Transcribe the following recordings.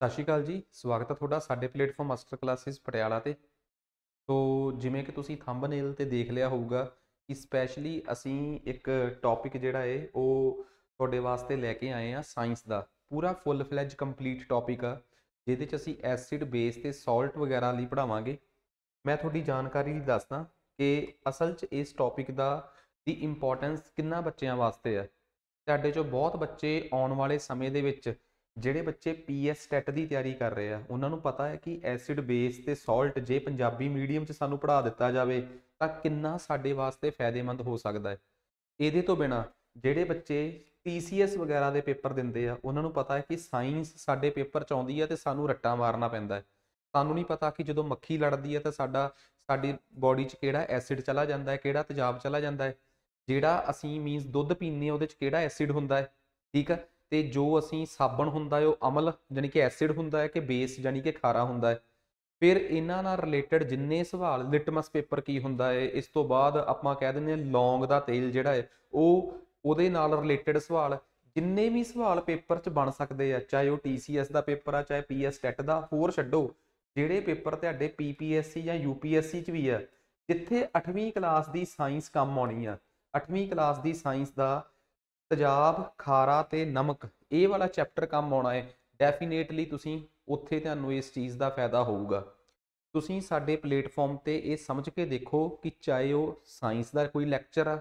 ਸਤਿ ਸ਼੍ਰੀ ਅਕਾਲ ਜੀ ਸਵਾਗਤ ਹੈ ਤੁਹਾਡਾ ਸਾਡੇ ਪਲੇਟਫਾਰਮ ਮਾਸਟਰ ਕਲਾਸਿਸ ਪਟਿਆਲਾ ਤੇ ਸੋ ਜਿਵੇਂ ਕਿ ਤੁਸੀਂ ਥੰਬਨੇਲ ਤੇ ਦੇਖ ਲਿਆ ਹੋਊਗਾ ਕਿ ਸਪੈਸ਼ਲੀ ਅਸੀਂ ਇੱਕ ਟੌਪਿਕ ਜਿਹੜਾ ਹੈ ਉਹ ਤੁਹਾਡੇ ਵਾਸਤੇ ਲੈ ਕੇ ਆਏ ਆ ਸਾਇੰਸ ਦਾ ਪੂਰਾ ਫੁੱਲ ਫਲੈਜ ਕੰਪਲੀਟ ਟੌਪਿਕ ਆ ਜਿਹਦੇ ਚ ਅਸੀਂ ਐਸਿਡ ਬੇਸ ਤੇ ਸਾਲਟ ਵਗੈਰਾ ਲਈ ਪੜਾਵਾਂਗੇ ਮੈਂ ਤੁਹਾਡੀ ਜਾਣਕਾਰੀ ਲਈ ਦੱਸਦਾ ਕਿ ਅਸਲ 'ਚ ਇਸ ਟੌਪਿਕ ਦਾ ਦੀ ਇੰਪੋਰਟੈਂਸ ਕਿੰਨਾ ਬੱਚਿਆਂ ਵਾਸਤੇ ਆ ਸਾਡੇ ਚੋਂ ਬਹੁਤ ਬੱਚੇ ਆਉਣ ਵਾਲੇ ਸਮੇਂ ਦੇ ਵਿੱਚ ਜਿਹੜੇ ਬੱਚੇ ਪੀਐਸ ਸਟੈਟ ਦੀ ਤਿਆਰੀ ਕਰ ਰਹੇ ਆ ਉਹਨਾਂ ਨੂੰ ਪਤਾ ਹੈ ਕਿ ਐਸਿਡ ਬੇਸ ਤੇ ਸਾਲਟ ਜੇ ਪੰਜਾਬੀ ਮੀਡੀਅਮ 'ਚ ਸਾਨੂੰ ਪੜ੍ਹਾ ਦਿੱਤਾ ਜਾਵੇ ਤਾਂ ਕਿੰਨਾ ਸਾਡੇ ਵਾਸਤੇ ਫਾਇਦੇਮੰਦ ਹੋ ਸਕਦਾ ਹੈ ਇਹਦੇ ਤੋਂ ਬਿਨਾ ਜਿਹੜੇ ਬੱਚੇ ਪੀਸੀਐਸ ਵਗੈਰਾ ਦੇ ਪੇਪਰ ਦਿੰਦੇ ਆ ਉਹਨਾਂ ਨੂੰ ਪਤਾ ਹੈ ਕਿ ਸਾਇੰਸ ਸਾਡੇ ਪੇਪਰ 'ਚ ਆਉਂਦੀ ਹੈ ਤੇ ਸਾਨੂੰ ਰੱਟਾ ਮਾਰਨਾ ਪੈਂਦਾ ਹੈ ਸਾਨੂੰ ਨਹੀਂ ਪਤਾ ਕਿ ਜਦੋਂ ਮੱਖੀ ਲੜਦੀ ਹੈ ਤਾਂ ਸਾਡਾ ਸਾਡੀ ਬਾਡੀ 'ਚ ਕਿਹੜਾ ਐਸਿਡ ਚਲਾ ਜਾਂਦਾ ਹੈ ਕਿਹੜਾ ਤੇਜ਼ਾਬ ਚਲਾ ਜਾਂਦਾ ਹੈ ਜਿਹੜਾ ਅਸੀਂ ਮੀਨਸ ਦੁੱਧ ਪੀਂਦੇ ਆ ਉਹਦੇ 'ਚ ਕਿਹੜਾ ਐਸਿਡ ਹੁੰਦਾ ਹੈ ਠੀਕ ਹੈ ਤੇ ਜੋ ਅਸੀਂ ਸਾਬਣ ਹੁੰਦਾ ਹੈ ਉਹ ਅਮਲ ਯਾਨੀ ਕਿ ਐਸਿਡ ਹੁੰਦਾ ਹੈ ਕਿ ਬੇਸ ਯਾਨੀ ਕਿ ਖਾਰਾ ਹੁੰਦਾ ਹੈ ਫਿਰ ਇਹਨਾਂ ਨਾਲ ਰਿਲੇਟਡ ਜਿੰਨੇ ਸਵਾਲ ਲਿਟਮਸ ਪੇਪਰ ਕੀ ਹੁੰਦਾ ਹੈ ਇਸ ਤੋਂ ਬਾਅਦ ਆਪਾਂ ਕਹਿ ਦਿੰਦੇ ਹਾਂ ਲੌਂਗ ਦਾ ਤੇਲ ਜਿਹੜਾ ਹੈ ਉਹ ਉਹਦੇ ਨਾਲ ਰਿਲੇਟਡ ਸਵਾਲ ਜਿੰਨੇ ਵੀ ਸਵਾਲ ਪੇਪਰ 'ਚ ਬਣ ਸਕਦੇ ਆ ਚਾਹੇ ਉਹ TCS ਦਾ ਪੇਪਰ ਆ ਚਾਹੇ PS ਟੈਟ ਦਾ ਹੋਰ ਛੱਡੋ ਜਿਹੜੇ ਪੇਪਰ ਤੁਹਾਡੇ PPSC ਜਾਂ UPSC 'ਚ ਵੀ ਆ ਜਿੱਥੇ 8ਵੀਂ ਕਲਾਸ ਦੀ ਸਾਇੰਸ ਕੰਮ ਆਉਣੀ ਆ 8ਵੀਂ ਕਲਾਸ ਦੀ ਸਾਇੰਸ ਦਾ ਤਜਾਬ ਖਾਰਾ ਤੇ ਨਮਕ ਇਹ ਵਾਲਾ ਚੈਪਟਰ ਕੰਮ ਆਉਣਾ ਹੈ ਡੈਫੀਨੇਟਲੀ ਤੁਸੀਂ ਉੱਥੇ ਤੁਹਾਨੂੰ ਇਸ ਚੀਜ਼ ਦਾ ਫਾਇਦਾ ਹੋਊਗਾ ਤੁਸੀਂ ਸਾਡੇ ਪਲੇਟਫਾਰਮ ਤੇ ਇਹ ਸਮਝ ਕੇ ਦੇਖੋ ਕਿ ਚਾਹੇ ਉਹ ਸਾਇੰਸ ਦਾ ਕੋਈ ਲੈਕਚਰ ਆ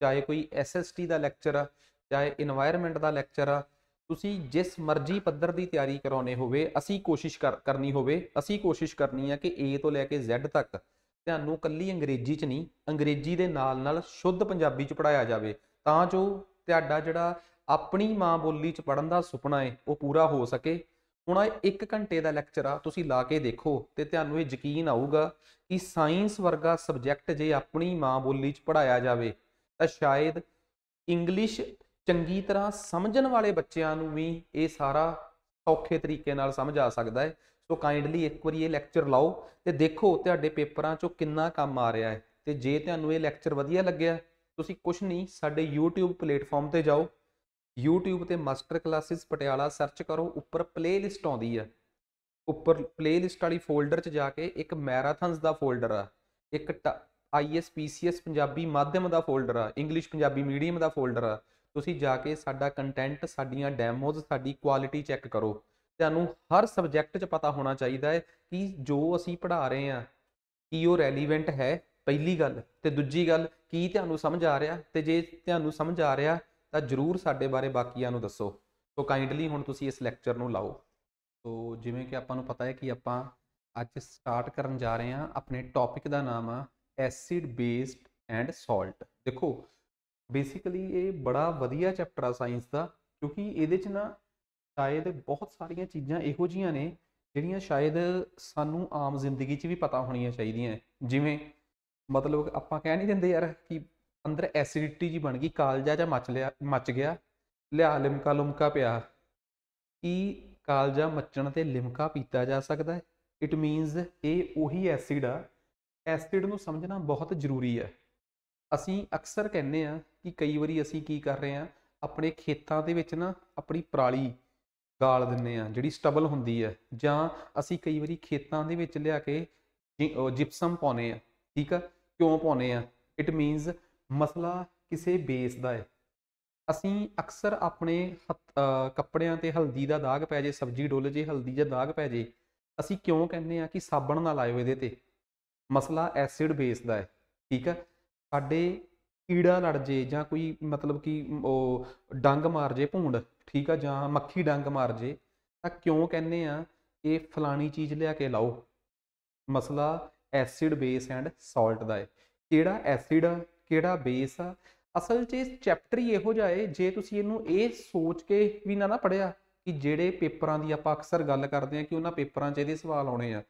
ਚਾਹੇ ਕੋਈ ਐਸਐਸਟੀ ਦਾ ਲੈਕਚਰ ਆ ਚਾਹੇ এনवायरमेंट ਦਾ ਲੈਕਚਰ ਆ ਤੁਸੀਂ ਜਿਸ ਮਰਜ਼ੀ ਪੱਧਰ ਦੀ ਤਿਆਰੀ ਕਰਾਉਣੇ ਹੋਵੇ ਅਸੀਂ ਕੋਸ਼ਿਸ਼ ਕਰਨੀ ਹੋਵੇ ਅਸੀਂ ਕੋਸ਼ਿਸ਼ ਕਰਨੀ ਆ ਕਿ A ਤੋਂ ਲੈ ਕੇ Z ਤੱਕ ਤੁਹਾਨੂੰ ਕੱਲੀ ਅੰਗਰੇਜ਼ੀ 'ਚ ਨਹੀਂ ਅੰਗਰੇਜ਼ੀ ਦੇ ਨਾਲ ਨਾਲ ਸ਼ੁੱਧ ਪੰਜਾਬੀ 'ਚ ਪੜਾਇਆ ਜਾਵੇ ਤਾਂ ਜੋ ਤੁਹਾਡਾ ਜਿਹੜਾ ਆਪਣੀ ਮਾਂ ਬੋਲੀ ਚ ਪੜਨ ਦਾ ਸੁਪਨਾ ਹੈ ਉਹ ਪੂਰਾ ਹੋ ਸਕੇ ਹੁਣ ਇਹ 1 ਘੰਟੇ ਦਾ ਲੈਕਚਰ ਆ ਤੁਸੀਂ ਲਾ ਕੇ ਦੇਖੋ ਤੇ ਤੁਹਾਨੂੰ ਇਹ ਯਕੀਨ ਆਊਗਾ ਕਿ ਸਾਇੰਸ ਵਰਗਾ ਸਬਜੈਕਟ ਜੇ ਆਪਣੀ ਮਾਂ ਬੋਲੀ ਚ ਪੜਾਇਆ ਜਾਵੇ ਤਾਂ ਸ਼ਾਇਦ ਇੰਗਲਿਸ਼ ਚੰਗੀ ਤਰ੍ਹਾਂ ਸਮਝਣ ਵਾਲੇ ਬੱਚਿਆਂ ਨੂੰ ਵੀ ਇਹ ਸਾਰਾ ਔਖੇ ਤਰੀਕੇ ਨਾਲ ਸਮਝ ਆ ਸਕਦਾ ਹੈ ਸੋ ਕਾਈਂਡਲੀ ਇੱਕ ਵਾਰੀ ਇਹ ਲੈਕਚਰ ਲਾਓ ਤੇ ਦੇਖੋ ਤੁਹਾਡੇ ਪੇਪਰਾਂ 'ਚੋਂ ਕਿੰਨਾ ਕੰਮ ਆ ਰਿਹਾ ਹੈ ਤੇ ਜੇ ਤੁਹਾਨੂੰ ਇਹ ਲੈਕਚਰ ਵਧੀਆ ਲੱਗਿਆ ਤੁਸੀਂ ਕੁਝ ਨਹੀਂ ਸਾਡੇ YouTube ਪਲੇਟਫਾਰਮ ਤੇ ਜਾਓ YouTube ਤੇ ਮਾਸਟਰ ਕਲਾਸਿਸ ਪਟਿਆਲਾ ਸਰਚ ਕਰੋ ਉੱਪਰ ਪਲੇਲਿਸਟ ਆਉਂਦੀ ਆ ਉੱਪਰ ਪਲੇਲਿਸਟ ਵਾਲੀ ਫੋਲਡਰ 'ਚ ਜਾ ਕੇ ਇੱਕ ਮੈਰਾਥਨਸ ਦਾ ਫੋਲਡਰ ਆ ਇੱਕ ISPCS ਪੰਜਾਬੀ ਮਾਧਿਅਮ ਦਾ ਫੋਲਡਰ ਆ ਇੰਗਲਿਸ਼ ਪੰਜਾਬੀ ਮੀਡੀਅਮ ਦਾ ਫੋਲਡਰ ਆ ਤੁਸੀਂ ਜਾ ਕੇ ਸਾਡਾ ਕੰਟੈਂਟ ਸਾਡੀਆਂ ਡੈਮੋਜ਼ ਸਾਡੀ ਕੁਆਲਿਟੀ ਚੈੱਕ ਕਰੋ ਤੁਹਾਨੂੰ ਹਰ ਸਬਜੈਕਟ 'ਚ ਪਤਾ ਹੋਣਾ ਚਾਹੀਦਾ ਹੈ ਕਿ ਜੋ ਅਸੀਂ ਪੜ੍ਹਾ ਰਹੇ ਆ ਕੀ ਉਹ ਰੈਲੀਵੈਂਟ ਹੈ ਪਹਿਲੀ ਗੱਲ ਤੇ ਦੂਜੀ ਗੱਲ ਕੀ ਤੁਹਾਨੂੰ ਸਮਝ ਆ ਰਿਹਾ ਤੇ ਜੇ ਤੁਹਾਨੂੰ ਸਮਝ ਆ ਰਿਹਾ ਤਾਂ ਜਰੂਰ ਸਾਡੇ ਬਾਰੇ ਬਾਕੀਆਂ ਨੂੰ ਦੱਸੋ ਸੋ ਕਾਈਂਡਲੀ ਹੁਣ ਤੁਸੀਂ ਇਸ ਲੈਕਚਰ ਨੂੰ ਲਾਓ ਸੋ ਜਿਵੇਂ ਕਿ ਆਪਾਂ ਨੂੰ ਪਤਾ ਹੈ ਕਿ ਆਪਾਂ ਅੱਜ ਸਟਾਰਟ ਕਰਨ ਜਾ ਰਹੇ ਹਾਂ ਆਪਣੇ ਟੌਪਿਕ ਦਾ ਨਾਮ ਆ ਐਸਿਡ ਬੇਸਡ ਐਂਡ ਸਾਲਟ ਦੇਖੋ ਬੇਸਿਕਲੀ ਇਹ ਬੜਾ ਵਧੀਆ ਚੈਪਟਰ ਆ ਸਾਇੰਸ ਦਾ ਕਿਉਂਕਿ ਇਹਦੇ ਚ ਨਾ ਸ਼ਾਇਦ ਬਹੁਤ ਸਾਰੀਆਂ ਚੀਜ਼ਾਂ ਇਹੋ ਜੀਆਂ ਨੇ ਜਿਹੜੀਆਂ ਸ਼ਾਇਦ ਸਾਨੂੰ ਆਮ ਜ਼ਿੰਦਗੀ 'ਚ ਵੀ ਪਤਾ ਹੋਣੀਆਂ ਚਾਹੀਦੀਆਂ ਜਿਵੇਂ ਮਤਲਬ ਆਪਾਂ ਕਹਿ ਨਹੀਂ ਦਿੰਦੇ ਯਾਰ ਕਿ ਅੰਦਰ ਐਸਿਡਿਟੀ ਜੀ ਬਣ ਗਈ ਕਾਲਜਾ ਜਾਂ ਮੱਚ ਲਿਆ ਮੱਚ ਗਿਆ ਲਿਆ ਲਿਮਕਾ ਲੁਮਕਾ ਪਿਆ ਕੀ ਕਾਲਜਾ ਮੱਚਣ ਤੇ ਲਿਮਕਾ ਪੀਤਾ ਜਾ ਸਕਦਾ ਹੈ ਇਟ ਮੀਨਸ ਇਹ ਉਹੀ ਐਸਿਡ ਆ ਐਸਿਡ ਨੂੰ ਸਮਝਣਾ ਬਹੁਤ ਜ਼ਰੂਰੀ ਹੈ ਅਸੀਂ ਅਕਸਰ ਕਹਿੰਦੇ ਆ ਕਿ ਕਈ ਵਾਰੀ ਅਸੀਂ ਕੀ ਕਰ ਰਹੇ ਆ ਆਪਣੇ ਖੇਤਾਂ ਦੇ ਵਿੱਚ ਨਾ ਆਪਣੀ ਪਰਾਲੀ ਗਾਲ ਦਿੰਨੇ ਆ ਜਿਹੜੀ ਸਟਬਲ ਹੁੰਦੀ ਹੈ ਜਾਂ ਅਸੀਂ ਕਈ ਵਾਰੀ ਖੇਤਾਂ ਦੇ ਵਿੱਚ ਲਿਆ ਕੇ ਜਿਪਸਮ ਪਾਉਨੇ ਆ ਠੀਕ ਆ ਕਿਉਂ ਪਾਉਨੇ ਆ ਇਟ ਮੀਨਸ ਮਸਲਾ ਕਿਸੇ ਬੇਸ ਦਾ ਹੈ ਅਸੀਂ ਅਕਸਰ ਆਪਣੇ ਕੱਪੜਿਆਂ ਤੇ ਹਲਦੀ ਦਾ ਦਾਗ ਪੈ ਜੇ ਸਬਜ਼ੀ ਡੁੱਲ ਜੇ ਹਲਦੀ ਦਾ ਦਾਗ ਪੈ ਜੇ ਅਸੀਂ ਕਿਉਂ ਕਹਿੰਦੇ ਆ ਕਿ ਸਾਬਣ ਨਾਲ ਲਾਇਓ ਇਹਦੇ ਤੇ ਮਸਲਾ ਐਸਿਡ ਬੇਸ ਦਾ ਹੈ ਠੀਕ ਆ ਸਾਡੇ ਕੀੜਾ ਲੜ ਜੇ ਜਾਂ ਕੋਈ ਮਤਲਬ ਕਿ ਉਹ ਡੰਗ ਮਾਰ ਜੇ ਭੂੰਡ ਠੀਕ ਆ ਜਾਂ ਮੱਖੀ ਡੰਗ ਮਾਰ ਜੇ ਤਾਂ ਕਿਉਂ ਕਹਿੰਦੇ ਆ ਇਹ ਫਲਾਣੀ ਚੀਜ਼ ਲਿਆ ਕੇ ਲਾਓ ਮਸਲਾ ਐਸਿਡ ਬੇਸ ਐਂਡ ਸਾਲਟ ਦਾ ਹੈ ਕਿਹੜਾ ਐਸਿਡ ਆ ਕਿਹੜਾ ਬੇਸ ਆ ਅਸਲ 'ਚ ਇਸ ਚੈਪਟਰ ਹੀ ਇਹੋ ਜਿਹਾ ਜੇ ਤੁਸੀਂ ਇਹਨੂੰ ਇਹ ਸੋਚ ਕੇ ਵੀ ਨਾ ਨਾ ਪੜਿਆ ਕਿ ਜਿਹੜੇ ਪੇਪਰਾਂ ਦੀ ਆਪਾਂ ਅਕਸਰ ਗੱਲ ਕਰਦੇ ਆ ਕਿ ਉਹਨਾਂ ਪੇਪਰਾਂ 'ਚ ਇਹਦੇ ਸਵਾਲ ਆਉਣੇ ਆ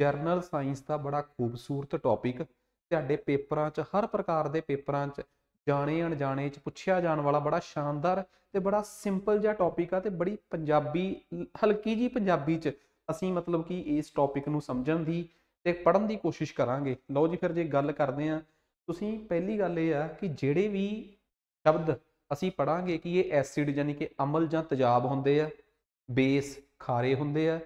ਜਰਨਲ ਸਾਇੰਸ ਦਾ ਬੜਾ ਖੂਬਸੂਰਤ ਟੌਪਿਕ ਤੁਹਾਡੇ ਪੇਪਰਾਂ 'ਚ ਹਰ ਪ੍ਰਕਾਰ ਦੇ ਪੇਪਰਾਂ 'ਚ ਜਾਣੇ ਅਣਜਾਣੇ 'ਚ ਪੁੱਛਿਆ ਜਾਣ ਵਾਲਾ ਬੜਾ ਸ਼ਾਨਦਾਰ ਤੇ ਬੜਾ ਸਿੰਪਲ ਜਿਹਾ ਟੌਪਿਕ ਆ ਤੇ ਬੜੀ ਪੰਜਾਬੀ ਹਲਕੀ ਜੀ ਪੰਜਾਬੀ 'ਚ ਅਸੀਂ ਮਤਲਬ ਕਿ ਇਸ ਟੌਪਿਕ ਨੂੰ ਸਮਝਣ ਦੀ ਤੇ ਪੜਨ ਦੀ ਕੋਸ਼ਿਸ਼ ਕਰਾਂਗੇ ਲਓ ਜੀ ਫਿਰ ਜੇ ਗੱਲ ਕਰਦੇ ਆ ਤੁਸੀਂ ਪਹਿਲੀ ਗੱਲ ਇਹ ਆ ਕਿ ਜਿਹੜੇ ਵੀ ਸ਼ਬਦ ਅਸੀਂ ਪੜਾਂਗੇ ਕਿ ਇਹ ਐਸਿਡ ਯਾਨੀ ਕਿ ਅਮਲ ਜਾਂ ਤਜਾਬ ਹੁੰਦੇ ਆ ਬੇਸ ਖਾਰੇ ਹੁੰਦੇ ਆ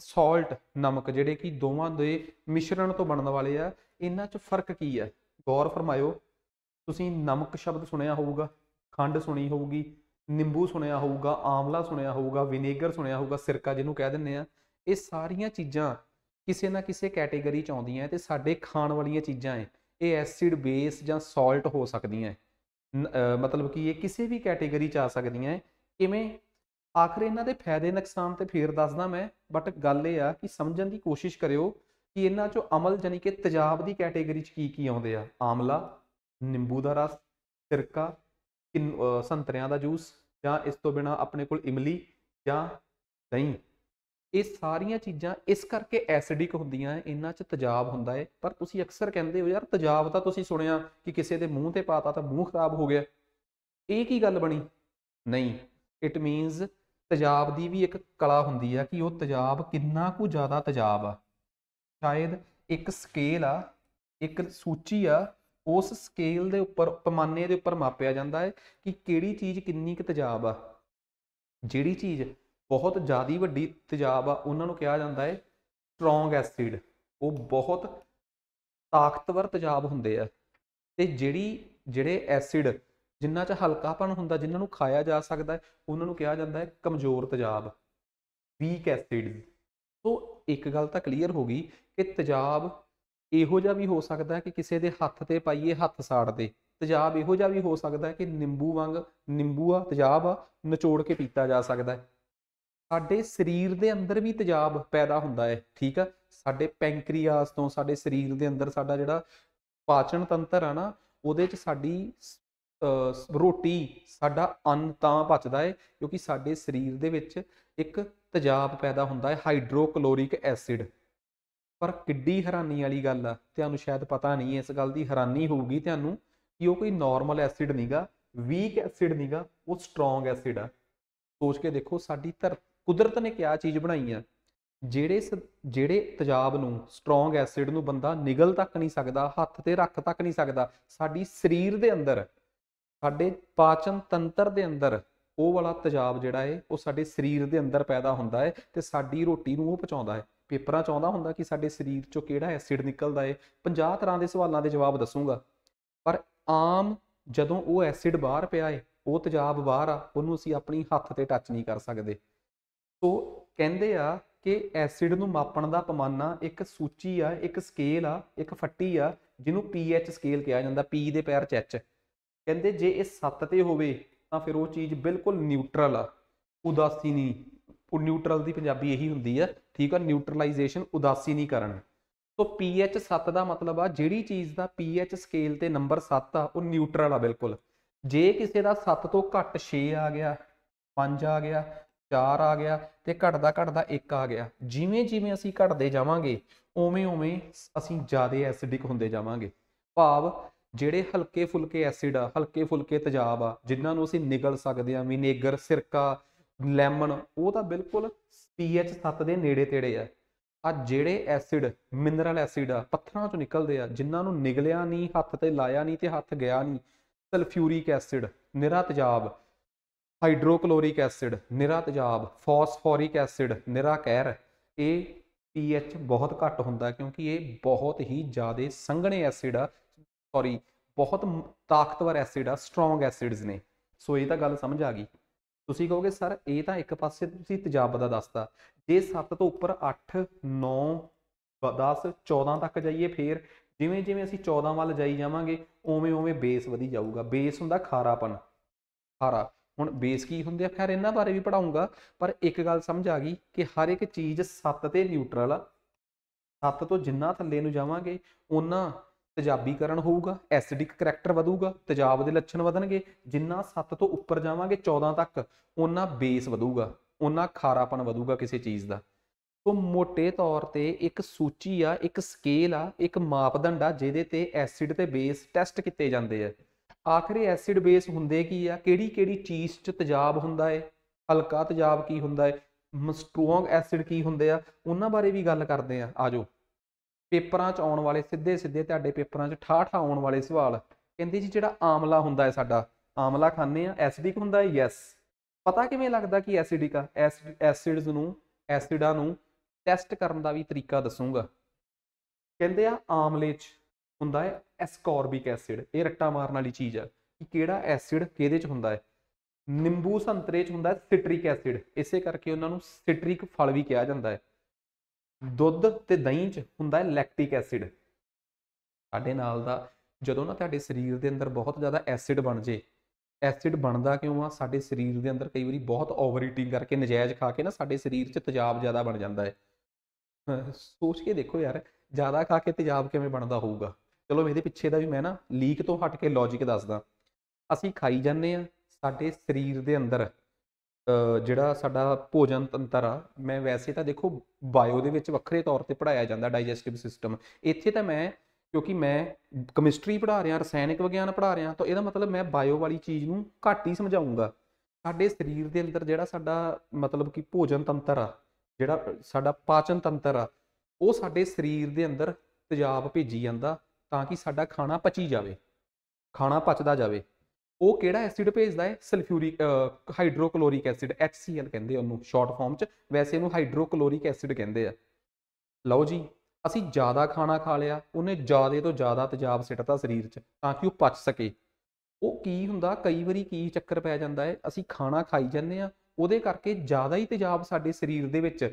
ਸਾਲਟ ਨਮਕ ਜਿਹੜੇ ਕਿ ਦੋਵਾਂ ਦੇ ਮਿਸ਼ਰਣ ਤੋਂ ਬਣਨ ਵਾਲੇ ਆ ਇਹਨਾਂ 'ਚ ਫਰਕ ਕੀ ਆ ਗੌਰ ਫਰਮਾਇਓ ਤੁਸੀਂ ਨਮਕ ਸ਼ਬਦ ਸੁਣਿਆ ਹੋਊਗਾ ਖੰਡ ਸੁਣੀ ਹੋਊਗੀ ਨਿੰਬੂ ਸੁਣਿਆ ਹੋਊਗਾ ਆਮਲਾ ਸੁਣਿਆ ਹੋਊਗਾ ਵਿਨੇਗਰ ਸੁਣਿਆ ਹੋਊਗਾ ਸਿਰਕਾ ਜਿਹਨੂੰ ਕਹਿ ਦਿੰਦੇ ਆ ਇਹ ਸਾਰੀਆਂ ਚੀਜ਼ਾਂ ਕਿਸੇ ਨਾ ਕਿਸੇ ਕੈਟਾਗਰੀ ਚ ਆਉਂਦੀਆਂ ਤੇ ਸਾਡੇ ਖਾਣ ਵਾਲੀਆਂ ਚੀਜ਼ਾਂ ਐ ਇਹ ਐਸਿਡ ਬੇਸ ਜਾਂ ਸਾਲਟ ਹੋ ਸਕਦੀਆਂ ਮਤਲਬ ਕਿ ਇਹ ਕਿਸੇ ਵੀ ਕੈਟਾਗਰੀ ਚ ਆ ਸਕਦੀਆਂ ਐ ਕਿਵੇਂ ਆਖਰ ਇਹਨਾਂ ਦੇ ਫਾਇਦੇ ਨੁਕਸਾਨ ਤੇ ਫੇਰ ਦੱਸਦਾ ਮੈਂ ਬਟ ਗੱਲ ਇਹ ਆ ਕਿ ਸਮਝਣ ਦੀ ਕੋਸ਼ਿਸ਼ ਕਰਿਓ ਕਿ ਇਹਨਾਂ ਚੋਂ ਅਮਲ ਜਾਨੀ ਕਿ ਤਜਾਬ ਦੀ ਕੈਟਾਗਰੀ ਚ ਕੀ ਕੀ ਆਉਂਦੇ ਆ ਆਮਲਾ ਨਿੰਬੂ ਦਾ ਰਸ ਸਿਰਕਾ ਸੰਤਰਿਆਂ ਦਾ ਜੂਸ ਜਾਂ ਇਸ ਤੋਂ ਬਿਨਾ ਆਪਣੇ ਕੋਲ ਇਮਲੀ ਜਾਂ ਦਹੀਂ ਇਹ ਸਾਰੀਆਂ ਚੀਜ਼ਾਂ ਇਸ ਕਰਕੇ ਐਸਿਡਿਕ ਹੁੰਦੀਆਂ ਐ ਇਹਨਾਂ 'ਚ ਤੇਜ਼ਾਬ ਹੁੰਦਾ ਹੈ ਪਰ ਤੁਸੀਂ ਅਕਸਰ ਕਹਿੰਦੇ ਹੋ ਯਾਰ ਤੇਜ਼ਾਬ ਤਾਂ ਤੁਸੀਂ ਸੁਣਿਆ ਕਿ ਕਿਸੇ ਦੇ ਮੂੰਹ ਤੇ ਪਾਤਾ ਤਾਂ ਮੂੰਹ ਖਰਾਬ ਹੋ ਗਿਆ ਇਹ ਕੀ ਗੱਲ ਬਣੀ ਨਹੀਂ ਇਟ ਮੀਨਸ ਤੇਜ਼ਾਬ ਦੀ ਵੀ ਇੱਕ ਕਲਾ ਹੁੰਦੀ ਆ ਕਿ ਉਹ ਤੇਜ਼ਾਬ ਕਿੰਨਾ ਕੁ ਜ਼ਿਆਦਾ ਤੇਜ਼ਾਬ ਆ ਸ਼ਾਇਦ ਇੱਕ ਸਕੇਲ ਆ ਇੱਕ ਸੂਚੀ ਆ ਉਸ ਸਕੇਲ ਦੇ ਉੱਪਰ ਪਮਾਨੇ ਦੇ ਉੱਪਰ ਮਾਪਿਆ ਜਾਂਦਾ ਹੈ ਕਿ ਕਿਹੜੀ ਚੀਜ਼ ਕਿੰਨੀ ਕੁ ਤੇਜ਼ਾਬ ਆ ਜਿਹੜੀ ਚੀਜ਼ ਬਹੁਤ ਜ਼ਿਆਦੀ ਵੱਡੀ ਤੇਜ਼ਾਬ ਆ ਉਹਨਾਂ ਨੂੰ ਕਿਹਾ ਜਾਂਦਾ ਹੈ ਸਟਰੋਂਗ ਐਸਿਡ ਉਹ ਬਹੁਤ ਤਾਕਤਵਰ ਤੇਜ਼ਾਬ ਹੁੰਦੇ ਆ ਤੇ ਜਿਹੜੀ ਜਿਹੜੇ ਐਸਿਡ ਜਿੰਨਾ 'ਚ ਹਲਕਾਪਨ ਹੁੰਦਾ ਜਿਨ੍ਹਾਂ ਨੂੰ ਖਾਇਆ ਜਾ ਸਕਦਾ ਹੈ ਉਹਨਾਂ ਨੂੰ ਕਿਹਾ ਜਾਂਦਾ ਹੈ ਕਮਜ਼ੋਰ ਤੇਜ਼ਾਬ ਵੀਕ ਐਸਿਡ ਸੋ ਇੱਕ ਗੱਲ ਤਾਂ ਕਲੀਅਰ ਹੋ ਗਈ ਕਿ ਤੇਜ਼ਾਬ ਇਹੋ ਜਿਹਾ ਵੀ ਹੋ ਸਕਦਾ ਹੈ ਕਿ ਕਿਸੇ ਦੇ ਹੱਥ ਤੇ ਪਾਈਏ ਹੱਥ ਸਾੜ ਦੇ ਤੇਜ਼ਾਬ ਇਹੋ ਜਿਹਾ ਵੀ ਹੋ ਸਕਦਾ ਹੈ ਕਿ ਨਿੰਬੂ ਵਾਂਗ ਨਿੰਬੂ ਆ ਤੇਜ਼ਾਬ ਆ ਨਿਚੋੜ ਕੇ ਪੀਤਾ ਜਾ ਸਕਦਾ ਹੈ ਸਾਡੇ ਸਰੀਰ ਦੇ ਅੰਦਰ ਵੀ ਤੇਜ਼ਾਬ ਪੈਦਾ ਹੁੰਦਾ ਹੈ ਠੀਕ ਆ ਸਾਡੇ ਪੈਂਕਰੀਆਸ ਤੋਂ ਸਾਡੇ ਸਰੀਰ ਦੇ ਅੰਦਰ ਸਾਡਾ ਜਿਹੜਾ ਪਾਚਨ ਤੰਤਰ ਆ ਨਾ ਉਹਦੇ ਚ ਸਾਡੀ ਰੋਟੀ ਸਾਡਾ ਅੰਨ ਤਾਂ ਪਚਦਾ ਹੈ ਕਿਉਂਕਿ ਸਾਡੇ ਸਰੀਰ ਦੇ ਵਿੱਚ ਇੱਕ ਤੇਜ਼ਾਬ ਪੈਦਾ ਹੁੰਦਾ ਹੈ ਹਾਈਡਰੋਕਲੋਰਿਕ ਐਸਿਡ ਪਰ ਕਿੱਡੀ ਹੈਰਾਨੀ ਵਾਲੀ ਗੱਲ ਆ ਤੁਹਾਨੂੰ ਸ਼ਾਇਦ ਪਤਾ ਨਹੀਂ ਇਸ ਗੱਲ ਦੀ ਹੈਰਾਨੀ ਹੋਊਗੀ ਤੁਹਾਨੂੰ ਕਿ ਉਹ ਕੋਈ ਨਾਰਮਲ ਐਸਿਡ ਨਹੀਂਗਾ ਵੀਕ ਐਸਿਡ ਨਹੀਂਗਾ ਉਹ ਸਟਰੋਂਗ ਐਸਿਡ ਆ ਸੋਚ ਕੇ ਦੇਖੋ ਸਾਡੀ ਧਰਤੀ ਕੁਦਰਤ ਨੇ ਕਿਆ ਚੀਜ਼ ਬਣਾਈ ਆ ਜਿਹੜੇ ਜਿਹੜੇ ਤੇਜ਼ਾਬ ਨੂੰ ਸਟਰੋਂਗ ਐਸਿਡ ਨੂੰ ਬੰਦਾ ਨਿਗਲ ਤੱਕ ਨਹੀਂ ਸਕਦਾ ਹੱਥ ਤੇ ਰੱਖ ਤੱਕ ਨਹੀਂ ਸਕਦਾ ਸਾਡੀ ਸਰੀਰ ਦੇ ਅੰਦਰ ਸਾਡੇ ਪਾਚਨ ਤੰਤਰ ਦੇ ਅੰਦਰ ਉਹ ਵਾਲਾ ਤੇਜ਼ਾਬ ਜਿਹੜਾ ਹੈ ਉਹ ਸਾਡੇ ਸਰੀਰ ਦੇ ਅੰਦਰ ਪੈਦਾ ਹੁੰਦਾ ਹੈ ਤੇ ਸਾਡੀ ਰੋਟੀ ਨੂੰ ਉਹ ਪਚਾਉਂਦਾ ਹੈ ਪੇਪਰਾਂ ਚ ਆਉਂਦਾ ਹੁੰਦਾ ਕਿ ਸਾਡੇ ਸਰੀਰ ਚੋਂ ਕਿਹੜਾ ਐਸਿਡ ਨਿਕਲਦਾ ਹੈ 50 ਤਰ੍ਹਾਂ ਦੇ ਸਵਾਲਾਂ ਦੇ ਜਵਾਬ ਦੱਸੂਗਾ ਪਰ ਆਮ ਜਦੋਂ ਉਹ ਐਸਿਡ ਬਾਹਰ ਪਿਆ ਹੈ ਉਹ ਤੇਜ਼ਾਬ ਬਾਹਰ ਆ ਉਹਨੂੰ ਅਸੀਂ ਆਪਣੀ ਹੱਥ ਤੇ ਟੱਚ ਨਹੀਂ ਕਰ ਸਕਦੇ ਸੋ ਕਹਿੰਦੇ ਆ ਕਿ ਐਸਿਡ ਨੂੰ ਮਾਪਣ ਦਾ ਪਮਾਨਾ ਇੱਕ ਸੂਚੀ ਆ ਇੱਕ ਸਕੇਲ ਆ ਇੱਕ ਫੱਟੀ ਆ ਜਿਹਨੂੰ ਪੀਐਚ ਸਕੇਲ ਕਿਹਾ ਜਾਂਦਾ ਪੀ ਦੇ ਪੈਰ ਚ ਕਹਿੰਦੇ ਜੇ ਇਹ 7 ਤੇ ਹੋਵੇ ਤਾਂ ਫਿਰ ਉਹ ਚੀਜ਼ ਬਿਲਕੁਲ ਨਿਊਟਰਲ ਆ ਉਦਾਸੀ ਨਹੀਂ ਉਹ ਨਿਊਟਰਲ ਦੀ ਪੰਜਾਬੀ ਇਹੀ ਹੁੰਦੀ ਆ ਠੀਕ ਆ ਨਿਊਟਰਲਾਈਜੇਸ਼ਨ ਉਦਾਸੀ ਨਹੀਂ ਕਰਨ ਸੋ ਪੀਐਚ 7 ਦਾ ਮਤਲਬ ਆ ਜਿਹੜੀ ਚੀਜ਼ ਦਾ ਪੀਐਚ ਸਕੇਲ ਤੇ ਨੰਬਰ 7 ਆ ਉਹ ਨਿਊਟਰਲ ਆ ਬਿਲਕੁਲ ਜੇ ਕਿਸੇ ਦਾ 7 ਤੋਂ ਘੱਟ 6 ਆ ਗਿਆ 5 ਆ ਗਿਆ 4 ਆ ਗਿਆ ਤੇ ਘਟਦਾ ਘਟਦਾ 1 ਆ ਗਿਆ ਜਿਵੇਂ ਜਿਵੇਂ ਅਸੀਂ ਘਟਦੇ ਜਾਵਾਂਗੇ ਉਵੇਂ ਉਵੇਂ ਅਸੀਂ ਜ਼ਿਆਦਾ ਐਸਿਡਿਕ ਹੁੰਦੇ ਜਾਵਾਂਗੇ ਭਾਵ ਜਿਹੜੇ ਹਲਕੇ ਫੁਲਕੇ ਐਸਿਡ ਆ ਹਲਕੇ ਫੁਲਕੇ ਤੇਜ਼ਾਬ ਆ ਜਿਨ੍ਹਾਂ ਨੂੰ ਅਸੀਂ ਨਿਗਲ ਸਕਦੇ ਆ ਵਿਨੇਗਰ ਸਿਰਕਾ ਲੈਮਨ ਉਹ ਤਾਂ ਬਿਲਕੁਲ ਪੀਐਚ 7 ਦੇ ਨੇੜੇ ਤੇੜੇ ਆ ਆ ਜਿਹੜੇ ਐਸਿਡ ਮਿਨਰਲ ਐਸਿਡ ਆ ਪੱਥਰਾਂ ਚੋਂ ਨਿਕਲਦੇ ਆ ਜਿਨ੍ਹਾਂ ਨੂੰ ਨਿਗਲਿਆ ਨਹੀਂ ਹੱਥ ਤੇ ਲਾਇਆ ਨਹੀਂ ਤੇ ਹੱਥ ਗਿਆ ਨਹੀਂ ਸਲਫਿਊਰਿਕ ਐਸਿਡ ਨਿਰਾ ਤੇਜ਼ਾਬ ਹਾਈਡਰੋਕਲੋਰਿਕ ਐਸਿਡ ਨਿਰਾ ਤੇਜ਼ਾਬ ਫਾਸਫੋਰਿਕ ਐਸਿਡ ਨਿਰਾ ਕਹਿਰ ਇਹ ਪੀਐਚ ਬਹੁਤ ਘੱਟ ਹੁੰਦਾ ਕਿਉਂਕਿ ਇਹ ਬਹੁਤ ਹੀ ਜ਼ਿਆਦਾ ਸੰਘਣੇ ਐਸਿਡ ਆ ਸੌਰੀ ਬਹੁਤ ਤਾਕਤਵਰ ਐਸਿਡ ਆ ਸਟਰੋਂਗ ਐਸਿਡਸ ਨੇ ਸੋ ਇਹ ਤਾਂ ਗੱਲ ਸਮਝ ਆ ਗਈ ਤੁਸੀਂ ਕਹੋਗੇ ਸਰ ਇਹ ਤਾਂ ਇੱਕ ਪਾਸੇ ਤੁਸੀਂ ਤੇਜ਼ਾਬ ਦਾ ਦੱਸਤਾ ਜੇ 7 ਤੋਂ ਉੱਪਰ 8 9 10 14 ਤੱਕ ਜਾਈਏ ਫੇਰ ਜਿਵੇਂ ਜਿਵੇਂ ਅਸੀਂ 14 ਵੱਲ ਜਾਈ ਜਾਵਾਂਗੇ ਓਵੇਂ ਓਵੇਂ ਬੇਸ ਵਧੀ ਜਾਊਗਾ ਬੇਸ ਹੁੰਦਾ ਖਾਰਾਪਨ ਖਾਰਾ ਹੁਣ ਬੇਸ ਕੀ ਹੁੰਦੇ ਆ ਖੈਰ ਇਹਨਾਂ ਬਾਰੇ ਵੀ ਪੜਾਉਂਗਾ ਪਰ ਇੱਕ ਗੱਲ ਸਮਝ ਆ ਗਈ ਕਿ ਹਰ ਇੱਕ ਚੀਜ਼ ਸੱਤ ਤੇ ਨਿਊਟਰਲ ਆ ਸੱਤ ਤੋਂ ਜਿੰਨਾ ਥੱਲੇ ਨੂੰ ਜਾਵਾਂਗੇ ਉਹਨਾਂ ਤਜਾਬੀਕਰਨ ਹੋਊਗਾ ਐਸਿਡਿਕ ਕੈਰੈਕਟਰ ਵਧੂਗਾ ਤਜਾਬ ਦੇ ਲੱਛਣ ਵਧਣਗੇ ਜਿੰਨਾ 7 ਤੋਂ ਉੱਪਰ ਜਾਵਾਂਗੇ 14 ਤੱਕ ਉਹਨਾਂ ਬੇਸ ਵਧੂਗਾ ਉਹਨਾਂ ਖਾਰਾਪਨ ਵਧੂਗਾ ਕਿਸੇ ਚੀਜ਼ ਦਾ ਸੋ ਮੋਟੇ ਤੌਰ ਤੇ ਇੱਕ ਸੂਚੀ ਆ ਇੱਕ ਸਕੇਲ ਆ ਇੱਕ ਮਾਪਦੰਡ ਆ ਜਿਹਦੇ ਤੇ ਐਸਿਡ ਤੇ ਬੇਸ ਟੈਸਟ ਕੀਤੇ ਜਾਂਦੇ ਆ ਆਖਰੀ ਐਸਿਡ ਬੇਸ ਹੁੰਦੇ ਕੀ ਆ ਕਿਹੜੀ ਕਿਹੜੀ ਚੀਜ਼ 'ਚ ਤਜਾਬ ਹੁੰਦਾ ਏ ਹਲਕਾ ਤਜਾਬ ਕੀ ਹੁੰਦਾ ਏ ਸਟਰੋਂਗ ਐਸਿਡ ਕੀ ਹੁੰਦੇ ਆ ਉਹਨਾਂ ਬਾਰੇ ਵੀ ਗੱਲ ਕਰਦੇ ਆ ਆਜੋ ਪੇਪਰਾਂ 'ਚ ਆਉਣ ਵਾਲੇ ਸਿੱਧੇ ਸਿੱਧੇ ਤੁਹਾਡੇ ਪੇਪਰਾਂ 'ਚ ਠਾਠਾ ਆਉਣ ਵਾਲੇ ਸਵਾਲ ਕਹਿੰਦੇ ਜੀ ਜਿਹੜਾ ਆਮਲਾ ਹੁੰਦਾ ਹੈ ਸਾਡਾ ਆਮਲਾ ਖਾਂਦੇ ਆ ਐਸਿਡਿਕ ਹੁੰਦਾ ਹੈ ਯੈਸ ਪਤਾ ਕਿਵੇਂ ਲੱਗਦਾ ਕਿ ਐਸਿਡਿਕ ਆ ਐਸਿਡਸ ਨੂੰ ਐਸਿਡਾਂ ਨੂੰ ਟੈਸਟ ਕਰਨ ਦਾ ਵੀ ਤਰੀਕਾ ਦੱਸੂਗਾ ਕਹਿੰਦੇ ਆ ਆਮਲੇ 'ਚ ਹੁੰਦਾ ਹੈ ਐਸਕੋਰਬਿਕ ਐਸਿਡ ਇਹ ਰੱਟਾ ਮਾਰਨ ਵਾਲੀ ਚੀਜ਼ ਆ ਕਿ ਕਿਹੜਾ ਐਸਿਡ ਕਿਹਦੇ 'ਚ ਹੁੰਦਾ ਹੈ ਨਿੰਬੂ ਸੰਤਰੇ 'ਚ ਹੁੰਦਾ ਹੈ ਸਿਟ੍ਰਿਕ ਐਸਿਡ ਇਸੇ ਕਰਕੇ ਉਹਨਾਂ ਨੂੰ ਸਿਟ੍ਰਿਕ ਫਲ ਵੀ ਕਿਹਾ ਜਾਂਦਾ ਹੈ ਦੁੱਧ ਤੇ ਦਹੀਂ 'ਚ ਹੁੰਦਾ ਹੈ ਲੈਕਟਿਕ ਐਸਿਡ ਸਾਡੇ ਨਾਲ ਦਾ ਜਦੋਂ ਨਾ ਤੁਹਾਡੇ ਸਰੀਰ ਦੇ ਅੰਦਰ ਬਹੁਤ ਜ਼ਿਆਦਾ ਐਸਿਡ ਬਣ ਜੇ ਐਸਿਡ ਬਣਦਾ ਕਿਉਂ ਆ ਸਾਡੇ ਸਰੀਰ ਦੇ ਅੰਦਰ ਕਈ ਵਾਰੀ ਬਹੁਤ ਓਵਰ ਈਟਿੰਗ ਕਰਕੇ ਨਜਾਇਜ਼ ਖਾ ਕੇ ਨਾ ਸਾਡੇ ਸਰੀਰ 'ਚ ਤੇਜ਼ਾਬ ਜ਼ਿਆਦਾ ਬਣ ਜਾਂਦਾ ਹੈ ਸੋਚ ਕੇ ਦੇਖੋ ਯਾਰ ਜ਼ਿਆਦਾ ਖਾ ਕੇ ਤੇਜ਼ਾਬ ਕਿਵੇਂ ਬਣਦਾ ਹੋਊਗਾ ਚਲੋ ਇਹਦੇ ਪਿੱਛੇ ਦਾ ਵੀ ਮੈਂ ਨਾ ਲੀਕ ਤੋਂ ਹਟ ਕੇ ਲੌਜੀਕ ਦੱਸਦਾ ਅਸੀਂ ਖਾਈ ਜਾਂਦੇ ਆ ਸਾਡੇ ਸਰੀਰ ਦੇ ਅੰਦਰ ਜਿਹੜਾ ਸਾਡਾ ਭੋਜਨ ਤੰਤਰ ਆ ਮੈਂ ਵੈਸੇ ਤਾਂ ਦੇਖੋ ਬਾਇਓ ਦੇ ਵਿੱਚ ਵੱਖਰੇ ਤੌਰ ਤੇ ਪੜਾਇਆ ਜਾਂਦਾ ਡਾਈਜੈਸਟਿਵ ਸਿਸਟਮ ਇੱਥੇ ਤਾਂ ਮੈਂ ਕਿਉਂਕਿ ਮੈਂ ਕੈਮਿਸਟਰੀ ਪੜਾ ਰਿਹਾ ਰਸਾਇਣਿਕ ਵਿਗਿਆਨ ਪੜਾ ਰਿਹਾ ਤਾਂ ਇਹਦਾ ਮਤਲਬ ਮੈਂ ਬਾਇਓ ਵਾਲੀ ਚੀਜ਼ ਨੂੰ ਘੱਟ ਹੀ ਸਮਝਾਉਂਗਾ ਸਾਡੇ ਸਰੀਰ ਦੇ ਅੰਦਰ ਜਿਹੜਾ ਸਾਡਾ ਮਤਲਬ ਕਿ ਭੋਜਨ ਤੰਤਰ ਆ ਜਿਹੜਾ ਸਾਡਾ ਪਾਚਨ ਤੰਤਰ ਆ ਉਹ ਸਾਡੇ ਸਰੀਰ ਦੇ ਅੰਦਰ ਤੇਜ਼ਾਬ ਭੇਜੀ ਜਾਂਦਾ ਤਾਂ ਕਿ ਸਾਡਾ ਖਾਣਾ ਪਚੀ ਜਾਵੇ ਖਾਣਾ ਪਚਦਾ ਜਾਵੇ ਉਹ ਕਿਹੜਾ ਐਸਿਡ ਭੇਜਦਾ ਹੈ ਸਲਫਿਊਰਿਕ ਹਾਈਡਰੋਕਲੋਰਿਕ ਐਸਿਡ HCl ਕਹਿੰਦੇ ਉਹਨੂੰ ਸ਼ਾਰਟ ਫਾਰਮ ਚ ਵੈਸੇ ਇਹਨੂੰ ਹਾਈਡਰੋਕਲੋਰਿਕ ਐਸਿਡ ਕਹਿੰਦੇ ਆ ਲਓ ਜੀ ਅਸੀਂ ਜ਼ਿਆਦਾ ਖਾਣਾ ਖਾ ਲਿਆ ਉਹਨੇ ਜ਼ਿਆਦੇ ਤੋਂ ਜ਼ਿਆਦਾ ਤਜਾਬ ਸਿੱਟਦਾ ਸਰੀਰ 'ਚ ਤਾਂ ਕਿ ਉਹ ਪਚ ਸਕੇ ਉਹ ਕੀ ਹੁੰਦਾ ਕਈ ਵਾਰੀ ਕੀ ਚੱਕਰ ਪੈ ਜਾਂਦਾ ਹੈ ਅਸੀਂ ਖਾਣਾ ਖਾਈ ਜਾਂਦੇ ਆ ਉਹਦੇ ਕਰਕੇ ਜ਼ਿਆਦਾ ਹੀ ਤਜਾਬ ਸਾਡੇ ਸਰੀਰ ਦੇ ਵਿੱਚ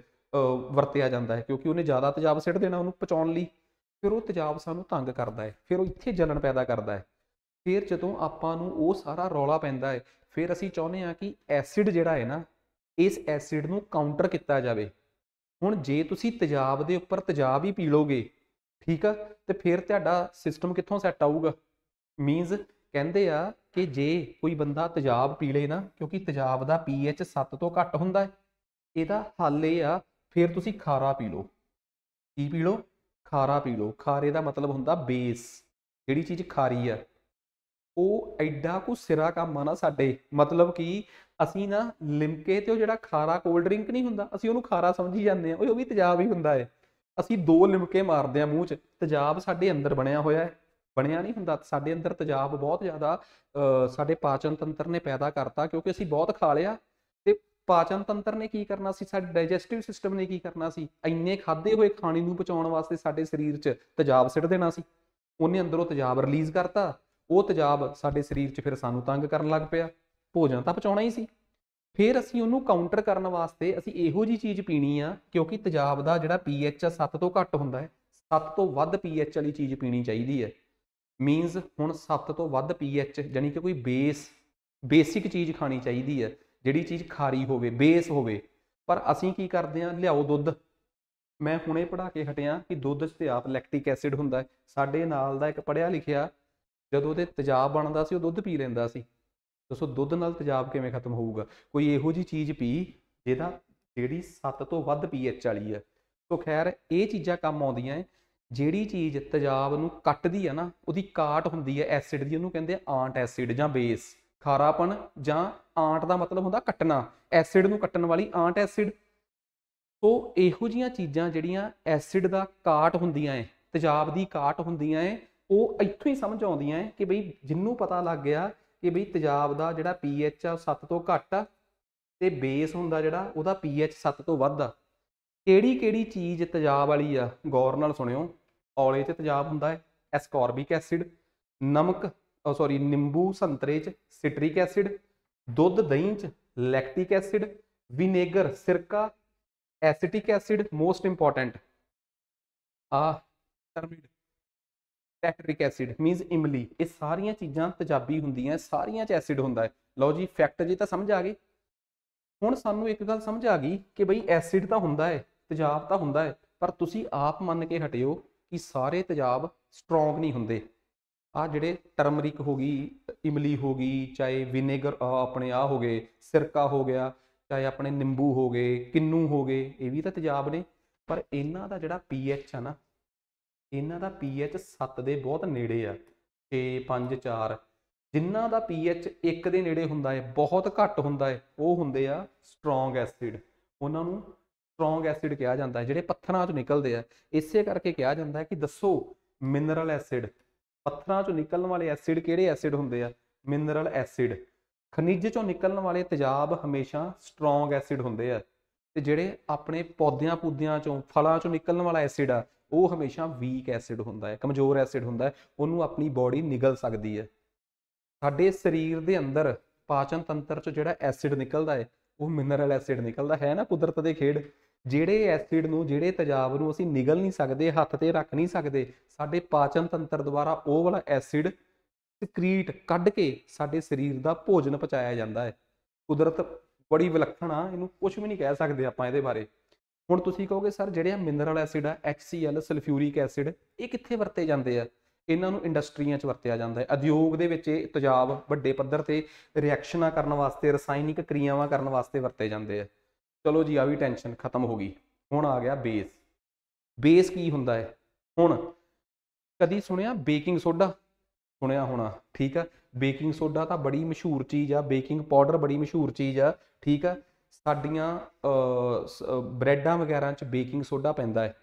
ਵਰਤਿਆ ਜਾਂਦਾ ਹੈ ਕਿਉਂਕਿ ਉਹਨੇ ਜ਼ਿਆਦਾ ਤਜਾਬ ਸਿੱਟ ਦੇਣਾ ਉਹਨੂੰ ਪਚਾਉਣ ਲਈ ਫਿਰ ਉਹ ਤੇਜ਼ਾਬ ਸਾਨੂੰ ਤੰਗ ਕਰਦਾ ਹੈ ਫਿਰ ਉਹ ਇੱਥੇ ਜਲਨ ਪੈਦਾ ਕਰਦਾ ਹੈ ਫਿਰ ਜਦੋਂ ਆਪਾਂ ਨੂੰ ਉਹ ਸਾਰਾ ਰੌਲਾ ਪੈਂਦਾ ਹੈ ਫਿਰ ਅਸੀਂ ਚਾਹੁੰਦੇ ਹਾਂ ਕਿ ਐਸਿਡ ਜਿਹੜਾ ਹੈ ਨਾ ਇਸ ਐਸਿਡ ਨੂੰ ਕਾਊਂਟਰ ਕੀਤਾ ਜਾਵੇ ਹੁਣ ਜੇ ਤੁਸੀਂ ਤੇਜ਼ਾਬ ਦੇ ਉੱਪਰ ਤੇਜ਼ਾਬ ਹੀ ਪੀ ਲੋਗੇ ਠੀਕ ਆ ਤੇ ਫਿਰ ਤੁਹਾਡਾ ਸਿਸਟਮ ਕਿੱਥੋਂ ਸੈੱਟ ਆਊਗਾ ਮੀਨਸ ਕਹਿੰਦੇ ਆ ਕਿ ਜੇ ਕੋਈ ਬੰਦਾ ਤੇਜ਼ਾਬ ਪੀ ਲੇ ਨਾ ਕਿਉਂਕਿ ਤੇਜ਼ਾਬ ਦਾ ਪੀਐਚ 7 ਤੋਂ ਘੱਟ ਹੁੰਦਾ ਹੈ ਇਹਦਾ ਹੱਲ ਇਹ ਆ ਫਿਰ ਤੁਸੀਂ ਖਾਰਾ ਪੀ ਲਓ ਕੀ ਪੀ ਲਓ ਖਾਰਾ ਪੀ ਲਓ ਖਾਰੇ ਦਾ ਮਤਲਬ ਹੁੰਦਾ ਬੇਸ ਜਿਹੜੀ ਚੀਜ਼ ਖਾਰੀ ਆ ਉਹ ਐਡਾ ਕੋ ਸਿਰਾ ਕੰਮ ਆ ਨਾ ਸਾਡੇ ਮਤਲਬ ਕਿ ਅਸੀਂ ਨਾ ਲਿਮਕੇ ਤੇ ਉਹ ਜਿਹੜਾ ਖਾਰਾ ਕੋਲਡ ਡਰਿੰਕ ਨਹੀਂ ਹੁੰਦਾ ਅਸੀਂ ਉਹਨੂੰ ਖਾਰਾ ਸਮਝੀ ਜਾਂਦੇ ਆ ਉਹ ਵੀ ਤੇਜ਼ਾਬ ਹੀ ਹੁੰਦਾ ਹੈ ਅਸੀਂ ਦੋ ਲਿਮਕੇ ਮਾਰਦੇ ਆ ਮੂੰਹ 'ਚ ਤੇਜ਼ਾਬ ਸਾਡੇ ਅੰਦਰ ਬਣਿਆ ਹੋਇਆ ਹੈ ਬਣਿਆ ਨਹੀਂ ਹੁੰਦਾ ਸਾਡੇ ਅੰਦਰ ਤੇਜ਼ਾਬ ਬਹੁਤ ਜ਼ਿਆਦਾ ਸਾਡੇ ਪਾਚਨ ਤੰਤਰ ਨੇ ਪੈਦਾ ਕਰਤਾ ਕਿਉਂਕਿ ਅਸੀਂ ਬਹੁਤ ਖਾ ਲਿਆ ਪਾਚਨ ਤੰਤਰ ਨੇ ਕੀ ਕਰਨਾ ਸੀ ਸਾਡੇ ਡਾਈਜੈਸਟਿਵ ਸਿਸਟਮ ਨੇ ਕੀ ਕਰਨਾ ਸੀ ਇੰਨੇ ਖਾਦੇ ਹੋਏ ਖਾਣੇ ਨੂੰ ਪਚਾਉਣ ਵਾਸਤੇ ਸਾਡੇ ਸਰੀਰ 'ਚ ਤੇਜ਼ਾਬ ਸਿੱਟ ਦੇਣਾ ਸੀ ਉਹਨੇ ਅੰਦਰੋਂ ਤੇਜ਼ਾਬ ਰਿਲੀਜ਼ ਕਰਤਾ ਉਹ ਤੇਜ਼ਾਬ ਸਾਡੇ ਸਰੀਰ 'ਚ ਫਿਰ ਸਾਨੂੰ ਤੰਗ ਕਰਨ ਲੱਗ ਪਿਆ ਭੋਜਨ ਤਾਂ ਪਚਾਉਣਾ ਹੀ ਸੀ ਫਿਰ ਅਸੀਂ ਉਹਨੂੰ ਕਾਊਂਟਰ ਕਰਨ ਵਾਸਤੇ ਅਸੀਂ ਇਹੋ ਜੀ ਚੀਜ਼ ਪੀਣੀ ਆ ਕਿਉਂਕਿ ਤੇਜ਼ਾਬ ਦਾ ਜਿਹੜਾ ਪੀਐਚ ਆ 7 ਤੋਂ ਘੱਟ ਹੁੰਦਾ ਹੈ 7 ਤੋਂ ਵੱਧ ਪੀਐਚ ਵਾਲੀ ਚੀਜ਼ ਪੀਣੀ ਚਾਹੀਦੀ ਹੈ ਮੀਨਸ ਹੁਣ 7 ਤੋਂ ਵੱਧ ਪੀਐਚ ਯਾਨੀ ਕਿ ਕੋਈ ਬੇਸ ਬੇਸਿਕ ਚੀਜ਼ ਖਾਣੀ ਚਾਹੀਦੀ ਹੈ ਜਿਹੜੀ ਚੀਜ਼ ਖਾਰੀ ਹੋਵੇ ਬੇਸ ਹੋਵੇ ਪਰ ਅਸੀਂ ਕੀ ਕਰਦੇ ਆ ਲਿਆਓ ਦੁੱਧ ਮੈਂ ਹੁਣੇ ਪੜਾ ਕੇ ਹਟਿਆ ਕਿ ਦੁੱਧ 'ਚ ਤੇ ਆਪ ਲੈਕਟਿਕ ਐਸਿਡ ਹੁੰਦਾ ਹੈ ਸਾਡੇ ਨਾਲ ਦਾ ਇੱਕ ਪੜਿਆ ਲਿਖਿਆ ਜਦੋਂ ਉਹਦੇ ਤੇਜ਼ਾਬ ਬਣਦਾ ਸੀ ਉਹ ਦੁੱਧ ਪੀ ਲੈਂਦਾ ਸੀ ਦੱਸੋ ਦੁੱਧ ਨਾਲ ਤੇਜ਼ਾਬ ਕਿਵੇਂ ਖਤਮ ਹੋਊਗਾ ਕੋਈ ਇਹੋ ਜੀ ਚੀਜ਼ ਪੀ ਜਿਹਦਾ ਜਿਹੜੀ 7 ਤੋਂ ਵੱਧ ਪੀਐਚ ਵਾਲੀ ਹੈ ਸੋ ਖੈਰ ਇਹ ਚੀਜ਼ਾਂ ਕੰਮ ਆਉਂਦੀਆਂ ਹੈ ਜਿਹੜੀ ਚੀਜ਼ ਤੇਜ਼ਾਬ ਨੂੰ ਕੱਟਦੀ ਹੈ ਨਾ ਉਹਦੀ ਕਾਟ ਹੁੰਦੀ ਹੈ ਐਸਿਡ ਦੀ ਉਹਨੂੰ ਕਹਿੰਦੇ ਆਂਟ ਐਸਿਡ ਜਾਂ ਬੇਸ ਖਾਰਾਪਣ ਜਾਂ ਆਂਟ ਦਾ ਮਤਲਬ ਹੁੰਦਾ ਕੱਟਣਾ ਐਸਿਡ ਨੂੰ ਕੱਟਣ ਵਾਲੀ ਆਂਟ ਐਸਿਡ ਸੋ ਇਹੋ ਜੀਆਂ ਚੀਜ਼ਾਂ ਜਿਹੜੀਆਂ ਐਸਿਡ ਦਾ ਕਾਟ ਹੁੰਦੀਆਂ ਐ ਤੇਜ਼ਾਬ ਦੀ ਕਾਟ ਹੁੰਦੀਆਂ ਐ ਉਹ ਇੱਥੋਂ ਹੀ ਸਮਝ ਆਉਂਦੀਆਂ ਐ ਕਿ ਬਈ ਜਿੰਨੂੰ ਪਤਾ ਲੱਗ ਗਿਆ ਕਿ ਬਈ ਤੇਜ਼ਾਬ ਦਾ ਜਿਹੜਾ ਪੀਐਚ ਆ 7 ਤੋਂ ਘੱਟ ਆ ਤੇ ਬੇਸ ਹੁੰਦਾ ਜਿਹੜਾ ਉਹਦਾ ਪੀਐਚ 7 ਤੋਂ ਵੱਧ ਆ ਕਿਹੜੀ ਕਿਹੜੀ ਚੀਜ਼ ਤੇਜ਼ਾਬ ਵਾਲੀ ਆ ਗੌਰ ਨਾਲ ਸੁਣਿਓ ਔਲੇ 'ਚ ਤੇਜ਼ਾਬ ਹੁੰਦਾ ਐ ਐਸਕੋਰਬਿਕ ਐਸਿਡ ਨਮਕ ਸੌਰੀ ਨਿੰਬੂ ਸੰਤਰੇ 'ਚ ਸਿਟ੍ਰਿਕ ਐਸਿਡ ਦੁੱਧ ਦਹੀਂ 'ਚ ਲੈਕਟਿਕ ਐਸਿਡ ਵਿਨੇਗਰ ਸਿਰਕਾ ਐਸਿਟਿਕ ਐਸਿਡ ਮੋਸਟ ਇੰਪੋਰਟੈਂਟ ਆ ਟਰਮਿਡ ਟੈਟਰਿਕ ਐਸਿਡ ਮੀਨਸ ਇਮਲੀ ਇਹ ਸਾਰੀਆਂ ਚੀਜ਼ਾਂ ਤਜਾਬੀ ਹੁੰਦੀਆਂ ਸਾਰੀਆਂ 'ਚ ਐਸਿਡ ਹੁੰਦਾ ਹੈ ਲਓ ਜੀ ਫੈਕਟ ਜੀ ਤਾਂ ਸਮਝ ਆ ਗਏ ਹੁਣ ਸਾਨੂੰ ਇੱਕ ਗੱਲ ਸਮਝ ਆ ਗਈ ਕਿ ਬਈ ਐਸਿਡ ਤਾਂ ਹੁੰਦਾ ਹੈ ਤਜਾਬ ਤਾਂ ਹੁੰਦਾ ਹੈ ਪਰ ਤੁਸੀਂ ਆਪ ਮੰਨ ਕੇ ਹਟਿਓ ਕਿ ਸਾਰੇ ਤਜਾਬ ਸਟਰੋਂਗ ਨਹੀਂ ਹੁੰਦੇ ਆ ਜਿਹੜੇ ਟਰਮਰਿਕ ਹੋ ਗਈ ਇਮਲੀ ਹੋ ਗਈ ਚਾਹੇ ਵਿਨੇਗਰ ਆਪਣੇ ਆ ਹੋ ਗਏ ਸਿਰਕਾ ਹੋ ਗਿਆ ਚਾਹੇ ਆਪਣੇ ਨਿੰਬੂ ਹੋ ਗਏ ਕਿੰਨੂ ਹੋ ਗਏ ਇਹ ਵੀ ਤਾਂ ਤੇਜ਼ਾਬ ਨੇ ਪਰ ਇਹਨਾਂ ਦਾ ਜਿਹੜਾ ਪੀਐਚ ਆ ਨਾ ਇਹਨਾਂ ਦਾ ਪੀਐਚ 7 ਦੇ ਬਹੁਤ ਨੇੜੇ ਆ 6 5 4 ਜਿਨ੍ਹਾਂ ਦਾ ਪੀਐਚ 1 ਦੇ ਨੇੜੇ ਹੁੰਦਾ ਹੈ ਬਹੁਤ ਘੱਟ ਹੁੰਦਾ ਹੈ ਉਹ ਹੁੰਦੇ ਆ ਸਟਰੋਂਗ ਐਸਿਡ ਉਹਨਾਂ ਨੂੰ ਸਟਰੋਂਗ ਐਸਿਡ ਕਿਹਾ ਜਾਂਦਾ ਹੈ ਜਿਹੜੇ ਪੱਥਰਾਂ 'ਚੋਂ ਨਿਕਲਦੇ ਆ ਇਸੇ ਕਰਕੇ ਕਿਹਾ ਜਾਂਦਾ ਹੈ ਕਿ ਦੱਸੋ ਮਿਨਰਲ ਐਸਿਡ ਪੱਥਰਾਂ ਚੋਂ ਨਿਕਲਣ ਵਾਲੇ ਐਸਿਡ ਕਿਹੜੇ ਐਸਿਡ ਹੁੰਦੇ ਆ ਮਿਨਰਲ ਐਸਿਡ ਖਣਿਜ ਚੋਂ ਨਿਕਲਣ ਵਾਲੇ ਤੇਜ਼ਾਬ ਹਮੇਸ਼ਾ ਸਟਰੋਂਗ ਐਸਿਡ ਹੁੰਦੇ ਆ ਤੇ ਜਿਹੜੇ ਆਪਣੇ ਪੌਦਿਆਂ ਪੂਦਿਆਂ ਚੋਂ ਫਲਾਂ ਚੋਂ ਨਿਕਲਣ ਵਾਲਾ ਐਸਿਡ ਆ ਉਹ ਹਮੇਸ਼ਾ ਵੀਕ ਐਸਿਡ ਹੁੰਦਾ ਹੈ ਕਮਜ਼ੋਰ ਐਸਿਡ ਹੁੰਦਾ ਹੈ ਉਹਨੂੰ ਆਪਣੀ ਬਾਡੀ ਨਿਗਲ ਸਕਦੀ ਹੈ ਸਾਡੇ ਸਰੀਰ ਦੇ ਅੰਦਰ ਪਾਚਨ ਤੰਤਰ ਚੋਂ ਜਿਹੜਾ ਐਸਿਡ ਨਿਕਲਦਾ ਹੈ ਉਹ ਮਿਨਰਲ ਐਸਿਡ ਨਿਕਲਦਾ ਹੈ ਨਾ ਕੁਦਰਤ ਦੇ ਖੇਡ ਜਿਹੜੇ ਐਸਿਡ ਨੂੰ ਜਿਹੜੇ ਤੇਜ਼ਾਬ ਨੂੰ ਅਸੀਂ ਨਿਗਲ ਨਹੀਂ ਸਕਦੇ ਹੱਥ ਤੇ ਰੱਖ ਨਹੀਂ ਸਕਦੇ ਸਾਡੇ ਪਾਚਨ ਤੰਤਰ ਦੁਆਰਾ ਉਹ ਵਾਲਾ ਐਸਿਡ ਸਕ੍ਰੀਟ ਕੱਢ ਕੇ ਸਾਡੇ ਸਰੀਰ ਦਾ ਭੋਜਨ ਪਚਾਇਆ ਜਾਂਦਾ ਹੈ ਕੁਦਰਤ ਬੜੀ ਵਿਲੱਖਣ ਆ ਇਹਨੂੰ ਕੁਝ ਵੀ ਨਹੀਂ ਕਹਿ ਸਕਦੇ ਆਪਾਂ ਇਹਦੇ ਬਾਰੇ ਹੁਣ ਤੁਸੀਂ ਕਹੋਗੇ ਸਰ ਜਿਹੜੇ ਆ ਮਿਨਰਲ ਐਸਿਡ ਆ HCl ਸਲਫਿਊਰਿਕ ਐਸਿਡ ਇਹ ਕਿੱਥੇ ਵਰਤੇ ਜਾਂਦੇ ਆ ਇਹਨਾਂ ਨੂੰ ਇੰਡਸਟਰੀਆਂ 'ਚ ਵਰਤਿਆ ਜਾਂਦਾ ਹੈ ਉਦਯੋਗ ਦੇ ਵਿੱਚ ਇਹ ਤੇਜ਼ਾਬ ਵੱਡੇ ਪੱਧਰ ਤੇ ਰਿਐਕਸ਼ਨਾਂ ਕਰਨ ਵਾਸਤੇ ਰਸਾਇਣਿਕ ਕਿਰਿਆਵਾਂ ਕਰਨ ਵਾਸਤੇ ਵਰਤੇ ਜਾਂਦੇ ਆ ਚਲੋ ਜੀ ਆ ਵੀ ਟੈਨਸ਼ਨ ਖਤਮ ਹੋ ਗਈ ਹੁਣ ਆ ਗਿਆ ਬੇਸ ਬੇਸ ਕੀ ਹੁੰਦਾ ਹੈ ਹੁਣ ਕਦੀ ਸੁਣਿਆ ਬੇਕਿੰਗ ਸੋਡਾ ਸੁਣਿਆ ਹੋਣਾ ਠੀਕ ਆ ਬੇਕਿੰਗ ਸੋਡਾ ਤਾਂ ਬੜੀ ਮਸ਼ਹੂਰ ਚੀਜ਼ ਆ ਬੇਕਿੰਗ ਪਾਊਡਰ ਬੜੀ ਮਸ਼ਹੂਰ ਚੀਜ਼ ਆ ਠੀਕ ਆ ਸਾਡੀਆਂ ਬ੍ਰੈਡਾਂ ਵਗੈਰਾ 'ਚ ਬੇਕਿੰਗ ਸੋਡਾ ਪੈਂਦਾ ਹੈ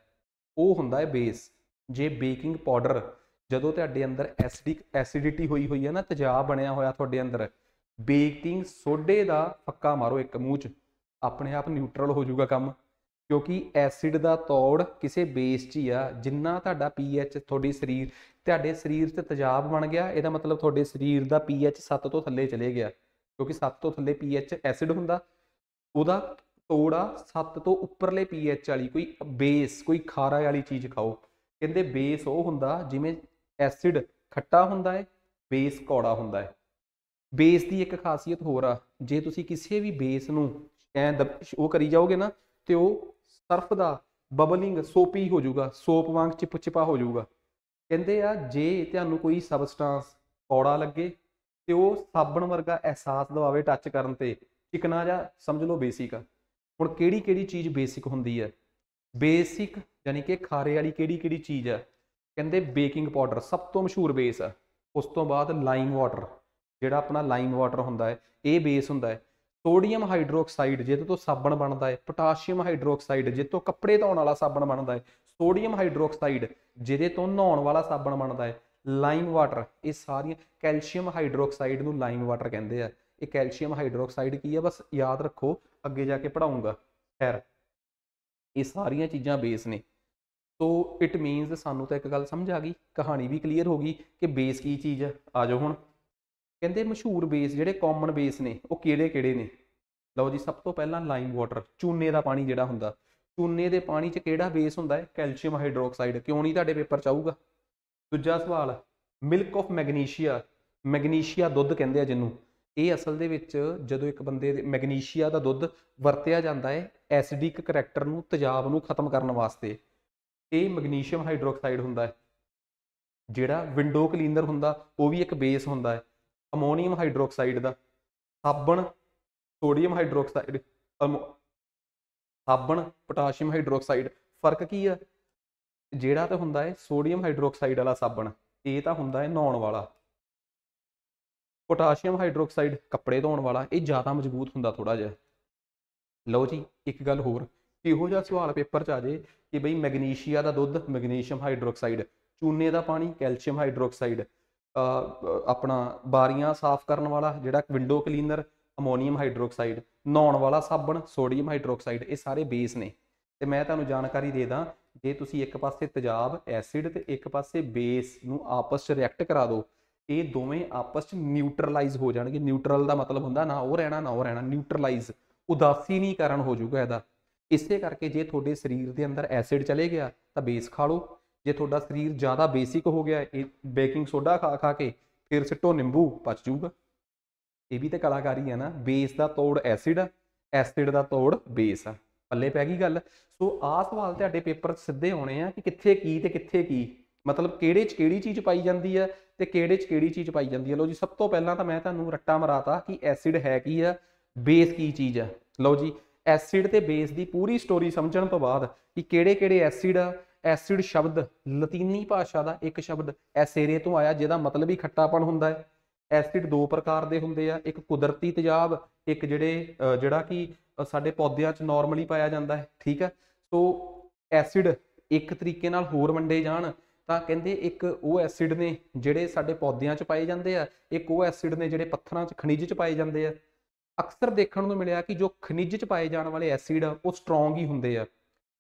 ਉਹ ਹੁੰਦਾ ਹੈ ਬੇਸ ਜੇ ਬੇਕਿੰਗ ਪਾਊਡਰ ਜਦੋਂ ਤੁਹਾਡੇ ਅੰਦਰ ਐਸਿਡਿਕ ਐਸਿਡਿਟੀ ਹੋਈ ਹੋਈ ਹੈ ਨਾ ਤੇਜ਼ਾਬ ਬਣਿਆ ਹੋਇਆ ਤੁਹਾਡੇ ਅੰਦਰ ਬੇਕਿੰਗ ਸੋਡੇ ਦਾ ਫੱਕਾ ਮਾਰੋ ਇੱਕ ਮੂੰਹ 'ਚ ਆਪਣੇ ਆਪ ਨਿਊਟਰਲ ਹੋ ਜਾਊਗਾ ਕੰਮ ਕਿਉਂਕਿ ਐਸਿਡ ਦਾ ਤੌੜ ਕਿਸੇ ਬੇਸ 'ਚ ਹੀ ਆ ਜਿੰਨਾ ਤੁਹਾਡਾ ਐਚ ਤੁਹਾਡੇ ਸਰੀਰ ਤੁਹਾਡੇ ਸਰੀਰ 'ਚ ਤੇਜ਼ਾਬ ਬਣ ਗਿਆ ਇਹਦਾ ਮਤਲਬ ਤੁਹਾਡੇ ਸਰੀਰ ਦਾ ਐਚ 7 ਤੋਂ ਥੱਲੇ ਚਲੇ ਗਿਆ ਕਿਉਂਕਿ 7 ਤੋਂ ਥੱਲੇ ਐਚ ਐਸਿਡ ਹੁੰਦਾ ਉਹਦਾ ਤੋੜਾ 7 ਤੋਂ ਉੱਪਰਲੇ ਐਚ ਵਾਲੀ ਕੋਈ ਬੇਸ ਕੋਈ ਖਾਰਾ ਵਾਲੀ ਚੀਜ਼ ਖਾਓ ਕਹਿੰਦੇ ਬੇਸ ਉਹ ਹੁੰਦਾ ਜਿਵੇਂ ਐਸਿਡ ਖੱਟਾ ਹੁੰਦਾ ਹੈ ਬੇਸ ਕੌੜਾ ਹੁੰਦਾ ਹੈ ਬੇਸ ਦੀ ਇੱਕ ਖਾਸੀਅਤ ਹੋਰ ਆ ਜੇ ਤੁਸੀਂ ਕਿਸੇ ਵੀ ਬੇਸ ਨੂੰ ਐ ਉਹ ਕਰੀ ਜਾਓਗੇ ਨਾ ਤੇ ਉਹ ਸਰਫ ਦਾ ਬਬਲਿੰਗ ਸੋਪੀ ਹੋ ਜਾਊਗਾ ਸੋਪ ਵਾਂਗ ਚਿਪਾ ਹੋ ਜਾਊਗਾ ਕਹਿੰਦੇ ਆ ਜੇ ਤੁਹਾਨੂੰ ਕੋਈ ਸਬਸਟੈਂਸ ਕੌੜਾ ਲੱਗੇ ਤੇ ਉਹ ਸਾਬਣ ਵਰਗਾ ਅਹਿਸਾਸ ਦਵਾਵੇ ਟੱਚ ਕਰਨ ਤੇ ਚਿਕਨਾ ਜਾਂ ਸਮਝ ਲਓ ਬੇਸਿਕ ਆ ਹੁਣ ਕਿਹੜੀ ਕਿਹੜੀ ਚੀਜ਼ ਬੇਸਿਕ ਹੁੰਦੀ ਹੈ ਬੇਸਿਕ ਯਾਨੀ ਕਿ ਖਾਰੇ ਵਾਲੀ ਕਿਹੜੀ ਕਿਹੜੀ ਚੀਜ਼ ਆ ਕਹਿੰਦੇ ਬੇਕਿੰਗ ਪਾਊਡਰ ਸਭ ਤੋਂ ਮਸ਼ਹੂਰ ਬੇਸ ਆ ਉਸ ਤੋਂ ਬਾਅਦ ਲਾਈਮ ਵਾਟਰ ਜਿਹੜਾ ਆਪਣਾ ਲਾਈਮ ਵਾਟਰ ਹੁੰਦਾ ਹੈ ਇਹ ਬੇਸ ਹੁੰਦਾ ਹੈ ਸੋਡੀਅਮ ਹਾਈਡਰੋਕਸਾਈਡ ਜਿਹਦੇ ਤੋਂ ਸਾਬਣ ਬਣਦਾ ਹੈ ਪੋਟਾਸ਼ੀਅਮ ਹਾਈਡਰੋਕਸਾਈਡ ਜਿਹਦੇ ਤੋਂ ਕੱਪੜੇ ਧੋਣ ਵਾਲਾ ਸਾਬਣ ਬਣਦਾ ਹੈ ਸੋਡੀਅਮ ਹਾਈਡਰੋਕਸਾਈਡ ਜਿਹਦੇ ਤੋਂ ਨਹਾਉਣ ਵਾਲਾ ਸਾਬਣ ਬਣਦਾ ਹੈ ਲਾਈਮ ਵਾਟਰ ਇਹ ਸਾਰੀਆਂ ਕੈਲਸ਼ੀਅਮ ਹਾਈਡਰੋਕਸਾਈਡ ਨੂੰ ਲਾਈਮ ਵਾਟਰ ਕਹਿੰਦੇ ਆ ਇਹ ਕੈਲਸ਼ੀਅਮ ਹਾਈਡਰੋਕਸਾਈਡ ਕੀ ਆ ਬਸ ਯਾਦ ਰੱਖੋ ਅੱਗੇ ਜਾ ਕੇ ਪੜਾਉਂਗਾ ਖੈਰ ਇਹ ਸਾਰੀਆਂ ਚੀਜ਼ਾਂ ਬੇਸ ਨੇ ਸੋ ਇਟ ਮੀਨਸ ਸਾਨੂੰ ਤਾਂ ਇੱਕ ਗੱਲ ਸਮਝ ਆ ਗਈ ਕਹਾਣੀ ਵੀ ਕਲੀਅਰ ਹੋ ਗਈ ਕਿ ਬੇਸ ਕੀ ਚੀਜ਼ ਆ ਆਜੋ ਹੁਣ ਕਹਿੰਦੇ ਮਸ਼ਹੂਰ ਬੇਸ ਜਿਹੜੇ ਕਾਮਨ ਬੇਸ ਨੇ ਉਹ ਕਿਹੜੇ-ਕਿਹੜੇ ਨੇ ਲਓ ਜੀ ਸਭ ਤੋਂ ਪਹਿਲਾਂ ਲਾਈਮ ਵਾਟਰ ਚੂਨੇ ਦਾ ਪਾਣੀ ਜਿਹੜਾ ਹੁੰਦਾ ਚੂਨੇ ਦੇ ਪਾਣੀ 'ਚ ਕਿਹੜਾ ਬੇਸ ਹੁੰਦਾ ਹੈ ਕੈਲਸ਼ੀਅਮ ਹਾਈਡਰੋਕਸਾਈਡ ਕਿਉਂ ਨਹੀਂ ਤੁਹਾਡੇ ਪੇਪਰ 'ਚ ਆਊਗਾ ਦੂਜਾ ਸਵਾਲ ਮਿਲਕ ਆਫ ਮੈਗਨੀਸ਼ੀਆ ਮੈਗਨੀਸ਼ੀਆ ਦੁੱਧ ਕਹਿੰਦੇ ਆ ਜਿਹਨੂੰ ਇਹ ਅਸਲ ਦੇ ਵਿੱਚ ਜਦੋਂ ਇੱਕ ਬੰਦੇ ਦੇ ਮੈਗਨੀਸ਼ੀਆ ਦਾ ਦੁੱਧ ਵਰਤਿਆ ਜਾਂਦਾ ਹੈ ਐਸਿਡਿਕ ਕੈਰੈਕਟਰ ਨੂੰ ਤੇਜ਼ਾਬ ਨੂੰ ਖਤਮ ਕਰਨ ਵਾਸਤੇ ਇਹ ਮੈਗਨੀਸ਼ੀਅਮ ਹਾਈਡਰੋਕਸਾਈਡ ਹੁੰਦਾ ਹੈ ਜਿਹੜਾ ਵਿੰਡੋ ਕਲੀਨਰ ਹੁੰਦਾ ਉਹ ਵੀ ਇੱਕ ਬੇਸ ਹੁੰਦਾ ਹੈ ਅਮੋਨੀਅਮ ਹਾਈਡਰੋਕਸਾਈਡ ਦਾ ਸਾਬਣ ਸੋਡੀਅਮ ਹਾਈਡਰੋਕਸਾਈਡ ਸਾਬਣ ਪੋਟਾਸ਼ੀਅਮ ਹਾਈਡਰੋਕਸਾਈਡ ਫਰਕ ਕੀ ਆ ਜਿਹੜਾ ਤਾਂ ਹੁੰਦਾ ਹੈ ਸੋਡੀਅਮ ਹਾਈਡਰੋਕਸਾਈਡ ਵਾਲਾ ਸਾਬਣ ਇਹ ਤਾਂ ਹੁੰਦਾ ਹੈ ਨਾਉਣ ਵਾਲਾ ਪੋਟਾਸ਼ੀਅਮ ਹਾਈਡਰੋਕਸਾਈਡ ਕੱਪੜੇ ਧੋਣ ਵਾਲਾ ਇਹ ਜ਼ਿਆਦਾ ਮਜ਼ਬੂਤ ਹੁੰਦਾ ਥੋੜਾ ਜਿਹਾ ਲਓ ਜੀ ਇੱਕ ਗੱਲ ਹੋਰ ਇਹੋ ਜਿਹਾ ਸਵਾਲ ਪੇਪਰ 'ਚ ਆ ਜੇ ਕਿ ਬਈ ਮੈਗਨੀਸ਼ੀਆ ਦਾ ਦੁੱਧ ਮੈਗਨੀਸ਼ੀਅਮ ਹਾਈਡਰੋਕਸਾਈਡ ਚੂਨੇ ਦਾ ਪਾਣੀ ਕੈਲਸ਼ੀਅਮ ਹਾਈਡਰੋਕਸਾਈਡ ਆਪਣਾ ਬਾਰੀਆਂ ਸਾਫ਼ ਕਰਨ ਵਾਲਾ ਜਿਹੜਾ ਵਿੰਡੋ ਕਲੀਨਰ ਅਮੋਨੀਅਮ ਹਾਈਡਰੋਕਸਾਈਡ ਨਹਾਉਣ ਵਾਲਾ ਸਾਬਣ ਸੋਡੀਅਮ ਹਾਈਡਰੋਕਸਾਈਡ ਇਹ ਸਾਰੇ ਬੇਸ ਨੇ ਤੇ ਮੈਂ ਤੁਹਾਨੂੰ ਜਾਣਕਾਰੀ ਦੇ ਦਾਂ ਜੇ ਤੁਸੀਂ ਇੱਕ ਪਾਸੇ ਤੇਜ਼ਾਬ ਐਸਿਡ ਤੇ ਇੱਕ ਪਾਸੇ ਬੇਸ ਨੂੰ ਆਪਸ ਵਿੱਚ ਰਿਐਕਟ ਕਰਾ ਦਿਓ ਇਹ ਦੋਵੇਂ ਆਪਸ ਵਿੱਚ ਨਿਊਟਰਲਾਈਜ਼ ਹੋ ਜਾਣਗੇ ਨਿਊਟਰਲ ਦਾ ਮਤਲਬ ਹੁੰਦਾ ਨਾ ਉਹ ਰਹਿਣਾ ਨਾ ਉਹ ਰਹਿਣਾ ਨਿਊਟਰਲਾਈਜ਼ ਉਦਾਸੀਨੀਕਰਨ ਹੋ ਜਾਊਗਾ ਇਹਦਾ ਇਸੇ ਕਰਕੇ ਜੇ ਤੁਹਾਡੇ ਸਰੀਰ ਦੇ ਅੰਦਰ ਐਸਿਡ ਚਲੇ ਗਿਆ ਤਾਂ ਬੇਸ ਖਾ ਲਓ ਜੇ ਤੁਹਾਡਾ ਸਰੀਰ ਜ਼ਿਆਦਾ ਬੇਸਿਕ ਹੋ ਗਿਆ ਇਹ ਬੇਕਿੰਗ ਸੋਡਾ ਖਾ ਖਾ ਕੇ ਫਿਰ ਸਿੱਟੋ ਨਿੰਬੂ ਪਚ ਜਾਊਗਾ ਇਹ ਵੀ ਤਾਂ ਕਲਾਕਾਰੀ ਆ ਨਾ ਬੇਸ ਦਾ ਤੋੜ ਐਸਿਡ ਐਸਿਡ ਦਾ ਤੋੜ ਬੇਸ ਆ ਪੱਲੇ ਪੈ ਗਈ ਗੱਲ ਸੋ ਆਹ ਸਵਾਲ ਤੁਹਾਡੇ ਪੇਪਰ 'ਚ ਸਿੱਧੇ ਆਉਣੇ ਆ ਕਿ ਕਿੱਥੇ ਕੀ ਤੇ ਕਿੱਥੇ ਕੀ ਮਤਲਬ ਕਿਹੜੇ 'ਚ ਕਿਹੜੀ ਚੀਜ਼ ਪਾਈ ਜਾਂਦੀ ਆ ਤੇ ਕਿਹੜੇ 'ਚ ਕਿਹੜੀ ਚੀਜ਼ ਪਾਈ ਜਾਂਦੀ ਆ ਲਓ ਜੀ ਸਭ ਤੋਂ ਪਹਿਲਾਂ ਤਾਂ ਮੈਂ ਤੁਹਾਨੂੰ ਰੱਟਾ ਮਰਾਤਾ ਕਿ ਐਸਿਡ ਹੈ ਕੀ ਆ ਬੇਸ ਕੀ ਚੀਜ਼ ਆ ਲਓ ਜੀ ਐਸਿਡ ਤੇ ਬੇਸ ਦੀ ਪੂਰੀ ਸਟੋਰੀ ਸਮਝਣ ਤੋਂ ਬਾਅਦ ਕਿ ਕਿਹੜੇ ਕਿਹੜੇ ਐਸਿਡ ਆ ਐਸਿਡ ਸ਼ਬਦ ਲਾਤੀਨੀ ਭਾਸ਼ਾ ਦਾ ਇੱਕ ਸ਼ਬਦ ਐਸੇਰੇ ਤੋਂ ਆਇਆ ਜਿਹਦਾ ਮਤਲਬ ਹੀ ਖੱਟਾਪਣ ਹੁੰਦਾ ਹੈ ਐਸਿਡ ਦੋ ਪ੍ਰਕਾਰ ਦੇ ਹੁੰਦੇ ਆ ਇੱਕ ਕੁਦਰਤੀ ਤੇਜ਼ਾਬ ਇੱਕ ਜਿਹੜੇ ਜਿਹੜਾ ਕਿ ਸਾਡੇ ਪੌਦਿਆਂ 'ਚ ਨਾਰਮਲੀ ਪਾਇਆ ਜਾਂਦਾ ਹੈ ਠੀਕ ਹੈ ਸੋ ਐਸਿਡ ਇੱਕ ਤਰੀਕੇ ਨਾਲ ਹੋਰ ਵੰਡੇ ਜਾਣ ਤਾਂ ਕਹਿੰਦੇ ਇੱਕ ਉਹ ਐਸਿਡ ਨੇ ਜਿਹੜੇ ਸਾਡੇ ਪੌਦਿਆਂ 'ਚ ਪਾਏ ਜਾਂਦੇ ਆ ਇੱਕ ਉਹ ਐਸਿਡ ਨੇ ਜਿਹੜੇ ਪੱਥਰਾਂ 'ਚ ਖਣਿਜ 'ਚ ਪਾਏ ਜਾਂਦੇ ਆ ਅਕਸਰ ਦੇਖਣ ਨੂੰ ਮਿਲਿਆ ਕਿ ਜੋ ਖਣਿਜ 'ਚ ਪਾਏ ਜਾਣ ਵਾਲੇ ਐਸਿਡ ਉਹ ਸਟਰੋਂਗ ਹੀ ਹੁੰਦੇ ਆ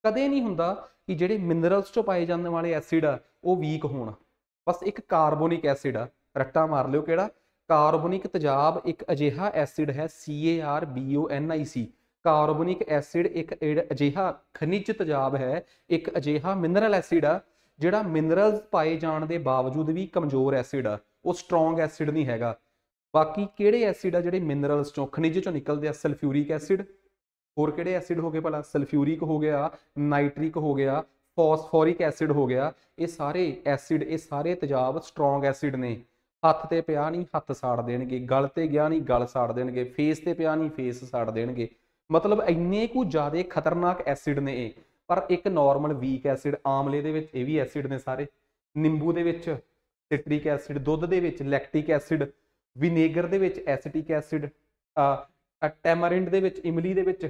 ਕਦੇ ਨਹੀਂ ਹੁੰਦਾ ਕਿ ਜਿਹੜੇ ਮਿਨਰਲਸ ਚੋਂ ਪਾਏ ਜਾਣ ਵਾਲੇ ਐਸਿਡ ਆ ਉਹ ਵੀਕ ਹੋਣ ਬਸ ਇੱਕ ਕਾਰਬੋਨਿਕ ਐਸਿਡ ਆ ਰੱਟਾ ਮਾਰ ਲਿਓ ਕਿਹੜਾ ਕਾਰਬੋਨਿਕ ਤੇਜ਼ਾਬ ਇੱਕ ਅਜਿਹਾ ਐਸਿਡ ਹੈ CARBONIC ਕਾਰਬੋਨਿਕ ਐਸਿਡ ਇੱਕ ਅਜਿਹਾ ਖਣਿਜ ਤੇਜ਼ਾਬ ਹੈ ਇੱਕ ਅਜਿਹਾ ਮਿਨਰਲ ਐਸਿਡ ਆ ਜਿਹੜਾ ਮਿਨਰਲਸ ਪਾਏ ਜਾਣ ਦੇ ਬਾਵਜੂਦ ਵੀ ਕਮਜ਼ੋਰ ਐਸਿਡ ਆ ਉਹ ਸਟਰੋਂਗ ਐਸਿਡ ਨਹੀਂ ਹੈਗਾ ਬਾਕੀ ਕਿਹੜੇ ਐਸਿਡ ਆ ਜਿਹੜੇ ਮਿਨਰਲਸ ਚੋਂ ਖਣਿਜ ਚੋਂ ਨਿਕਲਦੇ ਆ ਸਲਫਿਊਰਿਕ ਐਸਿਡ ਹੋਰ ਕਿਹੜੇ ਐਸਿਡ ਹੋ ਗਏ ਭਲਾ ਸਲਫਿਊਰਿਕ ਹੋ ਗਿਆ ਨਾਈਟ੍ਰਿਕ ਹੋ ਗਿਆ ਫਾਸਫੋਰਿਕ ਐਸਿਡ ਹੋ ਗਿਆ ਇਹ ਸਾਰੇ ਐਸਿਡ ਇਹ ਸਾਰੇ ਤੇਜ਼ਾਬ ਸਟਰੋਂਗ ਐਸਿਡ ਨੇ ਹੱਥ ਤੇ ਪਿਆ ਨਹੀਂ ਹੱਥ ਸਾੜ ਦੇਣਗੇ ਗਲ ਤੇ ਗਿਆ ਨਹੀਂ ਗਲ ਸਾੜ ਦੇਣਗੇ ਫੇਸ ਤੇ ਪਿਆ ਨਹੀਂ ਫੇਸ ਸਾੜ ਦੇਣਗੇ ਮਤਲਬ ਇੰਨੇ ਕੁ ਜ਼ਿਆਦਾ ਖਤਰਨਾਕ ਐਸਿਡ ਨੇ ਇਹ ਪਰ ਇੱਕ ਨਾਰਮਲ ਵੀਕ ਐਸਿਡ ਆਮਲੇ ਦੇ ਵਿੱਚ ਇਹ ਵੀ ਐਸਿਡ ਨੇ ਸਾਰੇ ਨਿੰਬੂ ਦੇ ਵਿੱਚ ਸਿਟ੍ਰਿਕ ਐਸਿਡ ਦੁੱਧ ਦੇ ਵਿੱਚ ਲੈਕਟਿਕ ਐਸਿਡ ਵਿਨੇਗਰ ਦੇ ਵਿੱਚ ਐਸਿਟਿਕ ਐਸਿਡ ਟੈਮਰਿੰਡ ਦੇ ਵਿੱਚ ਇਮਲੀ ਦੇ ਵਿੱਚ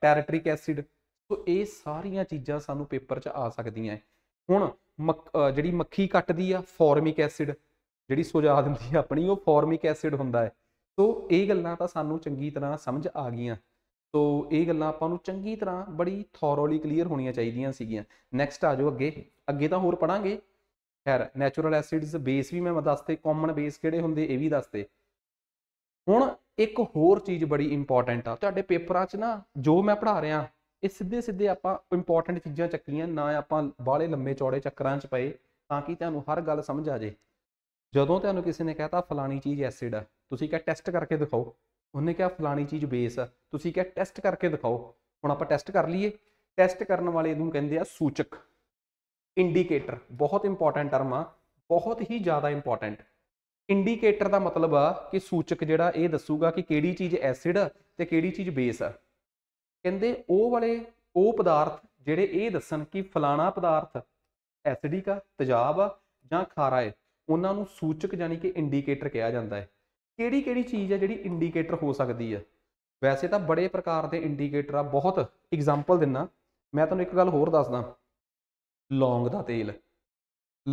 ਟੈਰਟ੍ਰਿਕ ਐਸਿਡ ਸੋ ਇਹ ਸਾਰੀਆਂ ਚੀਜ਼ਾਂ ਸਾਨੂੰ ਪੇਪਰ 'ਚ ਆ ਸਕਦੀਆਂ ਹੈ ਹੁਣ ਜਿਹੜੀ ਮੱਖੀ ਕੱਟਦੀ ਆ ਫਾਰਮਿਕ ਐਸਿਡ ਜਿਹੜੀ ਸੁਝਾ ਦਿੰਦੀ ਆ ਆਪਣੀ ਉਹ ਫਾਰਮਿਕ ਐਸਿਡ ਹੁੰਦਾ ਹੈ ਸੋ ਇਹ ਗੱਲਾਂ ਤਾਂ ਸਾਨੂੰ ਚੰਗੀ ਤਰ੍ਹਾਂ ਸਮਝ ਆ ਗਈਆਂ ਸੋ ਇਹ ਗੱਲਾਂ ਆਪਾਂ ਨੂੰ ਚੰਗੀ ਤਰ੍ਹਾਂ ਬੜੀ ਥੋਰੋਲੀ ਕਲੀਅਰ ਹੋਣੀਆਂ ਚਾਹੀਦੀਆਂ ਸੀਗੀਆਂ ਨੈਕਸਟ ਆ ਜਾਓ ਅੱਗੇ ਅੱਗੇ ਤਾਂ ਹੋਰ ਪੜਾਂਗੇ ਖੈਰ ਨੇਚਰਲ ਐਸਿਡਸ ਬੇਸ ਵੀ ਮੈਂ ਦੱਸਤੇ ਕਾਮਨ ਬੇਸ ਕਿਹੜੇ ਹੁੰਦੇ ਇਹ ਵੀ ਦੱਸਤੇ ਹੁਣ ਇੱਕ ਹੋਰ ਚੀਜ਼ ਬੜੀ ਇੰਪੋਰਟੈਂਟ ਆ ਤੁਹਾਡੇ ਪੇਪਰਾਂ 'ਚ ਨਾ ਜੋ ਮੈਂ ਪੜ੍ਹਾ ਰਿਹਾ ਇਹ ਸਿੱਧੇ ਸਿੱਧੇ ਆਪਾਂ ਇੰਪੋਰਟੈਂਟ ਚੀਜ਼ਾਂ ਚੱਕੀਆਂ ਨਾ ਆਪਾਂ ਬਾਹਲੇ ਲੰਮੇ ਚੌੜੇ ਚੱਕਰਾਂ 'ਚ ਪਏ ਤਾਂ ਕਿ ਤੁਹਾਨੂੰ ਹਰ ਗੱਲ ਸਮਝ ਆ ਜੇ ਜਦੋਂ ਤੁਹਾਨੂੰ ਕਿਸੇ ਨੇ ਕਹਤਾ ਫਲਾਣੀ ਚੀਜ਼ ਐਸਿਡ ਆ ਤੁਸੀਂ ਕਿਹਾ ਟੈਸਟ ਕਰਕੇ ਦਿਖਾਓ ਉਹਨੇ ਕਿਹਾ ਫਲਾਣੀ ਚੀਜ਼ ਬੇਸ ਆ ਤੁਸੀਂ ਕਿਹਾ ਟੈਸਟ ਕਰਕੇ ਦਿਖਾਓ ਹੁਣ ਆਪਾਂ ਟੈਸਟ ਕਰ ਲਈਏ ਟੈਸਟ ਕਰਨ ਵਾਲੇ ਨੂੰ ਕਹਿੰਦੇ ਆ ਸੂਚਕ ਇੰਡੀਕੇਟਰ ਬਹੁਤ ਇੰਪੋਰਟੈਂਟ ਟਰਮ ਆ ਬਹੁਤ ਹੀ ਜ਼ਿਆਦਾ ਇੰਪੋਰਟੈਂਟ ਇੰਡੀਕੇਟਰ ਦਾ ਮਤਲਬ ਆ ਕਿ ਸੂਚਕ ਜਿਹੜਾ ਇਹ ਦੱਸੂਗਾ ਕਿ ਕਿਹੜੀ ਚੀਜ਼ ਐਸਿਡ ਤੇ ਕਿਹੜੀ ਚੀਜ਼ ਬੇਸ ਆ ਕਹਿੰਦੇ ਉਹ ਵਾਲੇ ਉਹ ਪਦਾਰਥ ਜਿਹੜੇ ਇਹ ਦੱਸਣ ਕਿ ਫਲਾਣਾ ਪਦਾਰਥ ਐਸਿਡਿਕ ਆ ਤੇਜ਼ਾਬ ਆ ਜਾਂ ਖਾਰਾ ਹੈ ਉਹਨਾਂ ਨੂੰ ਸੂਚਕ ਯਾਨੀ ਕਿ ਇੰਡੀਕੇਟਰ ਕਿਹਾ ਜਾਂਦਾ ਹੈ ਕਿਹੜੀ ਕਿਹੜੀ ਚੀਜ਼ ਆ ਜਿਹੜੀ ਇੰਡੀਕੇਟਰ ਹੋ ਸਕਦੀ ਆ ਵੈਸੇ ਤਾਂ ਬੜੇ ਪ੍ਰਕਾਰ ਦੇ ਇੰਡੀਕੇਟਰ ਆ ਬਹੁਤ ਐਗਜ਼ਾਮਪਲ ਦਿੰਨਾ ਮੈਂ ਤੁਹਾਨੂੰ ਇੱਕ ਗੱਲ ਹੋਰ ਦੱਸਦਾ ਲੌਂਗ ਦਾ ਤੇਲ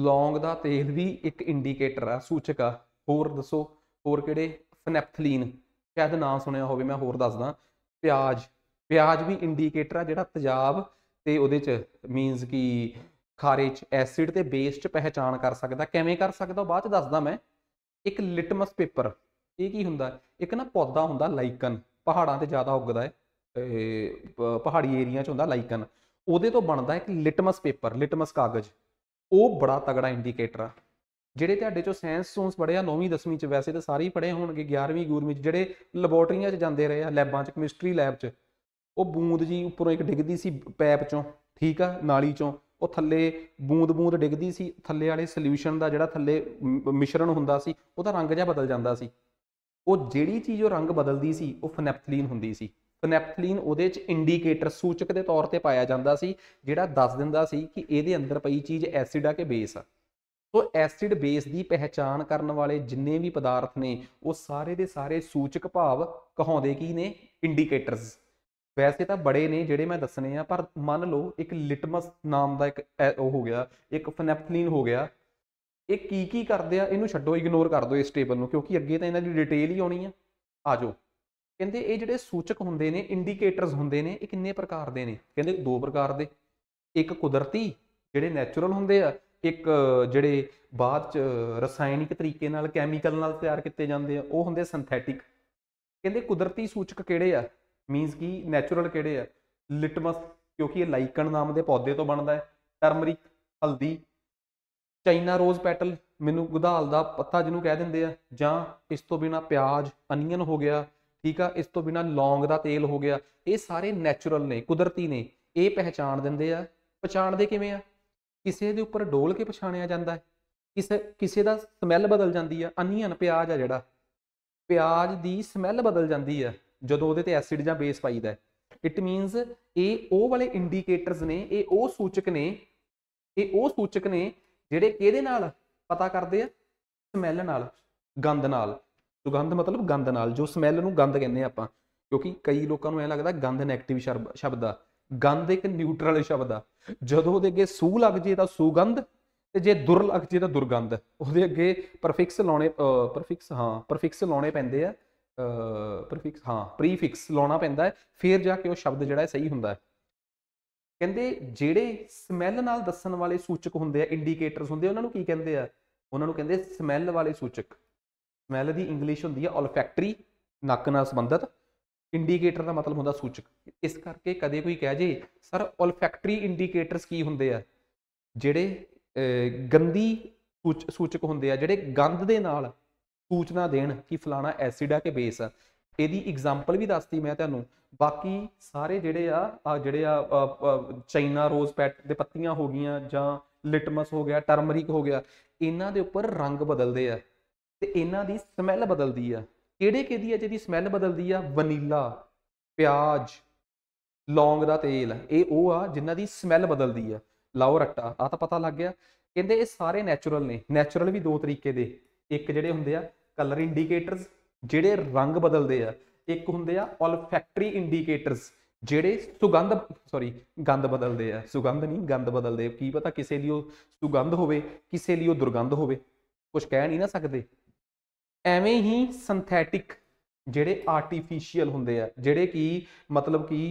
ਲੌਂਗ ਦਾ ਤੇਲ ਵੀ ਇੱਕ ਇੰਡੀਕੇਟਰ ਆ ਸੂਚਕ ਆ ਹੋਰ ਦੱਸੋ ਹੋਰ ਕਿਹੜੇ ਫਨੈਪਥਲੀਨ ਸ਼ਾਇਦ ਨਾਂ ਸੁਣਿਆ ਹੋਵੇ ਮੈਂ ਹੋਰ ਦੱਸਦਾ ਪਿਆਜ਼ ਪਿਆਜ਼ ਵੀ ਇੰਡੀਕੇਟਰ ਆ ਜਿਹੜਾ ਤੇਜ਼ਾਬ ਤੇ ਉਹਦੇ ਚ ਮੀਨਸ ਕਿ ਖਾਰੇ ਚ ਐਸਿਡ ਤੇ ਬੇਸ ਚ ਪਹਿਚਾਨ ਕਰ ਸਕਦਾ ਕਿਵੇਂ ਕਰ ਸਕਦਾ ਬਾਅਦ ਚ ਦੱਸਦਾ ਮੈਂ ਇੱਕ ਲਿਟਮਸ ਪੇਪਰ ਇਹ ਕੀ ਹੁੰਦਾ ਇੱਕ ਨਾ ਪੌਦਾ ਹੁੰਦਾ ਲਾਈਕਨ ਪਹਾੜਾਂ ਤੇ ਜ਼ਿਆਦਾ ਉੱਗਦਾ ਹੈ ਪਹਾੜੀ ਏਰੀਆ ਚ ਹੁੰਦਾ ਲਾਈਕਨ ਉਹਦੇ ਤੋਂ ਬਣਦਾ ਇੱਕ ਲਿਟਮਸ ਪੇਪਰ ਲਿਟਮਸ ਕਾਗਜ਼ ਉਹ ਬੜਾ ਤਗੜਾ ਇੰਡੀਕੇਟਰ ਆ ਜਿਹੜੇ ਤੁਹਾਡੇ ਚੋਂ ਸਾਇੰਸ ਸੂੰਸ ਪੜ੍ਹੇ ਆ 9ਵੀਂ 10ਵੀਂ ਚ ਵੈਸੇ ਤਾਂ ਸਾਰੇ ਹੀ ਪੜ੍ਹੇ ਹੋਣਗੇ 11ਵੀਂ ਗੁਰਮੀ ਚ ਜਿਹੜੇ ਲੈਬੋਰਟਰੀਆਂ ਚ ਜਾਂਦੇ ਰਹੇ ਆ ਲੈਬਾਂ ਚ ਕੈਮਿਸਟਰੀ ਲੈਬ ਚ ਉਹ ਬੂੰਦ ਜੀ ਉੱਪਰੋਂ ਇੱਕ ਡਿੱਗਦੀ ਸੀ ਪੈਪ ਚੋਂ ਠੀਕ ਆ ਨਾਲੀ ਚੋਂ ਉਹ ਥੱਲੇ ਬੂੰਦ ਬੂੰਦ ਡਿੱਗਦੀ ਸੀ ਥੱਲੇ ਵਾਲੇ ਸੋਲੂਸ਼ਨ ਦਾ ਜਿਹੜਾ ਥੱਲੇ ਮਿਸ਼ਰਣ ਹੁੰਦਾ ਸੀ ਉਹਦਾ ਰੰਗ ਜਿਹਾ ਬਦਲ ਜਾਂਦਾ ਸੀ ਉਹ ਜਿਹੜੀ ਚੀਜ਼ ਉਹ ਰੰਗ ਬਦਲਦੀ ਸੀ ਉਹ ਫਨੈਪਥਲੀਨ ਹੁੰਦੀ ਸੀ ਫਨੈਪਥਲੀਨ ਉਹਦੇ ਚ ਇੰਡੀਕੇਟਰ ਸੂਚਕ ਦੇ ਤੌਰ ਤੇ ਪਾਇਆ ਜਾਂਦਾ ਸੀ ਜਿਹੜਾ ਦੱਸ ਦਿੰਦਾ ਸੀ ਕਿ ਇਹਦੇ ਅੰਦਰ ਪਈ ਚੀਜ਼ ਐਸਿਡ ਆ ਕਿ ਬੇਸ ਆ ਸੋ ਐਸਿਡ ਬੇਸ ਦੀ ਪਹਿਚਾਨ ਕਰਨ ਵਾਲੇ ਜਿੰਨੇ ਵੀ ਪਦਾਰਥ ਨੇ ਉਹ ਸਾਰੇ ਦੇ ਸਾਰੇ ਸੂਚਕ ਭਾਵ ਕਹਾਉਂਦੇ ਕੀ ਨੇ ਇੰਡੀਕੇਟਰਸ ਵੈਸੇ ਤਾਂ ਬੜੇ ਨੇ ਜਿਹੜੇ ਮੈਂ ਦੱਸਣੇ ਆ ਪਰ ਮੰਨ ਲਓ ਇੱਕ ਲਿਟਮਸ ਨਾਮ ਦਾ ਇੱਕ ਉਹ ਹੋ ਗਿਆ ਇੱਕ ਫਨੈਪਥਲੀਨ ਹੋ ਗਿਆ ਇਹ ਕੀ ਕੀ ਕਰਦੇ ਆ ਇਹਨੂੰ ਛੱਡੋ ਇਗਨੋਰ ਕਰ ਦਿਓ ਇਸ ਟੇਬਲ ਨੂੰ ਕਿਉਂਕਿ ਅੱਗੇ ਤਾਂ ਇਹਨਾਂ ਦੀ ਡਿਟੇਲ ਹੀ ਆਉਣੀ ਆ ਆਜੋ ਕਹਿੰਦੇ ਇਹ ਜਿਹੜੇ ਸੂਚਕ ਹੁੰਦੇ ਨੇ ਇੰਡੀਕੇਟਰਸ ਹੁੰਦੇ ਨੇ ਇਹ ਕਿੰਨੇ ਪ੍ਰਕਾਰ ਦੇ ਨੇ ਕਹਿੰਦੇ ਦੋ ਪ੍ਰਕਾਰ ਦੇ ਇੱਕ ਕੁਦਰਤੀ ਜਿਹੜੇ ਨੇਚਰਲ ਹੁੰਦੇ ਆ ਇੱਕ ਜਿਹੜੇ ਬਾਅਦ ਚ ਰਸਾਇਣਿਕ ਤਰੀਕੇ ਨਾਲ ਕੈਮੀਕਲ ਨਾਲ ਤਿਆਰ ਕੀਤੇ ਜਾਂਦੇ ਆ ਉਹ ਹੁੰਦੇ ਸਿੰਥੈਟਿਕ ਕਹਿੰਦੇ ਕੁਦਰਤੀ ਸੂਚਕ ਕਿਹੜੇ ਆ ਮੀਨਸ ਕੀ ਨੇਚਰਲ ਕਿਹੜੇ ਆ ਲਿਟਮਸ ਕਿਉਂਕਿ ਇਹ ਲਾਈਕਨ ਨਾਮ ਦੇ ਪੌਦੇ ਤੋਂ ਬਣਦਾ ਹੈ ਟਰਮਰਿਕ ਹਲਦੀ ਚਾਈਨਾ ਰੋਜ਼ ਪੈਟਲ ਮੈਨੂੰ ਗੁਧਾਲ ਦਾ ਪੱਤਾ ਜਿਹਨੂੰ ਕਹਿ ਦਿੰਦੇ ਆ ਜਾਂ ਇਸ ਤੋਂ ਬਿਨਾ ਪਿਆਜ਼ ਅਨੀਅਨ ਹੋ ਗਿਆ ਠੀਕ ਆ ਇਸ ਤੋਂ ਬਿਨਾ ਲੌਂਗ ਦਾ ਤੇਲ ਹੋ ਗਿਆ ਇਹ ਸਾਰੇ ਨੇਚਰਲ ਨੇ ਕੁਦਰਤੀ ਨੇ ਇਹ ਪਹਿਚਾਣ ਦਿੰਦੇ ਆ ਪਛਾਣਦੇ ਕਿਵੇਂ ਆ ਕਿਸੇ ਦੇ ਉੱਪਰ ਡੋਲ ਕੇ ਪਛਾਣਿਆ ਜਾਂਦਾ ਹੈ ਕਿਸੇ ਕਿਸੇ ਦਾ ਸਮੈਲ ਬਦਲ ਜਾਂਦੀ ਆ ਅਨੀਅਨ ਪਿਆਜ਼ ਆ ਜਿਹੜਾ ਪਿਆਜ਼ ਦੀ ਸਮੈਲ ਬਦਲ ਜਾਂਦੀ ਆ ਜਦੋਂ ਉਹਦੇ ਤੇ ਐਸਿਡ ਜਾਂ ਬੇਸ ਪਾਈਦਾ ਹੈ ਇਟ ਮੀਨਸ ਇਹ ਉਹ ਵਾਲੇ ਇੰਡੀਕੇਟਰਸ ਨੇ ਇਹ ਉਹ ਸੂਚਕ ਨੇ ਇਹ ਉਹ ਸੂਚਕ ਨੇ ਜਿਹੜੇ ਕਿਹਦੇ ਨਾਲ ਪਤਾ ਕਰਦੇ ਆ ਸਮੈਲ ਨਾਲ ਗੰਧ ਨਾਲ ਸੁਗੰਧ ਮਤਲਬ ਗੰਧ ਨਾਲ ਜੋ ਸਮੈਲ ਨੂੰ ਗੰਧ ਕਹਿੰਦੇ ਆ ਆਪਾਂ ਕਿਉਂਕਿ ਕਈ ਲੋਕਾਂ ਨੂੰ ਐ ਲੱਗਦਾ ਗੰਧ 네ਗੇਟਿਵ ਸ਼ਬਦ ਆ ਗੰਧ ਇੱਕ ਨਿਊਟਰਲ ਸ਼ਬਦ ਆ ਜਦੋਂ ਉਹਦੇ ਅੱਗੇ ਸੂ ਲੱਗ ਜੇ ਤਾਂ ਸੁਗੰਧ ਤੇ ਜੇ ਦੁਰ ਲੱਗ ਜੇ ਤਾਂ ਦੁਰਗੰਧ ਉਹਦੇ ਅੱਗੇ ਪ੍ਰੀਫਿਕਸ ਲਾਉਣੇ ਪ੍ਰੀਫਿਕਸ ਹਾਂ ਪ੍ਰੀਫਿਕਸ ਲਾਉਣੇ ਪੈਂਦੇ ਆ ਪ੍ਰੀਫਿਕਸ ਹਾਂ ਪ੍ਰੀਫਿਕਸ ਲਾਉਣਾ ਪੈਂਦਾ ਫਿਰ ਜਾ ਕੇ ਉਹ ਸ਼ਬਦ ਜਿਹੜਾ ਹੈ ਸਹੀ ਹੁੰਦਾ ਹੈ ਕਹਿੰਦੇ ਜਿਹੜੇ ਸਮੈਲ ਨਾਲ ਦੱਸਣ ਵਾਲੇ ਸੂਚਕ ਹੁੰਦੇ ਆ ਇੰਡੀਕੇਟਰਸ ਹੁੰਦੇ ਆ ਉਹਨਾਂ ਨੂੰ ਕੀ ਕਹਿੰਦੇ ਆ ਉਹਨਾਂ ਨੂੰ ਕਹਿੰਦੇ ਸਮੈਲ ਵਾਲੇ ਸੂਚਕ ਸਮੈਲ ਦੀ ਇੰਗਲਿਸ਼ ਹੁੰਦੀ ਆ olfactory ਨੱਕ ਨਾਲ ਸੰਬੰਧਿਤ ਇੰਡੀਕੇਟਰ ਦਾ ਮਤਲਬ ਹੁੰਦਾ ਸੂਚਕ ਇਸ ਕਰਕੇ ਕਦੇ ਕੋਈ ਕਹਿ ਜੇ ਸਰ olfactory ਇੰਡੀਕੇਟਰਸ ਕੀ ਹੁੰਦੇ ਆ ਜਿਹੜੇ ਗੰਦੀ ਸੂਚਕ ਹੁੰਦੇ ਆ ਜਿਹੜੇ ਗੰਧ ਦੇ ਨਾਲ ਸੂਚਨਾ ਦੇਣ ਕਿ ਫਲਾਣਾ ਐਸਿਡ ਆ ਕਿ ਬੇਸ ਆ ਇਹਦੀ ਐਗਜ਼ਾਮਪਲ ਵੀ ਦੱਸਤੀ ਮੈਂ ਤੁਹਾਨੂੰ ਬਾਕੀ ਸਾਰੇ ਜਿਹੜੇ ਆ ਆ ਜਿਹੜੇ ਆ ਚਾਈਨਾ ਰੋਜ਼ ਪੈਟ ਦੇ ਪੱਤੀਆਂ ਹੋ ਗਈਆਂ ਜਾਂ ਲਿਟਮਸ ਹੋ ਗਿਆ ਟਰਮਰਿਕ ਹੋ ਗਿਆ ਇਹਨਾਂ ਦੇ ਉੱਪਰ ਰੰਗ ਬਦਲਦੇ ਆ ਤੇ ਇਹਨਾਂ ਦੀ ਸਮੈਲ ਬਦਲਦੀ ਆ ਕਿਹੜੇ ਕਿਹਦੀ ਹੈ ਜਿਹਦੀ ਸਮੈਲ ਬਦਲਦੀ ਆ ਵਨੀਲਾ ਪਿਆਜ਼ ਲੌਂਗ ਦਾ ਤੇਲ ਇਹ ਉਹ ਆ ਜਿਨ੍ਹਾਂ ਦੀ ਸਮੈਲ ਬਦਲਦੀ ਆ ਲਾਓ ਰੱਟਾ ਆ ਤਾਂ ਪਤਾ ਲੱਗ ਗਿਆ ਕਹਿੰਦੇ ਇਹ ਸਾਰੇ ਨੇਚਰਲ ਨੇ ਨੇਚਰਲ ਵੀ ਦੋ ਤਰੀਕੇ ਦੇ ਇੱਕ ਜਿਹੜੇ ਹੁੰਦੇ ਆ ਕਲਰ ਇੰਡੀਕੇਟਰਸ ਜਿਹੜੇ ਰੰਗ ਬਦਲਦੇ ਆ ਇੱਕ ਹੁੰਦੇ ਆ olfactory ਇੰਡੀਕੇਟਰਸ ਜਿਹੜੇ ਸੁਗੰਧ ਸੌਰੀ ਗੰਧ ਬਦਲਦੇ ਆ ਸੁਗੰਧ ਨਹੀਂ ਗੰਧ ਬਦਲਦੇ ਕੀ ਪਤਾ ਕਿਸੇ ਲਈ ਉਹ ਸੁਗੰਧ ਹੋਵੇ ਕਿਸੇ ਲਈ ਉਹ ਦੁਰਗੰਧ ਹੋਵੇ ਕੁਝ ਕਹਿ ਨਹੀਂ ਨਾ ਸਕਦੇ ਐਵੇਂ ਹੀ ਸਿੰਥੈਟਿਕ ਜਿਹੜੇ ਆਰਟੀਫੀਸ਼ੀਅਲ ਹੁੰਦੇ ਆ ਜਿਹੜੇ ਕਿ ਮਤਲਬ ਕਿ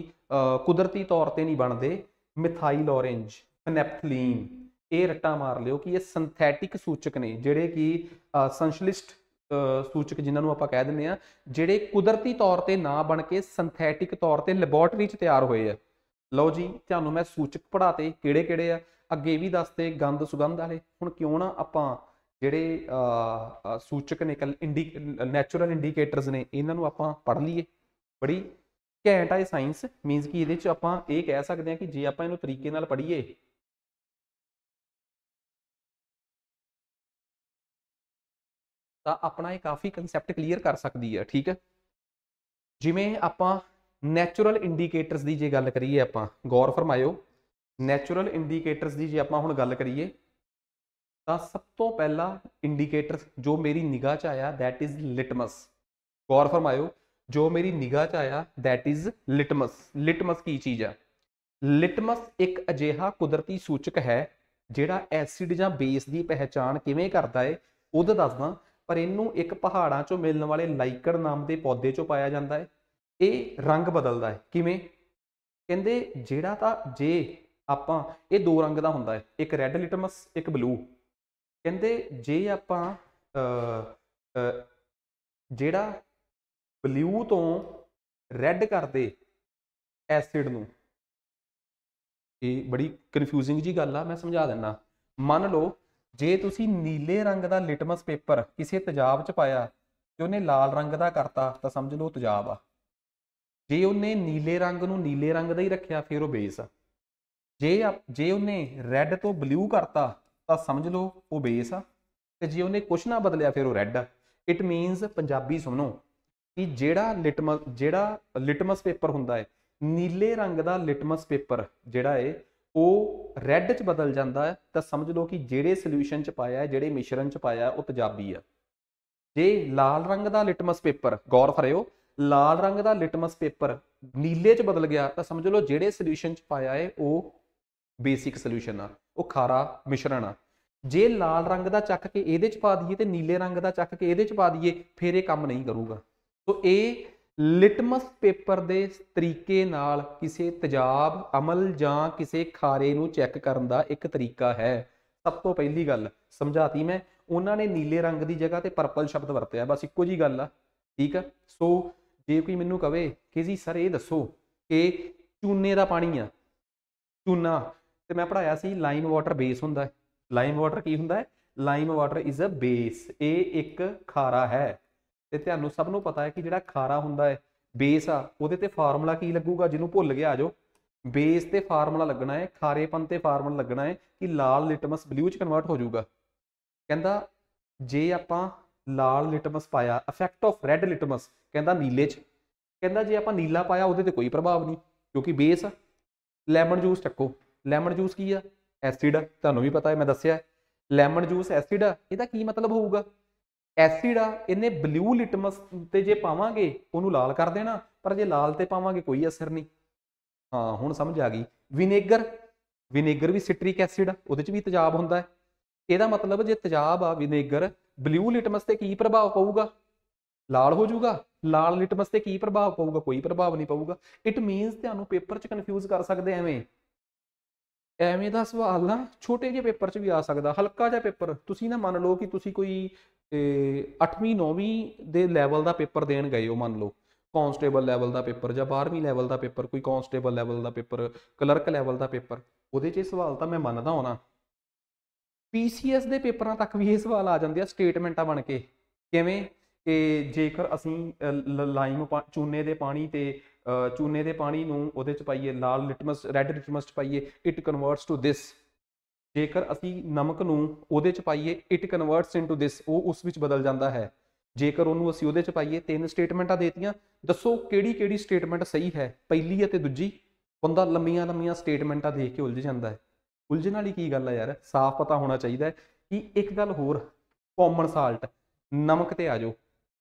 ਕੁਦਰਤੀ ਤੌਰ ਤੇ ਨਹੀਂ ਬਣਦੇ ਮਿਥਾਈਲ ਔਰੇਂਜ ਫਨੈਪਥਲੀਨ ਇਹ ਰੱਟਾ ਮਾਰ ਲਿਓ ਕਿ ਇਹ ਸਿੰਥੈਟਿਕ ਸੂਚਕ ਨੇ ਜਿਹੜੇ ਕਿ ਸੰਸ਼ਲਿਸ਼ਟ ਸੂਚਕ ਜਿਨ੍ਹਾਂ ਨੂੰ ਆਪਾਂ ਕਹਿ ਦਿੰਦੇ ਆ ਜਿਹੜੇ ਕੁਦਰਤੀ ਤੌਰ ਤੇ ਨਾ ਬਣ ਕੇ ਸਿੰਥੈਟਿਕ ਤੌਰ ਤੇ ਲੈਬੋਰਟਰੀ 'ਚ ਤਿਆਰ ਹੋਏ ਆ ਲਓ ਜੀ ਤੁਹਾਨੂੰ ਮੈਂ ਸੂਚਕ ਪੜਾਤੇ ਕਿਹੜੇ-ਕਿਹੜੇ ਆ ਅੱਗੇ ਵੀ ਦੱਸਦੇ ਗੰਧ ਸੁਗੰਧ ਵਾਲੇ ਹੁਣ ਕਿਉਂ ਨਾ ਆਪਾਂ ਜਿਹੜੇ ਸੂਚਕ ਨਿਕਲ ਇੰਡੀ ਨੈਚੁਰਲ ਇੰਡੀਕੇਟਰਸ ਨੇ ਇਹਨਾਂ ਨੂੰ ਆਪਾਂ ਪੜ੍ਹ ਲਈਏ ਬੜੀ ਘੈਂਟ ਆ ਇਹ ਸਾਇੰਸ ਮੀਨਸ ਕਿ ਇਹਦੇ ਚ ਆਪਾਂ ਇਹ ਕਹਿ ਸਕਦੇ ਹਾਂ ਕਿ ਜੇ ਆਪਾਂ ਇਹਨੂੰ ਤਰੀਕੇ ਨਾਲ ਪੜ੍ਹੀਏ ਤਾਂ ਆਪਣਾ ਇਹ ਕਾਫੀ ਕਨਸੈਪਟ ਕਲੀਅਰ ਕਰ ਸਕਦੀ ਹੈ ਠੀਕ ਹੈ ਜਿਵੇਂ ਆਪਾਂ ਨੈਚੁਰਲ ਇੰਡੀਕੇਟਰਸ ਦੀ ਜੇ ਗੱਲ ਕਰੀਏ ਆਪਾਂ ਗੌਰ ਫਰਮਾਇਓ ਨੈਚੁਰਲ ਇੰਡੀਕੇਟਰਸ ਦੀ ਜੇ ਆਪਾਂ ਹੁਣ ਗੱਲ ਕਰੀਏ ਤਾਂ ਸਭ ਤੋਂ ਪਹਿਲਾ ਇੰਡੀਕੇਟਰ ਜੋ ਮੇਰੀ ਨਿਗਾਹ 'ਚ ਆਇਆ ਥੈਟ ਇਜ਼ ਲਿਟਮਸ ਗੌਰ ਫਰਮਾਇਓ ਜੋ ਮੇਰੀ ਨਿਗਾਹ 'ਚ ਆਇਆ ਥੈਟ ਇਜ਼ ਲਿਟਮਸ ਲਿਟਮਸ ਕੀ ਚੀਜ਼ ਆ ਲਿਟਮਸ ਇੱਕ ਅਜੀਹਾ ਕੁਦਰਤੀ ਸੂਚਕ ਹੈ ਜਿਹੜਾ ਐਸਿਡ ਜਾਂ ਬੇਸ ਦੀ ਪਹਿਚਾਣ ਕਿਵੇਂ ਕਰਦਾ ਏ ਉਹ ਦੱਸਦਾ ਪਰ ਇਹਨੂੰ ਇੱਕ ਪਹਾੜਾਂ 'ਚੋਂ ਮਿਲਣ ਵਾਲੇ ਲਾਈਕਰ ਨਾਮ ਦੇ ਪੌਦੇ 'ਚੋਂ ਪਾਇਆ ਜਾਂਦਾ ਏ ਇਹ ਰੰਗ ਬਦਲਦਾ ਹੈ ਕਿਵੇਂ ਕਹਿੰਦੇ ਜਿਹੜਾ ਤਾਂ ਜੇ ਆਪਾਂ ਇਹ ਦੋ ਰੰਗ ਦਾ ਹੁੰਦਾ ਹੈ ਇੱਕ ਰੈੱਡ ਲਿਟਮਸ ਇੱਕ ਬਲੂ ਕਹਿੰਦੇ ਜੇ ਆਪਾਂ ਜਿਹੜਾ ਬਲੂ ਤੋਂ ਰੈੱਡ ਕਰਦੇ ਐਸਿਡ ਨੂੰ ਇਹ ਬੜੀ ਕਨਫਿਊਜ਼ਿੰਗ ਜੀ ਗੱਲ ਆ ਮੈਂ ਸਮਝਾ ਦਿੰਨਾ ਮੰਨ ਲਓ ਜੇ ਤੁਸੀਂ ਨੀਲੇ ਰੰਗ ਦਾ ਲਿਟਮਸ ਪੇਪਰ ਕਿਸੇ ਤਜਾਬ 'ਚ ਪਾਇਆ ਤੇ ਉਹਨੇ ਲਾਲ ਰੰਗ ਦਾ ਕਰਤਾ ਤਾਂ ਸਮਝ ਲਓ ਤਜਾਬ ਆ ਜੇ ਉਹਨੇ ਨੀਲੇ ਰੰਗ ਨੂੰ ਨੀਲੇ ਰੰਗ ਦਾ ਹੀ ਰੱਖਿਆ ਫਿਰ ਉਹ ਬੇਸ ਆ ਜੇ ਜੇ ਉਹਨੇ ਰੈੱਡ ਤੋਂ ਬਲੂ ਕਰਤਾ ਤਾਂ ਸਮਝ ਲਓ ਉਹ ਬੇਸ ਆ ਤੇ ਜੇ ਉਹਨੇ ਕੁਛ ਨਾ ਬਦਲਿਆ ਫਿਰ ਉਹ ਰੈੱਡ ਆ ਇਟ ਮੀਨਸ ਪੰਜਾਬੀ ਸੁਣੋ ਕਿ ਜਿਹੜਾ ਲਿਟਮਸ ਜਿਹੜਾ ਲਿਟਮਸ ਪੇਪਰ ਹੁੰਦਾ ਹੈ ਨੀਲੇ ਰੰਗ ਦਾ ਲਿਟਮਸ ਪੇਪਰ ਜਿਹੜਾ ਹੈ ਉਹ ਰੈੱਡ 'ਚ ਬਦਲ ਜਾਂਦਾ ਹੈ ਤਾਂ ਸਮਝ ਲਓ ਕਿ ਜਿਹੜੇ ਸੋਲੂਸ਼ਨ 'ਚ ਪਾਇਆ ਹੈ ਜਿਹੜੇ ਮਿਸ਼ਰਣ 'ਚ ਪਾਇਆ ਉਹ ਪੰਜਾਬੀ ਆ ਜੇ ਲਾਲ ਰੰਗ ਦਾ ਲਿਟਮਸ ਪੇਪਰ ਗੌਰ ਫਰਿਓ ਲਾਲ ਰੰਗ ਦਾ ਲਿਟਮਸ ਪੇਪਰ ਨੀਲੇ 'ਚ ਬਦਲ ਗਿਆ ਤਾਂ ਸਮਝ ਲਓ ਜਿਹੜੇ ਸੋਲੂਸ਼ਨ 'ਚ ਪਾਇਆ ਹੈ ਉਹ ਬੇਸਿਕ ਸੋਲੂਸ਼ਨ ਆ ਉਹ ਖਾਰਾ ਮਿਸ਼ਰਣ ਆ ਜੇ ਲਾਲ ਰੰਗ ਦਾ ਚੱਕ ਕੇ ਇਹਦੇ ਚ ਪਾ ਦਈਏ ਤੇ ਨੀਲੇ ਰੰਗ ਦਾ ਚੱਕ ਕੇ ਇਹਦੇ ਚ ਪਾ ਦਈਏ ਫਿਰ ਇਹ ਕੰਮ ਨਹੀਂ ਕਰੂਗਾ ਸੋ ਇਹ ਲਿਟਮਸ ਪੇਪਰ ਦੇ ਤਰੀਕੇ ਨਾਲ ਕਿਸੇ ਤਜਾਬ ਅਮਲ ਜਾਂ ਕਿਸੇ ਖਾਰੇ ਨੂੰ ਚੈੱਕ ਕਰਨ ਦਾ ਇੱਕ ਤਰੀਕਾ ਹੈ ਸਭ ਤੋਂ ਪਹਿਲੀ ਗੱਲ ਸਮਝਾਤੀ ਮੈਂ ਉਹਨਾਂ ਨੇ ਨੀਲੇ ਰੰਗ ਦੀ ਜਗ੍ਹਾ ਤੇ ਪਰਪਲ ਸ਼ਬਦ ਵਰਤਿਆ ਬਸ ਇੱਕੋ ਜੀ ਗੱਲ ਆ ਠੀਕ ਆ ਸੋ ਜੇ ਕੋਈ ਮੈਨੂੰ ਕਵੇ ਕਿ ਜੀ ਸਰ ਇਹ ਦੱਸੋ ਕਿ ਚੂਨੇ ਦਾ ਪਾਣੀ ਆ ਚੂਨਾ ਤੇ ਮੈਂ ਪੜਾਇਆ ਸੀ ਲਾਈਮ ਵਾਟਰ ਬੇਸ ਹੁੰਦਾ ਹੈ ਲਾਈਮ ਵਾਟਰ ਕੀ ਹੁੰਦਾ ਹੈ lime water is a base ਇਹ ਇੱਕ ਖਾਰਾ ਹੈ ਤੇ ਤੁਹਾਨੂੰ ਸਭ ਨੂੰ ਪਤਾ ਹੈ ਕਿ ਜਿਹੜਾ ਖਾਰਾ ਹੁੰਦਾ ਹੈ ਬੇਸ ਆ ਉਹਦੇ ਤੇ ਫਾਰਮੂਲਾ ਕੀ ਲੱਗੂਗਾ ਜਿਹਨੂੰ ਭੁੱਲ ਗਿਆ ਆਜੋ ਬੇਸ ਤੇ ਫਾਰਮੂਲਾ ਲੱਗਣਾ ਹੈ ਖਾਰੇਪਨ ਤੇ ਫਾਰਮੂਲਾ ਲੱਗਣਾ ਹੈ ਕਿ ਲਾਲ ਲਿਟਮਸ ਬਲੂ ਚ ਕਨਵਰਟ ਹੋ ਜਾਊਗਾ ਕਹਿੰਦਾ ਜੇ ਆਪਾਂ ਲਾਲ ਲਿਟਮਸ ਪਾਇਆ ਇਫੈਕਟ ਆਫ ਰੈੱਡ ਲਿਟਮਸ ਕਹਿੰਦਾ ਨੀਲੇ ਚ ਕਹਿੰਦਾ ਜੇ ਆਪਾਂ ਨੀਲਾ ਪਾਇਆ ਉਹਦੇ ਤੇ ਕੋਈ ਪ੍ਰਭਾਵ ਨਹੀਂ ਕਿਉਂਕਿ ਬੇਸ ਲੈਮਨ ਜੂਸ ਚੱਕੋ ਲੈਮਨ ਜੂਸ ਕੀ ਆ ਐਸਿਡ ਤੁਹਾਨੂੰ ਵੀ ਪਤਾ ਹੈ ਮੈਂ ਦੱਸਿਆ ਲੈਮਨ ਜੂਸ ਐਸਿਡ ਆ ਇਹਦਾ ਕੀ ਮਤਲਬ ਹੋਊਗਾ ਐਸਿਡ ਆ ਇਹਨੇ ਬਲੂ ਲਿਟਮਸ ਤੇ ਜੇ ਪਾਵਾਂਗੇ ਉਹਨੂੰ ਲਾਲ ਕਰ ਦੇਣਾ ਪਰ ਜੇ ਲਾਲ ਤੇ ਪਾਵਾਂਗੇ ਕੋਈ ਅਸਰ ਨਹੀਂ ਹਾਂ ਹੁਣ ਸਮਝ ਆ ਗਈ ਵਿਨੇਗਰ ਵਿਨੇਗਰ ਵੀ ਸਿਟ੍ਰਿਕ ਐਸਿਡ ਆ ਉਹਦੇ ਚ ਵੀ ਤੇਜ਼ਾਬ ਹੁੰਦਾ ਹੈ ਇਹਦਾ ਮਤਲਬ ਜੇ ਤੇਜ਼ਾਬ ਆ ਵਿਨੇਗਰ ਬਲੂ ਲਿਟਮਸ ਤੇ ਕੀ ਪ੍ਰਭਾਵ ਪਾਊਗਾ ਲਾਲ ਹੋ ਜਾਊਗਾ ਲਾਲ ਲਿਟਮਸ ਤੇ ਕੀ ਪ੍ਰਭਾਵ ਪਾਊਗਾ ਕੋਈ ਪ੍ਰਭਾਵ ਨਹੀਂ ਪਾਊਗਾ ਇਟ ਮੀਨਸ ਤੁਹਾਨੂੰ ਪੇਪਰ 'ਚ ਕਨਫਿਊਜ਼ ਕਰ ਸਕਦੇ ਐਵੇਂ ਐਵੇਂ ਦਾ ਸਵਾਲ ਨਾ ਛੋਟੇ ਜਿਹੇ ਪੇਪਰ 'ਚ ਵੀ ਆ ਸਕਦਾ ਹਲਕਾ ਜਿਹਾ ਪੇਪਰ ਤੁਸੀਂ ਨਾ ਮੰਨ ਲਓ ਕਿ ਤੁਸੀਂ ਕੋਈ 8ਵੀਂ 9ਵੀਂ ਦੇ ਲੈਵਲ ਦਾ ਪੇਪਰ ਦੇਣ ਗਏ ਹੋ ਮੰਨ ਲਓ ਕਾਂਸਟੇਬਲ ਲੈਵਲ ਦਾ ਪੇਪਰ ਜਾਂ 12ਵੀਂ ਲੈਵਲ ਦਾ ਪੇਪਰ ਕੋਈ ਕਾਂਸਟੇਬਲ ਲੈਵਲ ਦਾ ਪੇਪਰ ਕਲਰਕ ਲੈਵਲ ਦਾ ਪੇਪਰ ਉਹਦੇ 'ਚ ਇਹ ਸਵਾਲ ਤਾਂ ਮੈਂ ਮੰਨਦਾ ਹਾਂ ਨਾ ਪੀਸੀਐਸ ਦੇ ਪੇਪਰਾਂ ਤੱਕ ਵੀ ਇਹ ਸਵਾਲ ਆ ਜਾਂਦੇ ਆ ਸਟੇਟਮੈਂਟਾਂ ਬਣ ਕੇ ਕਿਵੇਂ ਕਿ ਜੇਕਰ ਅਸੀਂ ਲਾਈਮ ਚੂਨੇ ਦੇ ਪਾਣੀ ਤੇ ਚੂਨੇ ਦੇ ਪਾਣੀ ਨੂੰ ਉਹਦੇ ਚ ਪਾਈਏ ਲਾਲ ਲਿਟਮਸ ਰੈੱਡ ਲਿਟਮਸ ਪਾਈਏ ਇਟ ਕਨਵਰਟਸ ਟੂ ਥਿਸ ਜੇਕਰ ਅਸੀਂ ਨਮਕ ਨੂੰ ਉਹਦੇ ਚ ਪਾਈਏ ਇਟ ਕਨਵਰਟਸ ਇਨਟੂ ਥਿਸ ਉਹ ਉਸ ਵਿੱਚ ਬਦਲ ਜਾਂਦਾ ਹੈ ਜੇਕਰ ਉਹਨੂੰ ਅਸੀਂ ਉਹਦੇ ਚ ਪਾਈਏ ਤਿੰਨ ਸਟੇਟਮੈਂਟਾਂ ਦੇਤੀਆਂ ਦੱਸੋ ਕਿਹੜੀ ਕਿਹੜੀ ਸਟੇਟਮੈਂਟ ਸਹੀ ਹੈ ਪਹਿਲੀ ਅਤੇ ਦੂਜੀ ਬੰਦਾ ਲੰਮੀਆਂ ਲੰਮੀਆਂ ਸਟੇਟਮੈਂਟਾਂ ਦੇਖ ਕੇ ਉਲਝ ਜਾਂਦਾ ਹੈ ਉਲਝਣ ਵਾਲੀ ਕੀ ਗੱਲ ਆ ਯਾਰ ਸਾਫ਼ ਪਤਾ ਹੋਣਾ ਚਾਹੀਦਾ ਹੈ ਕਿ ਇੱਕ ਗੱਲ ਹੋਰ ਕਾਮਨ ਸਾਲਟ ਨਮਕ ਤੇ ਆ ਜਾਓ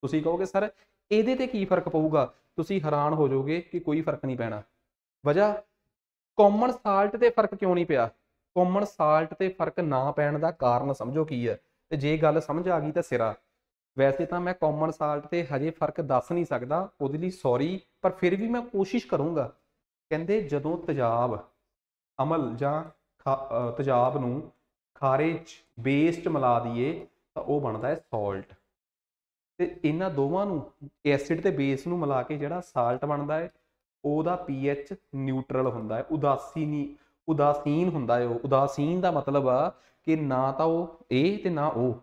ਤੁਸੀਂ ਕਹੋਗੇ ਸਰ ਇਹਦੇ ਤੇ ਕੀ ਫਰਕ ਪਊਗਾ ਤੁਸੀਂ ਹੈਰਾਨ ਹੋ ਜਾਓਗੇ ਕਿ ਕੋਈ ਫਰਕ ਨਹੀਂ ਪੈਣਾ ਵਜ੍ਹਾ ਕਾਮਨ ਸਾਲਟ ਤੇ ਫਰਕ ਕਿਉਂ ਨਹੀਂ ਪਿਆ ਕਾਮਨ ਸਾਲਟ ਤੇ ਫਰਕ ਨਾ ਪੈਣ ਦਾ ਕਾਰਨ ਸਮਝੋ ਕੀ ਹੈ ਤੇ ਜੇ ਗੱਲ ਸਮਝ ਆ ਗਈ ਤਾਂ ਸਿਰਾ ਵੈਸੇ ਤਾਂ ਮੈਂ ਕਾਮਨ ਸਾਲਟ ਤੇ ਹਜੇ ਫਰਕ ਦੱਸ ਨਹੀਂ ਸਕਦਾ ਉਹਦੇ ਲਈ ਸੌਰੀ ਪਰ ਫਿਰ ਵੀ ਮੈਂ ਕੋਸ਼ਿਸ਼ ਕਰੂੰਗਾ ਕਹਿੰਦੇ ਜਦੋਂ ਤਜਾਬ ਅਮਲ ਜਾਂ ਤਜਾਬ ਨੂੰ ਖਾਰੇ ਚ ਬੇਸਟ ਮਿਲਾ ਦਈਏ ਤਾਂ ਉਹ ਬਣਦਾ ਹੈ ਸਾਲਟ ਤੇ ਇਹਨਾਂ ਦੋਵਾਂ ਨੂੰ ਐਸਿਡ ਤੇ ਬੇਸ ਨੂੰ ਮਿਲਾ ਕੇ ਜਿਹੜਾ ਸਾਲਟ ਬਣਦਾ ਹੈ ਉਹਦਾ ਪੀਐਚ ਨਿਊਟਰਲ ਹੁੰਦਾ ਹੈ ਉਦਾਸੀਨੀ ਉਦਾਸੀਨ ਹੁੰਦਾ ਹੈ ਉਹ ਉਦਾਸੀਨ ਦਾ ਮਤਲਬ ਆ ਕਿ ਨਾ ਤਾਂ ਉਹ ਇਹ ਤੇ ਨਾ ਉਹ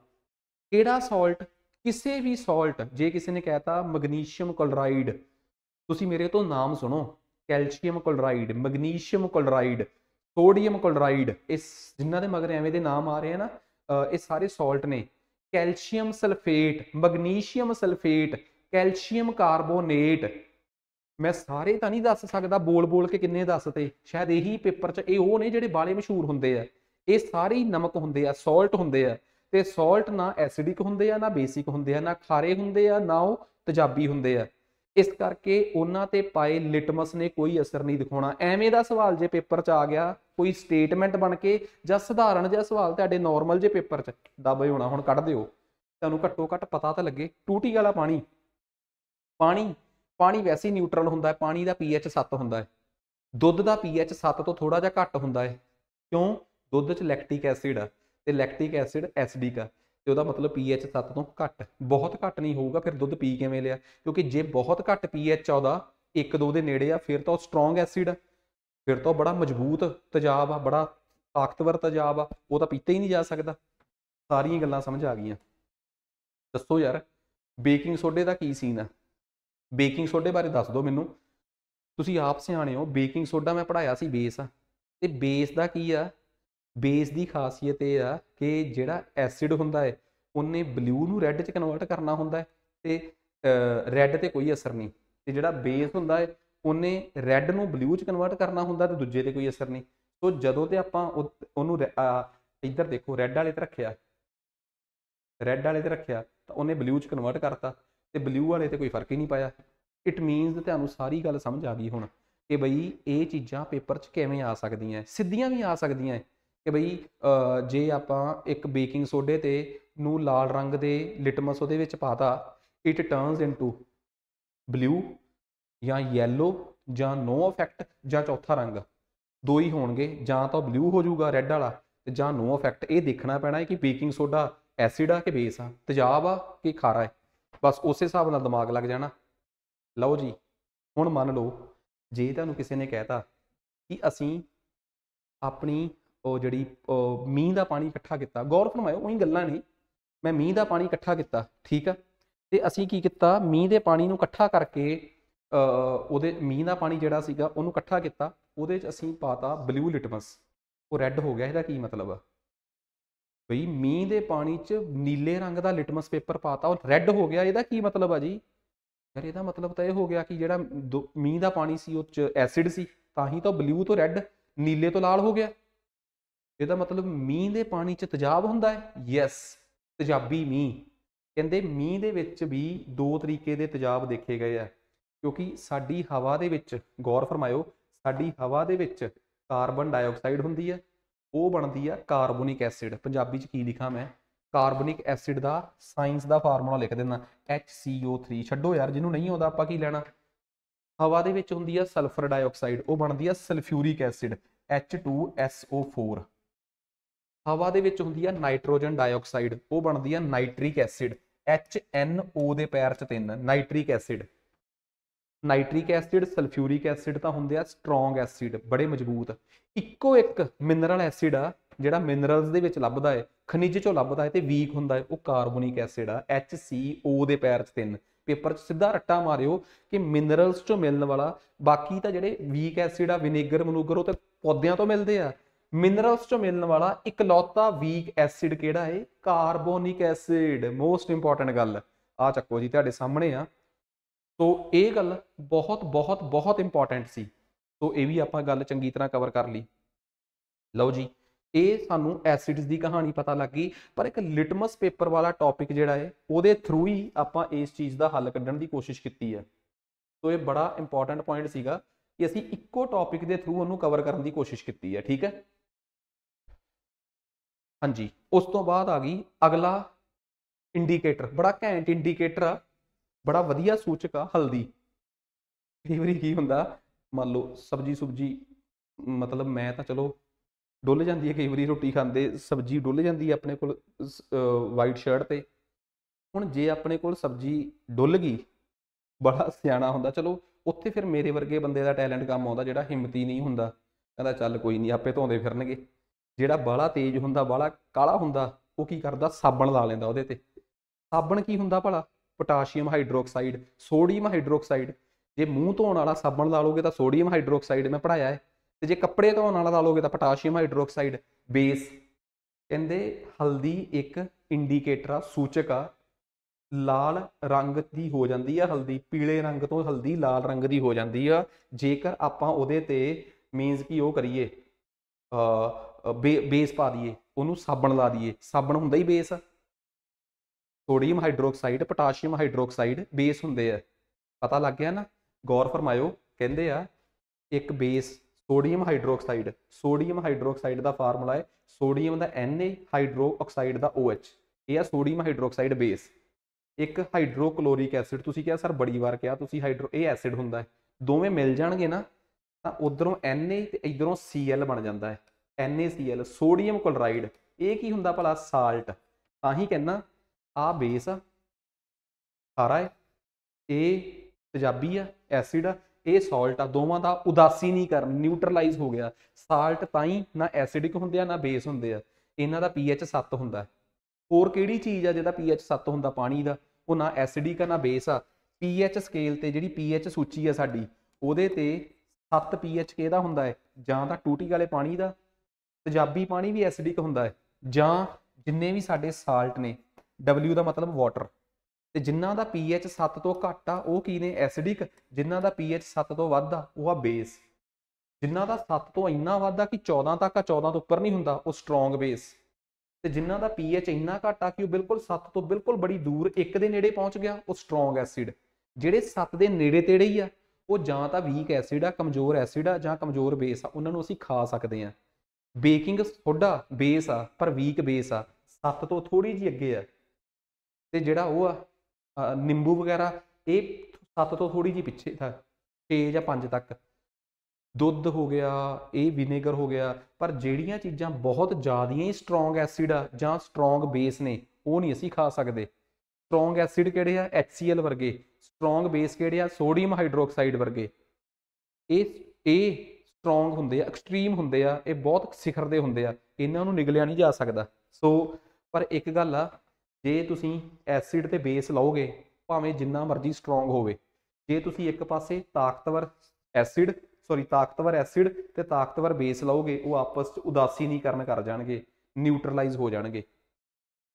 ਕਿਹੜਾ ਸਾਲਟ ਕਿਸੇ ਵੀ ਸਾਲਟ ਜੇ ਕਿਸੇ ਨੇ ਕਹਿਤਾ ਮੈਗਨੀਸ਼ੀਅਮ ਕਲੋਰਾਈਡ ਤੁਸੀਂ ਮੇਰੇ ਤੋਂ ਨਾਮ ਸੁਣੋ calcium chloride magnesium chloride sodium chloride ਇਸ ਜਿਨ੍ਹਾਂ ਦੇ ਮਗਰ ਐਵੇਂ ਦੇ ਨਾਮ ਆ ਰਹੇ ਆ ਨਾ ਇਹ ਸਾਰੇ ਸਾਲਟ ਨੇ calcium sulphate magnesium sulphate calcium carbonate ਮੈਂ ਸਾਰੇ ਤਾਂ ਨਹੀਂ ਦੱਸ ਸਕਦਾ ਬੋਲ ਬੋਲ ਕੇ ਕਿੰਨੇ ਦੱਸਤੇ ਸ਼ਾਇਦ ਇਹੀ ਪੇਪਰ 'ਚ ਇਹ ਉਹ ਨੇ ਜਿਹੜੇ ਬਾਲੇ ਮਸ਼ਹੂਰ ਹੁੰਦੇ ਆ ਇਹ ਸਾਰੇ ਨਮਕ ਹੁੰਦੇ ਆ ਸਾਲਟ ਹੁੰਦੇ ਆ ਤੇ ਸਾਲਟ ਨਾ ਐਸਿਡਿਕ ਹੁੰਦੇ ਆ ਨਾ ਬੇਸਿਕ ਹੁੰਦੇ ਆ ਨਾ ਖਾਰੇ ਹੁੰਦੇ ਆ ਨਾ ਉਹ ਤੇਜ਼ਾਬੀ ਹੁੰਦੇ ਆ ਇਸ ਕਰਕੇ ਉਹਨਾਂ ਤੇ ਪਾਏ ਲਿਟਮਸ ਨੇ ਕੋਈ ਅਸਰ ਨਹੀਂ ਦਿਖਾਉਣਾ ਐਵੇਂ ਦਾ ਸਵਾਲ ਜੇ ਪੇਪਰ 'ਚ ਆ ਗਿਆ ਕੋਈ ਸਟੇਟਮੈਂਟ ਬਣ ਕੇ ਜਾਂ ਸਧਾਰਨ ਜਿਹਾ ਸਵਾਲ ਤੁਹਾਡੇ ਨਾਰਮਲ ਜੇ ਪੇਪਰ 'ਚ ਦੱਬ ਹੋਣਾ ਹੁਣ ਕੱਢ ਦਿਓ ਤੁਹਾਨੂੰ ਘੱਟੋ ਘੱਟ ਪਤਾ ਤਾਂ ਲੱਗੇ ਟੂਟੀ ਵਾਲਾ ਪਾਣੀ ਪਾਣੀ ਪਾਣੀ ਵੈਸੇ ਹੀ ਨਿਊਟਰਲ ਹੁੰਦਾ ਹੈ ਪਾਣੀ ਦਾ ਪੀਐਚ 7 ਹੁੰਦਾ ਹੈ ਦੁੱਧ ਦਾ ਪੀਐਚ 7 ਤੋਂ ਥੋੜਾ ਜਿਹਾ ਘੱਟ ਹੁੰਦਾ ਹੈ ਕਿਉਂ ਦੁੱਧ 'ਚ ਲੈਕਟਿਕ ਐਸਿਡ ਆ ਤੇ ਲੈਕਟਿਕ ਐਸਿਡ ਐਸਿਡਿਕ ਆ ਤੇ ਉਹਦਾ ਮਤਲਬ pH 7 ਤੋਂ ਘੱਟ ਬਹੁਤ ਘੱਟ ਨਹੀਂ ਹੋਊਗਾ ਫਿਰ ਦੁੱਧ ਪੀ ਕਿਵੇਂ ਲਿਆ ਕਿਉਂਕਿ ਜੇ ਬਹੁਤ ਘੱਟ pH ਉਹਦਾ 1-2 ਦੇ ਨੇੜੇ ਆ ਫਿਰ ਤਾਂ ਉਹ ਸਟਰੋਂਗ ਐਸਿਡ ਆ ਫਿਰ ਤਾਂ ਬੜਾ ਮਜ਼ਬੂਤ ਤੇਜ਼ਾਬ ਆ ਬੜਾ ਤਾਕਤਵਰ ਤੇਜ਼ਾਬ ਆ ਉਹ ਤਾਂ ਪੀਤਾ ਹੀ ਨਹੀਂ ਜਾ ਸਕਦਾ ਸਾਰੀਆਂ ਗੱਲਾਂ ਸਮਝ ਆ ਗਈਆਂ ਦੱਸੋ ਯਾਰ ਬੇਕਿੰਗ ਸੋਡੇ ਦਾ ਕੀ ਸੀਨ ਆ ਬੇਕਿੰਗ ਸੋਡੇ ਬਾਰੇ ਦੱਸ ਦਿਓ ਮੈਨੂੰ ਤੁਸੀਂ ਆਪ ਸਿਆਣੇ ਹੋ ਬੇਕਿੰਗ ਸੋਡਾ ਮੈਂ ਪੜਾਇਆ ਸੀ ਬੇਸ ਆ ਤੇ ਬੇਸ ਦਾ ਕੀ ਆ ਬੇਸ ਦੀ ਖਾਸੀਅਤ ਇਹ ਆ ਕਿ ਜਿਹੜਾ ਐਸਿਡ ਹੁੰਦਾ ਹੈ ਉਹਨੇ ਬਲੂ ਨੂੰ ਰੈੱਡ 'ਚ ਕਨਵਰਟ ਕਰਨਾ ਹੁੰਦਾ ਹੈ ਤੇ ਰੈੱਡ ਤੇ ਕੋਈ ਅਸਰ ਨਹੀਂ ਤੇ ਜਿਹੜਾ ਬੇਸ ਹੁੰਦਾ ਹੈ ਉਹਨੇ ਰੈੱਡ ਨੂੰ ਬਲੂ 'ਚ ਕਨਵਰਟ ਕਰਨਾ ਹੁੰਦਾ ਤੇ ਦੂਜੇ ਤੇ ਕੋਈ ਅਸਰ ਨਹੀਂ ਸੋ ਜਦੋਂ ਤੇ ਆਪਾਂ ਉਹਨੂੰ ਇੱਧਰ ਦੇਖੋ ਰੈੱਡ ਵਾਲੇ ਤੇ ਰੱਖਿਆ ਰੈੱਡ ਵਾਲੇ ਤੇ ਰੱਖਿਆ ਤਾਂ ਉਹਨੇ ਬਲੂ 'ਚ ਕਨਵਰਟ ਕਰਤਾ ਤੇ ਬਲੂ ਵਾਲੇ ਤੇ ਕੋਈ ਫਰਕ ਹੀ ਨਹੀਂ ਪਾਇਆ ਇਟ ਮੀਨਸ ਤੁਹਾਨੂੰ ਸਾਰੀ ਗੱਲ ਸਮਝ ਆ ਗਈ ਹੁਣ ਕਿ ਬਈ ਇਹ ਚੀਜ਼ਾਂ ਪੇਪਰ 'ਚ ਕਿਵੇਂ ਆ ਸਕਦੀਆਂ ਸਿੱਧੀਆਂ ਵੀ ਆ ਸਕਦੀਆਂ ਕਿ ਬਈ ਜੇ ਆਪਾਂ ਇੱਕ ਬੇਕਿੰਗ ਸੋਡੇ ਤੇ ਨੂੰ ਲਾਲ ਰੰਗ ਦੇ ਲਿਟਮਸ ਉਹਦੇ ਵਿੱਚ ਪਾਤਾ ਇਟ ਟਰਨਸ ਇਨਟੂ ਬਲੂ ਜਾਂ ਯੈਲੋ ਜਾਂ ਨੋ ਇਫੈਕਟ ਜਾਂ ਚੌਥਾ ਰੰਗ ਦੋ ਹੀ ਹੋਣਗੇ ਜਾਂ ਤਾਂ ਬਲੂ ਹੋ ਜਾਊਗਾ ਰੈੱਡ ਵਾਲਾ ਤੇ ਜਾਂ ਨੋ ਇਫੈਕਟ ਇਹ ਦੇਖਣਾ ਪੈਣਾ ਹੈ ਕਿ ਬੇਕਿੰਗ ਸੋਡਾ ਐਸਿਡ ਆ ਕਿ ਬੇਸ ਆ ਤੇਜ਼ਾਬ ਆ ਕਿ ਖਾਰਾ ਹੈ ਬਸ ਉਸੇ ਹਿਸਾਬ ਨਾਲ ਦਿਮਾਗ ਲੱਗ ਜਾਣਾ ਲਓ ਜੀ ਹੁਣ ਮੰਨ ਲਓ ਜੇ ਤੁਹਾਨੂੰ ਕਿਸੇ ਨੇ ਕਹਿਤਾ ਕਿ ਅਸੀਂ ਆਪਣੀ ਉਹ ਜਿਹੜੀ ਮੀਂਹ ਦਾ ਪਾਣੀ ਇਕੱਠਾ ਕੀਤਾ ਗੌਰ ਫਰਮਾਇਓ ਉਹੀ ਗੱਲਾਂ ਨੇ ਮੈਂ ਮੀਂਹ ਦਾ ਪਾਣੀ ਇਕੱਠਾ ਕੀਤਾ ਠੀਕ ਆ ਤੇ ਅਸੀਂ ਕੀ ਕੀਤਾ ਮੀਂਹ ਦੇ ਪਾਣੀ ਨੂੰ ਇਕੱਠਾ ਕਰਕੇ ਉਹਦੇ ਮੀਂਹ ਦਾ ਪਾਣੀ ਜਿਹੜਾ ਸੀਗਾ ਉਹਨੂੰ ਇਕੱਠਾ ਕੀਤਾ ਉਹਦੇ ਵਿੱਚ ਅਸੀਂ ਪਾਤਾ ਬਲੂ ਲਿਟਮਸ ਉਹ ਰੈੱਡ ਹੋ ਗਿਆ ਇਹਦਾ ਕੀ ਮਤਲਬ ਆ ਬਈ ਮੀਂਹ ਦੇ ਪਾਣੀ 'ਚ ਨੀਲੇ ਰੰਗ ਦਾ ਲਿਟਮਸ ਪੇਪਰ ਪਾਤਾ ਉਹ ਰੈੱਡ ਹੋ ਗਿਆ ਇਹਦਾ ਕੀ ਮਤਲਬ ਆ ਜੀ ਯਾਰ ਇਹਦਾ ਮਤਲਬ ਤਾਂ ਇਹ ਹੋ ਗਿਆ ਕਿ ਜਿਹੜਾ ਮੀਂਹ ਦਾ ਪਾਣੀ ਸੀ ਉਹ 'ਚ ਐਸਿਡ ਸੀ ਤਾਂ ਹੀ ਤਾਂ ਬਲੂ ਤੋਂ ਰੈੱਡ ਨੀਲੇ ਤੋਂ ਲਾਲ ਹੋ ਗਿਆ ਇਹਦਾ ਮਤਲਬ ਮੀਂਹ ਦੇ ਪਾਣੀ 'ਚ ਤਜਾਬ ਹੁੰਦਾ ਹੈ ਯੈਸ ਤਜਾਬੀ ਮੀਂਹ ਕਹਿੰਦੇ ਮੀਂਹ ਦੇ ਵਿੱਚ ਵੀ ਦੋ ਤਰੀਕੇ ਦੇ ਤਜਾਬ ਦੇਖੇ ਗਏ ਆ ਕਿਉਂਕਿ ਸਾਡੀ ਹਵਾ ਦੇ ਵਿੱਚ ਗੌਰ ਫਰਮਾਇਓ ਸਾਡੀ ਹਵਾ ਦੇ ਵਿੱਚ ਕਾਰਬਨ ਡਾਈਆਕਸਾਈਡ ਹੁੰਦੀ ਹੈ ਉਹ ਬਣਦੀ ਆ ਕਾਰਬੋਨਿਕ ਐਸਿਡ ਪੰਜਾਬੀ 'ਚ ਕੀ ਲਿਖਾਂ ਮੈਂ ਕਾਰਬੋਨਿਕ ਐਸਿਡ ਦਾ ਸਾਇੰਸ ਦਾ ਫਾਰਮੂਲਾ ਲਿਖ ਦਿੰਦਾ HCO3 ਛੱਡੋ ਯਾਰ ਜਿਹਨੂੰ ਨਹੀਂ ਆਉਂਦਾ ਆਪਾਂ ਕੀ ਲੈਣਾ ਹਵਾ ਦੇ ਵਿੱਚ ਹੁੰਦੀ ਆ ਸਲਫਰ ਡਾਈਆਕਸਾਈਡ ਉਹ ਬਣਦੀ ਆ ਸਲਫਿਊਰਿਕ ਐਸਿਡ H2SO4 ਹਵਾ ਦੇ ਵਿੱਚ ਹੁੰਦੀ ਆ ਨਾਈਟ੍ਰੋਜਨ ਡਾਈਆਕਸਾਈਡ ਉਹ ਬਣਦੀ ਆ ਨਾਈਟ੍ਰਿਕ ਐਸਿਡ HNO ਦੇ ਪੈਰ 'ਚ ਤਿੰਨ nitric acid nitric acid sulphuric acid ਤਾਂ ਹੁੰਦੇ ਆ ਸਟਰੋਂਗ ਐਸਿਡ ਬੜੇ ਮਜ਼ਬੂਤ ਇੱਕੋ ਇੱਕ ਮਿਨਰਲ ਐਸਿਡ ਆ ਜਿਹੜਾ ਮਿਨਰਲਸ ਦੇ ਵਿੱਚ ਲੱਭਦਾ ਹੈ ਖਣਿਜ ਚੋਂ ਲੱਭਦਾ ਹੈ ਤੇ ਵੀਕ ਹੁੰਦਾ ਹੈ ਉਹ ਕਾਰਬੋਨਿਕ ਐਸਿਡ ਆ HCO ਦੇ ਪੈਰ 'ਚ ਤਿੰਨ ਪੇਪਰ 'ਚ ਸਿੱਧਾ ਰੱਟਾ ਮਾਰਿਓ ਕਿ ਮਿਨਰਲਸ 'ਚੋਂ ਮਿਲਣ ਵਾਲਾ ਬਾਕੀ ਤਾਂ ਜਿਹੜੇ ਵੀਕ ਐਸਿਡ ਆ ਵਿਨੇਗਰ ਮਨੂਗਰ ਉਹ ਤਾਂ ਪੌਦਿਆਂ ਤੋਂ ਮਿਲਦੇ ਆ ਮਿਨਰਲਸ ਚੋਂ ਮਿਲਣ ਵਾਲਾ ਇਕਲੌਤਾ ਵੀਕ ਐਸਿਡ ਕਿਹੜਾ ਹੈ ਕਾਰਬੋਨਿਕ ਐਸਿਡ ਮੋਸਟ ਇੰਪੋਰਟੈਂਟ ਗੱਲ ਆ ਚੱਕੋ ਜੀ ਤੁਹਾਡੇ ਸਾਹਮਣੇ ਆ ਸੋ ਇਹ ਗੱਲ ਬਹੁਤ ਬਹੁਤ ਬਹੁਤ ਇੰਪੋਰਟੈਂਟ ਸੀ ਸੋ ਇਹ ਵੀ ਆਪਾਂ ਗੱਲ ਚੰਗੀ ਤਰ੍ਹਾਂ ਕਵਰ ਕਰ ਲਈ ਲਓ ਜੀ ਇਹ ਸਾਨੂੰ ਐਸਿਡਸ ਦੀ ਕਹਾਣੀ ਪਤਾ ਲੱਗ ਗਈ ਪਰ ਇੱਕ ਲਿਟਮਸ ਪੇਪਰ ਵਾਲਾ ਟੌਪਿਕ ਜਿਹੜਾ ਹੈ ਉਹਦੇ ਥਰੂ ਹੀ ਆਪਾਂ ਇਸ ਚੀਜ਼ ਦਾ ਹੱਲ ਕੱਢਣ ਦੀ ਕੋਸ਼ਿਸ਼ ਕੀਤੀ ਹੈ ਸੋ ਇਹ ਬੜਾ ਇੰਪੋਰਟੈਂਟ ਪੁਆਇੰਟ ਸੀਗਾ ਕਿ ਅਸੀਂ ਇੱਕੋ ਟੌਪਿਕ ਦੇ ਥਰੂ ਉਹਨੂੰ ਕਵਰ ਕਰਨ ਦੀ ਕੋਸ਼ਿਸ਼ ਕੀਤੀ ਹੈ ਠੀਕ ਹੈ ਹਾਂਜੀ ਉਸ ਤੋਂ ਬਾਅਦ ਆ ਗਈ ਅਗਲਾ ਇੰਡੀਕੇਟਰ ਬੜਾ ਘੈਂਟ ਇੰਡੀਕੇਟਰ ਆ ਬੜਾ ਵਧੀਆ ਸੂਚਕ ਆ ਹਲਦੀ ਕਈ ਵਾਰੀ ਕੀ ਹੁੰਦਾ ਮੰਨ ਲਓ ਸਬਜੀ ਸੁਬਜੀ ਮਤਲਬ ਮੈਂ ਤਾਂ ਚਲੋ ਡੁੱਲ ਜਾਂਦੀ ਹੈ ਕਈ ਵਾਰੀ ਰੋਟੀ ਖਾਂਦੇ ਸਬਜੀ ਡੁੱਲ ਜਾਂਦੀ ਹੈ ਆਪਣੇ ਕੋਲ ਵਾਈਟ ਸ਼ਰਟ ਤੇ ਹੁਣ ਜੇ ਆਪਣੇ ਕੋਲ ਸਬਜੀ ਡੁੱਲ ਗਈ ਬੜਾ ਸਿਆਣਾ ਹੁੰਦਾ ਚਲੋ ਉੱਥੇ ਫਿਰ ਮੇਰੇ ਵਰਗੇ ਬੰਦੇ ਦਾ ਟੈਲੈਂਟ ਕੰਮ ਆਉਂਦਾ ਜਿਹੜਾ ਹਿੰਮਤੀ ਨਹੀਂ ਹੁੰਦਾ ਕਹਿੰਦਾ ਚੱਲ ਕੋਈ ਨਹੀਂ ਆਪੇ ਧੋਂਦੇ ਫਿਰਨਗੇ ਜਿਹੜਾ ਬਾਲਾ ਤੇਜ਼ ਹੁੰਦਾ ਬਾਲਾ ਕਾਲਾ ਹੁੰਦਾ ਉਹ ਕੀ ਕਰਦਾ ਸਾਬਣ ਲਾ ਲੈਂਦਾ ਉਹਦੇ ਤੇ ਸਾਬਣ ਕੀ ਹੁੰਦਾ ਭਲਾ ਪੋਟਾਸ਼ੀਅਮ ਹਾਈਡਰੋਕਸਾਈਡ ਸੋਡੀਅਮ ਹਾਈਡਰੋਕਸਾਈਡ ਜੇ ਮੂੰਹ ਧੋਣ ਵਾਲਾ ਸਾਬਣ ਲਾ ਲੋਗੇ ਤਾਂ ਸੋਡੀਅਮ ਹਾਈਡਰੋਕਸਾਈਡ ਮੈਂ ਪੜਾਇਆ ਹੈ ਤੇ ਜੇ ਕੱਪੜੇ ਧੋਣ ਵਾਲਾ ਲਾ ਲੋਗੇ ਤਾਂ ਪੋਟਾਸ਼ੀਅਮ ਹਾਈਡਰੋਕਸਾਈਡ ਬੇਸ ਕਹਿੰਦੇ ਹਲਦੀ ਇੱਕ ਇੰਡੀਕੇਟਰ ਆ ਸੂਚਕ ਆ ਲਾਲ ਰੰਗ ਦੀ ਹੋ ਜਾਂਦੀ ਆ ਹਲਦੀ ਪੀਲੇ ਰੰਗ ਤੋਂ ਹਲਦੀ ਲਾਲ ਰੰਗ ਦੀ ਹੋ ਜਾਂਦੀ ਆ ਜੇਕਰ ਆਪਾਂ ਉਹਦੇ ਤੇ ਮੀਨਸ ਕੀ ਉਹ ਕਰੀਏ ਆ ਬੇਸ ਪਾ ਦਈਏ ਉਹਨੂੰ ਸਾਬਣ ਲਾ ਦਈਏ ਸਾਬਣ ਹੁੰਦਾ ਹੀ base sodium hydroxide potassium hydroxide base ਹੁੰਦੇ ਆ ਪਤਾ ਲੱਗ ਗਿਆ ਨਾ ਗੌਰ ਫਰਮਾਇਓ ਕਹਿੰਦੇ ਆ ਇੱਕ base sodium hydroxide sodium hydroxide ਦਾ ਫਾਰਮੂਲਾ ਹੈ ਸੋਡੀਅਮ ਦਾ Na ਹਾਈਡਰੋਕਸਾਈਡ ਦਾ OH ਇਹ ਆ ਸੋਡੀਅਮ ਹਾਈਡਰੋਕਸਾਈਡ ਬੇਸ ਇੱਕ ਹਾਈਡਰੋਕਲੋਰਿਕ ਐਸਿਡ ਤੁਸੀਂ ਕਿਹਾ ਸਰ ਬੜੀ ਵਾਰ ਕਿਹਾ ਤੁਸੀਂ ਹਾਈਡਰੋ ਇਹ ਐਸਿਡ ਹੁੰਦਾ ਹੈ ਦੋਵੇਂ ਮਿਲ ਜਾਣਗੇ ਨਾ ਤਾਂ ਉਧਰੋਂ Na ਤੇ ਇਧਰੋਂ Cl ਬਣ ਜਾਂਦਾ ਹੈ NaCl ਸੋਡੀਅਮ ਕਲੋਰਾਈਡ ਇਹ ਕੀ ਹੁੰਦਾ ਭਲਾ ਸਾਲਟ ਤਾਂ ਹੀ ਕਹਿੰਨਾ ਆ ਬੇਸ ਆ ਖਾਰਾ ਹੈ ਇਹ ਤੇਜ਼ਾਬੀ ਆ ਐਸਿਡ ਆ ਇਹ ਸਾਲਟ ਆ ਦੋਵਾਂ ਦਾ ਉਦਾਸੀ ਨਹੀਂ ਕਰਨ ਨਿਊਟਰਲਾਈਜ਼ ਹੋ ਗਿਆ ਸਾਲਟ ਤਾਂ ਹੀ ਨਾ ਐਸਿਡਿਕ ਹੁੰਦੇ ਆ ਨਾ ਬੇਸ ਹੁੰਦੇ ਆ ਇਹਨਾਂ ਦਾ pH 7 ਹੁੰਦਾ ਹੋਰ ਕਿਹੜੀ ਚੀਜ਼ ਆ ਜਿਹਦਾ pH 7 ਹੁੰਦਾ ਪਾਣੀ ਦਾ ਉਹ ਨਾ ਐਸਿਡਿਕ ਆ ਨਾ ਬੇਸ ਆ pH ਸਕੇਲ ਤੇ ਜਿਹੜੀ pH ਸੂਚੀ ਆ ਸਾਡੀ ਉਹਦੇ ਤੇ 7 pH ਕਿਹਦਾ ਹੁੰਦਾ ਹੈ ਜਾਂ ਤਾਂ ਟੂਟੀ ਵਾਲੇ ਪਾਣੀ ਦਾ ਤੇਜ਼ਾਬੀ ਪਾਣੀ ਵੀ ਐਸਿਡਿਕ ਹੁੰਦਾ ਹੈ ਜਾਂ ਜਿੰਨੇ ਵੀ ਸਾਡੇ ਸਾਲਟ ਨੇ W ਦਾ ਮਤਲਬ ਵਾਟਰ ਤੇ ਜਿਨ੍ਹਾਂ ਦਾ pH 7 ਤੋਂ ਘੱਟ ਆ ਉਹ ਕੀ ਨੇ ਐਸਿਡਿਕ ਜਿਨ੍ਹਾਂ ਦਾ pH 7 ਤੋਂ ਵੱਧ ਆ ਉਹ ਆ ਬੇਸ ਜਿਨ੍ਹਾਂ ਦਾ 7 ਤੋਂ ਇੰਨਾ ਵੱਧ ਆ ਕਿ 14 ਤੱਕ ਆ 14 ਤੋਂ ਉੱਪਰ ਨਹੀਂ ਹੁੰਦਾ ਉਹ ਸਟਰੋਂਗ ਬੇਸ ਤੇ ਜਿਨ੍ਹਾਂ ਦਾ pH ਇੰਨਾ ਘੱਟ ਆ ਕਿ ਉਹ ਬਿਲਕੁਲ 7 ਤੋਂ ਬਿਲਕੁਲ ਬੜੀ ਦੂਰ 1 ਦੇ ਨੇੜੇ ਪਹੁੰਚ ਗਿਆ ਉਹ ਸਟਰੋਂਗ ਐਸਿਡ ਜਿਹੜੇ 7 ਦੇ ਨੇੜੇ ਤੇੜੇ ਹੀ ਆ ਉਹ ਜਾਂ ਤਾਂ ਵੀਕ ਐਸਿਡ ਆ ਕਮਜ਼ੋਰ ਐਸਿਡ ਆ ਜਾਂ ਕਮਜ਼ੋਰ ਬੇਸ ਆ ਉਹਨਾਂ ਨੂੰ ਅਸੀਂ ਖਾ ਸਕਦੇ ਆ ਬੇਕਿੰਗ ਸੋਡਾ ਬੇਸ ਆ ਪਰ ਵੀਕ ਬੇਸ ਆ 7 ਤੋਂ ਥੋੜੀ ਜੀ ਅੱਗੇ ਆ ਤੇ ਜਿਹੜਾ ਉਹ ਆ ਨਿੰਬੂ ਵਗੈਰਾ ਇਹ 7 ਤੋਂ ਥੋੜੀ ਜੀ ਪਿੱਛੇ ਥਾ 6 ਜਾਂ 5 ਤੱਕ ਦੁੱਧ ਹੋ ਗਿਆ ਇਹ ਵਿਨੇਗਰ ਹੋ ਗਿਆ ਪਰ ਜਿਹੜੀਆਂ ਚੀਜ਼ਾਂ ਬਹੁਤ ਜ਼ਿਆਦੀਆਂ ਹੀ ਸਟਰੋਂਗ ਐਸਿਡ ਆ ਜਾਂ ਸਟਰੋਂਗ ਬੇਸ ਨੇ ਉਹ ਨਹੀਂ ਅਸੀਂ ਖਾ ਸਕਦੇ ਸਟਰੋਂਗ ਐਸਿਡ ਕਿਹੜੇ ਆ HCl ਵਰਗੇ ਸਟਰੋਂਗ ਬੇਸ ਕਿਹੜੇ ਆ ਸੋਡੀਅਮ ਹਾਈਡਰੋਕਸਾਈਡ ਵਰਗੇ ਇਹ ਇਹ ਸਟਰੋਂਗ ਹੁੰਦੇ ਆ ਐਕਸਟ੍ਰੀਮ ਹੁੰਦੇ ਆ ਇਹ ਬਹੁਤ ਸਿਖਰ ਦੇ ਹੁੰਦੇ ਆ ਇਹਨਾਂ ਨੂੰ ਨਿਗਲਿਆ ਨਹੀਂ ਜਾ ਸਕਦਾ ਸੋ ਪਰ ਇੱਕ ਗੱਲ ਆ ਜੇ ਤੁਸੀਂ ਐਸਿਡ ਤੇ ਬੇਸ ਲਾਓਗੇ ਭਾਵੇਂ ਜਿੰਨਾ ਮਰਜ਼ੀ ਸਟਰੋਂਗ ਹੋਵੇ ਜੇ ਤੁਸੀਂ ਇੱਕ ਪਾਸੇ ਤਾਕਤਵਰ ਐਸਿਡ ਸੌਰੀ ਤਾਕਤਵਰ ਐਸਿਡ ਤੇ ਤਾਕਤਵਰ ਬੇਸ ਲਾਓਗੇ ਉਹ ਆਪਸ ਵਿੱਚ ਉਦਾਸੀ ਨਹੀਂ ਕਰਨ ਕਰ ਜਾਣਗੇ ਨਿਊਟਰਲਾਈਜ਼ ਹੋ ਜਾਣਗੇ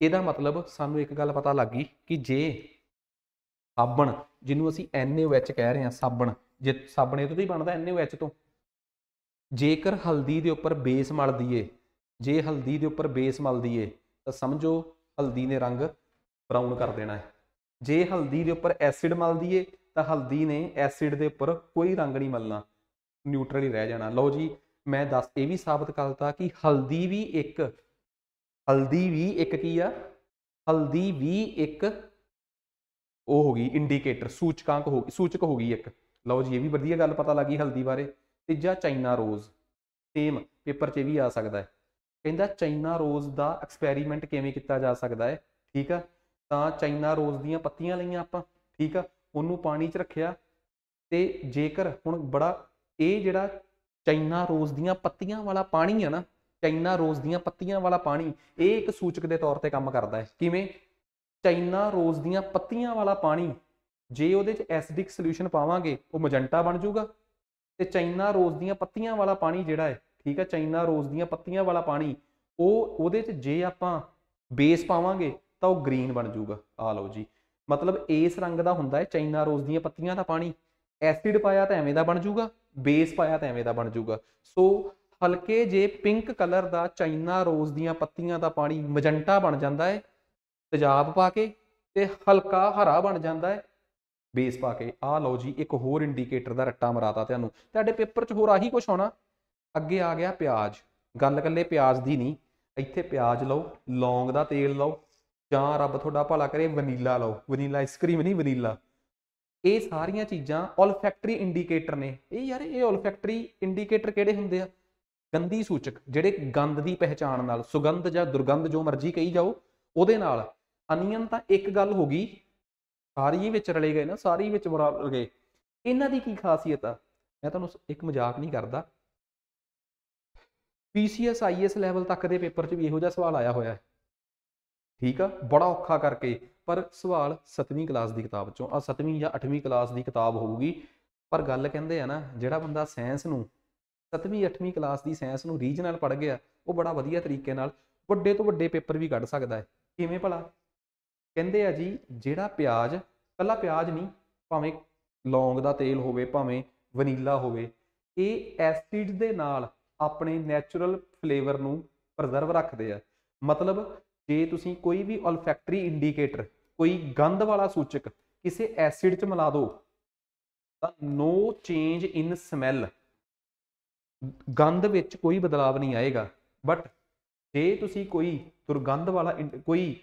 ਇਹਦਾ ਮਤਲਬ ਸਾਨੂੰ ਇੱਕ ਗੱਲ ਪਤਾ ਲੱਗ ਗਈ ਕਿ ਜੇ ਸਾਬਣ ਜਿਹਨੂੰ ਅਸੀਂ NaOH ਕਹਿ ਰਹੇ ਹਾਂ ਸਾਬਣ ਜੇ ਸਾਬਣ ਇਹ ਤੋਂ ਹੀ ਬਣਦਾ NaOH ਤੋਂ ਜੇਕਰ ਹਲਦੀ ਦੇ ਉੱਪਰ ਬੇਸ ਮਲ ਦਈਏ ਜੇ ਹਲਦੀ ਦੇ ਉੱਪਰ ਬੇਸ ਮਲ ਦਈਏ ਤਾਂ ਸਮਝੋ ਹਲਦੀ ਨੇ ਰੰਗ ਬਰਾਊਨ ਕਰ ਦੇਣਾ ਹੈ ਜੇ ਹਲਦੀ ਦੇ ਉੱਪਰ ਐਸਿਡ ਮਲ ਦਈਏ ਤਾਂ ਹਲਦੀ ਨੇ ਐਸਿਡ ਦੇ ਉੱਪਰ ਕੋਈ ਰੰਗ ਨਹੀਂ ਮਲਣਾ ਨਿਊਟਰਲ ਹੀ ਰਹਿ ਜਾਣਾ ਲਓ ਜੀ ਮੈਂ ਦੱਸ ਇਹ ਵੀ ਸਾਬਤ ਕਰਤਾ ਕਿ ਹਲਦੀ ਵੀ ਇੱਕ ਹਲਦੀ ਵੀ ਇੱਕ ਕੀ ਆ ਹਲਦੀ ਵੀ ਇੱਕ ਉਹ ਹੋ ਗਈ ਇੰਡੀਕੇਟਰ ਸੂਚਕਾਂਕ ਹੋ ਗਈ ਸੂਚਕ ਹੋ ਗਈ ਇੱਕ ਲਓ ਜੀ ਇਹ ਵੀ ਵਧੀਆ ਗੱਲ ਪਤਾ ਲੱਗੀ ਹਲਦੀ ਬਾਰੇ ਤੀਜਾ ਚਾਈਨਾ ਰੋਜ਼ ਸੇਮ ਪੇਪਰ 'ਚ ਵੀ ਆ ਸਕਦਾ ਹੈ ਕਹਿੰਦਾ ਚਾਈਨਾ ਰੋਜ਼ ਦਾ ਐਕਸਪੈਰੀਮੈਂਟ ਕਿਵੇਂ ਕੀਤਾ ਜਾ ਸਕਦਾ ਹੈ ਠੀਕ ਆ ਤਾਂ ਚਾਈਨਾ ਰੋਜ਼ ਦੀਆਂ ਪੱਤੀਆਂ ਲਈਆਂ ਆਪਾਂ ਠੀਕ ਆ ਉਹਨੂੰ ਪਾਣੀ 'ਚ ਰੱਖਿਆ ਤੇ ਜੇਕਰ ਹੁਣ ਬੜਾ ਇਹ ਜਿਹੜਾ ਚਾਈਨਾ ਰੋਜ਼ ਦੀਆਂ ਪੱਤੀਆਂ ਵਾਲਾ ਪਾਣੀ ਆ ਨਾ ਚਾਈਨਾ ਰੋਜ਼ ਦੀਆਂ ਪੱਤੀਆਂ ਵਾਲਾ ਪਾਣੀ ਇਹ ਇੱਕ ਸੂਚਕ ਦੇ ਤੌਰ ਤੇ ਕੰਮ ਕਰਦਾ ਹੈ ਕਿਵੇਂ ਚਾਈਨਾ ਰੋਜ਼ ਦੀਆਂ ਪੱਤੀਆਂ ਵਾਲਾ ਪਾਣੀ ਜੇ ਉਹਦੇ ਚ ਐਸਿਡਿਕ ਸੋਲੂਸ਼ਨ ਪਾਵਾਂਗੇ ਉਹ ਮਜੰਟਾ ਬਣ ਜਾਊਗਾ ਤੇ ਚਾਈਨਾ ਰੋਜ਼ ਦੀਆਂ ਪੱਤੀਆਂ ਵਾਲਾ ਪਾਣੀ ਜਿਹੜਾ ਹੈ ਠੀਕ ਹੈ ਚਾਈਨਾ ਰੋਜ਼ ਦੀਆਂ ਪੱਤੀਆਂ ਵਾਲਾ ਪਾਣੀ ਉਹ ਉਹਦੇ 'ਚ ਜੇ ਆਪਾਂ ਬੇਸ ਪਾਵਾਂਗੇ ਤਾਂ ਉਹ ਗ੍ਰੀਨ ਬਣ ਜਾਊਗਾ ਆ ਲਓ ਜੀ ਮਤਲਬ ਇਸ ਰੰਗ ਦਾ ਹੁੰਦਾ ਹੈ ਚਾਈਨਾ ਰੋਜ਼ ਦੀਆਂ ਪੱਤੀਆਂ ਦਾ ਪਾਣੀ ਐਸਿਡ ਪਾਇਆ ਤਾਂ ਐਵੇਂ ਦਾ ਬਣ ਜਾਊਗਾ ਬੇਸ ਪਾਇਆ ਤਾਂ ਐਵੇਂ ਦਾ ਬਣ ਜਾਊਗਾ ਸੋ ਹਲਕੇ ਜੇ ਪਿੰਕ ਕਲਰ ਦਾ ਚਾਈਨਾ ਰੋਜ਼ ਦੀਆਂ ਪੱਤੀਆਂ ਦਾ ਪਾਣੀ ਮਜੰਟਾ ਬਣ ਜਾਂਦਾ ਹੈ ਤੇਜ਼ਾਬ ਪਾ ਕੇ ਤੇ ਹਲਕਾ ਹਰਾ ਬਣ ਜਾਂਦਾ ਹੈ ਬੇਸ ਪਾ ਕੇ ਆ ਲਓ ਜੀ ਇੱਕ ਹੋਰ ਇੰਡੀਕੇਟਰ ਦਾ ਰੱਟਾ ਮਰਾਤਾ ਤੁਹਾਨੂੰ ਤੁਹਾਡੇ ਪੇਪਰ 'ਚ ਹੋਰ ਆਹੀ ਕੁਝ ਹੋਣਾ ਅੱਗੇ ਆ ਗਿਆ ਪਿਆਜ਼ ਗੱਲ ਕੱਲੇ ਪਿਆਜ਼ ਦੀ ਨਹੀਂ ਇੱਥੇ ਪਿਆਜ਼ ਲਓ ਲੌਂਗ ਦਾ ਤੇਲ ਲਓ ਜਾਂ ਰੱਬ ਤੁਹਾਡਾ ਭਲਾ ਕਰੇ ਵਨੀਲਾ ਲਓ ਵਨੀਲਾ ਆਈਸਕ੍ਰੀਮ ਨਹੀਂ ਵਨੀਲਾ ਇਹ ਸਾਰੀਆਂ ਚੀਜ਼ਾਂ olfactory ਇੰਡੀਕੇਟਰ ਨੇ ਇਹ ਯਾਰ ਇਹ olfactory ਇੰਡੀਕੇਟਰ ਕਿਹੜੇ ਹੁੰਦੇ ਆ ਗੰਦੀ ਸੂਚਕ ਜਿਹੜੇ ਗੰਦ ਦੀ ਪਹਿਚਾਣ ਨਾਲ ਸੁਗੰਧ ਜਾਂ ਦੁਰਗੰਧ ਜੋ ਮਰਜ਼ੀ ਕਹੀ ਜਾਓ ਉਹਦੇ ਨਾਲ ਅਨੀਅਨ ਤਾਂ ਇੱਕ ਗੱਲ ਹੋ ਗਈ ਸਾਰੀ ਹੀ ਵਿੱਚ ਰਲੇ ਗਏ ਨਾ ਸਾਰੀ ਵਿੱਚ ਬਰਾਬਰ ਗਏ ਇਹਨਾਂ ਦੀ ਕੀ ਖਾਸੀਅਤ ਆ ਮੈਂ ਤੁਹਾਨੂੰ ਇੱਕ ਮਜ਼ਾਕ ਨਹੀਂ ਕਰਦਾ ਪੀਸੀਐਸ ਆਈਐਸ ਲੈਵਲ ਤੱਕ ਦੇ ਪੇਪਰ 'ਚ ਵੀ ਇਹੋ ਜਿਹਾ ਸਵਾਲ ਆਇਆ ਹੋਇਆ ਹੈ ਠੀਕ ਆ ਬੜਾ ਔਖਾ ਕਰਕੇ ਪਰ ਸਵਾਲ 7ਵੀਂ ਕਲਾਸ ਦੀ ਕਿਤਾਬ 'ਚੋਂ ਆ 7ਵੀਂ ਜਾਂ 8ਵੀਂ ਕਲਾਸ ਦੀ ਕਿਤਾਬ ਹੋਊਗੀ ਪਰ ਗੱਲ ਕਹਿੰਦੇ ਆ ਨਾ ਜਿਹੜਾ ਬੰਦਾ ਸਾਇੰਸ ਨੂੰ 7ਵੀਂ 8ਵੀਂ ਕਲਾਸ ਦੀ ਸਾਇੰਸ ਨੂੰ ਰੀਜਨਲ ਪੜ ਗਿਆ ਉਹ ਬੜਾ ਵਧੀਆ ਤਰੀਕੇ ਨਾਲ ਵੱਡੇ ਤੋਂ ਵੱਡੇ ਪੇਪਰ ਵੀ ਕੱਢ ਸਕਦਾ ਹੈ ਕਿਵੇਂ ਭਲਾ ਕਹਿੰਦੇ ਆ ਜੀ ਜਿਹੜਾ ਪਿਆਜ਼ ਕੱਲਾ ਪਿਆਜ਼ ਨਹੀਂ ਭਾਵੇਂ ਲੌਂਗ ਦਾ ਤੇਲ ਹੋਵੇ ਭਾਵੇਂ ਵਨੀਲਾ ਹੋਵੇ ਇਹ ਐਸਿਡ ਦੇ ਨਾਲ ਆਪਣੇ ਨੇਚਰਲ ਫਲੇਵਰ ਨੂੰ ਪ੍ਰੀਜ਼ਰਵ ਰੱਖਦੇ ਆ ਮਤਲਬ ਜੇ ਤੁਸੀਂ ਕੋਈ ਵੀ ਆਲਫੈਕਟਰੀ ਇੰਡੀਕੇਟਰ ਕੋਈ ਗੰਧ ਵਾਲਾ ਸੂਚਕ ਕਿਸੇ ਐਸਿਡ 'ਚ ਮਿਲਾ ਦਿਓ ਤਾਂ ਨੋ ਚੇਂਜ ਇਨ ਸਮੈਲ ਗੰਧ ਵਿੱਚ ਕੋਈ ਬਦਲਾਅ ਨਹੀਂ ਆਏਗਾ ਬਟ ਜੇ ਤੁਸੀਂ ਕੋਈ ਦੁਰਗੰਧ ਵਾਲਾ ਕੋਈ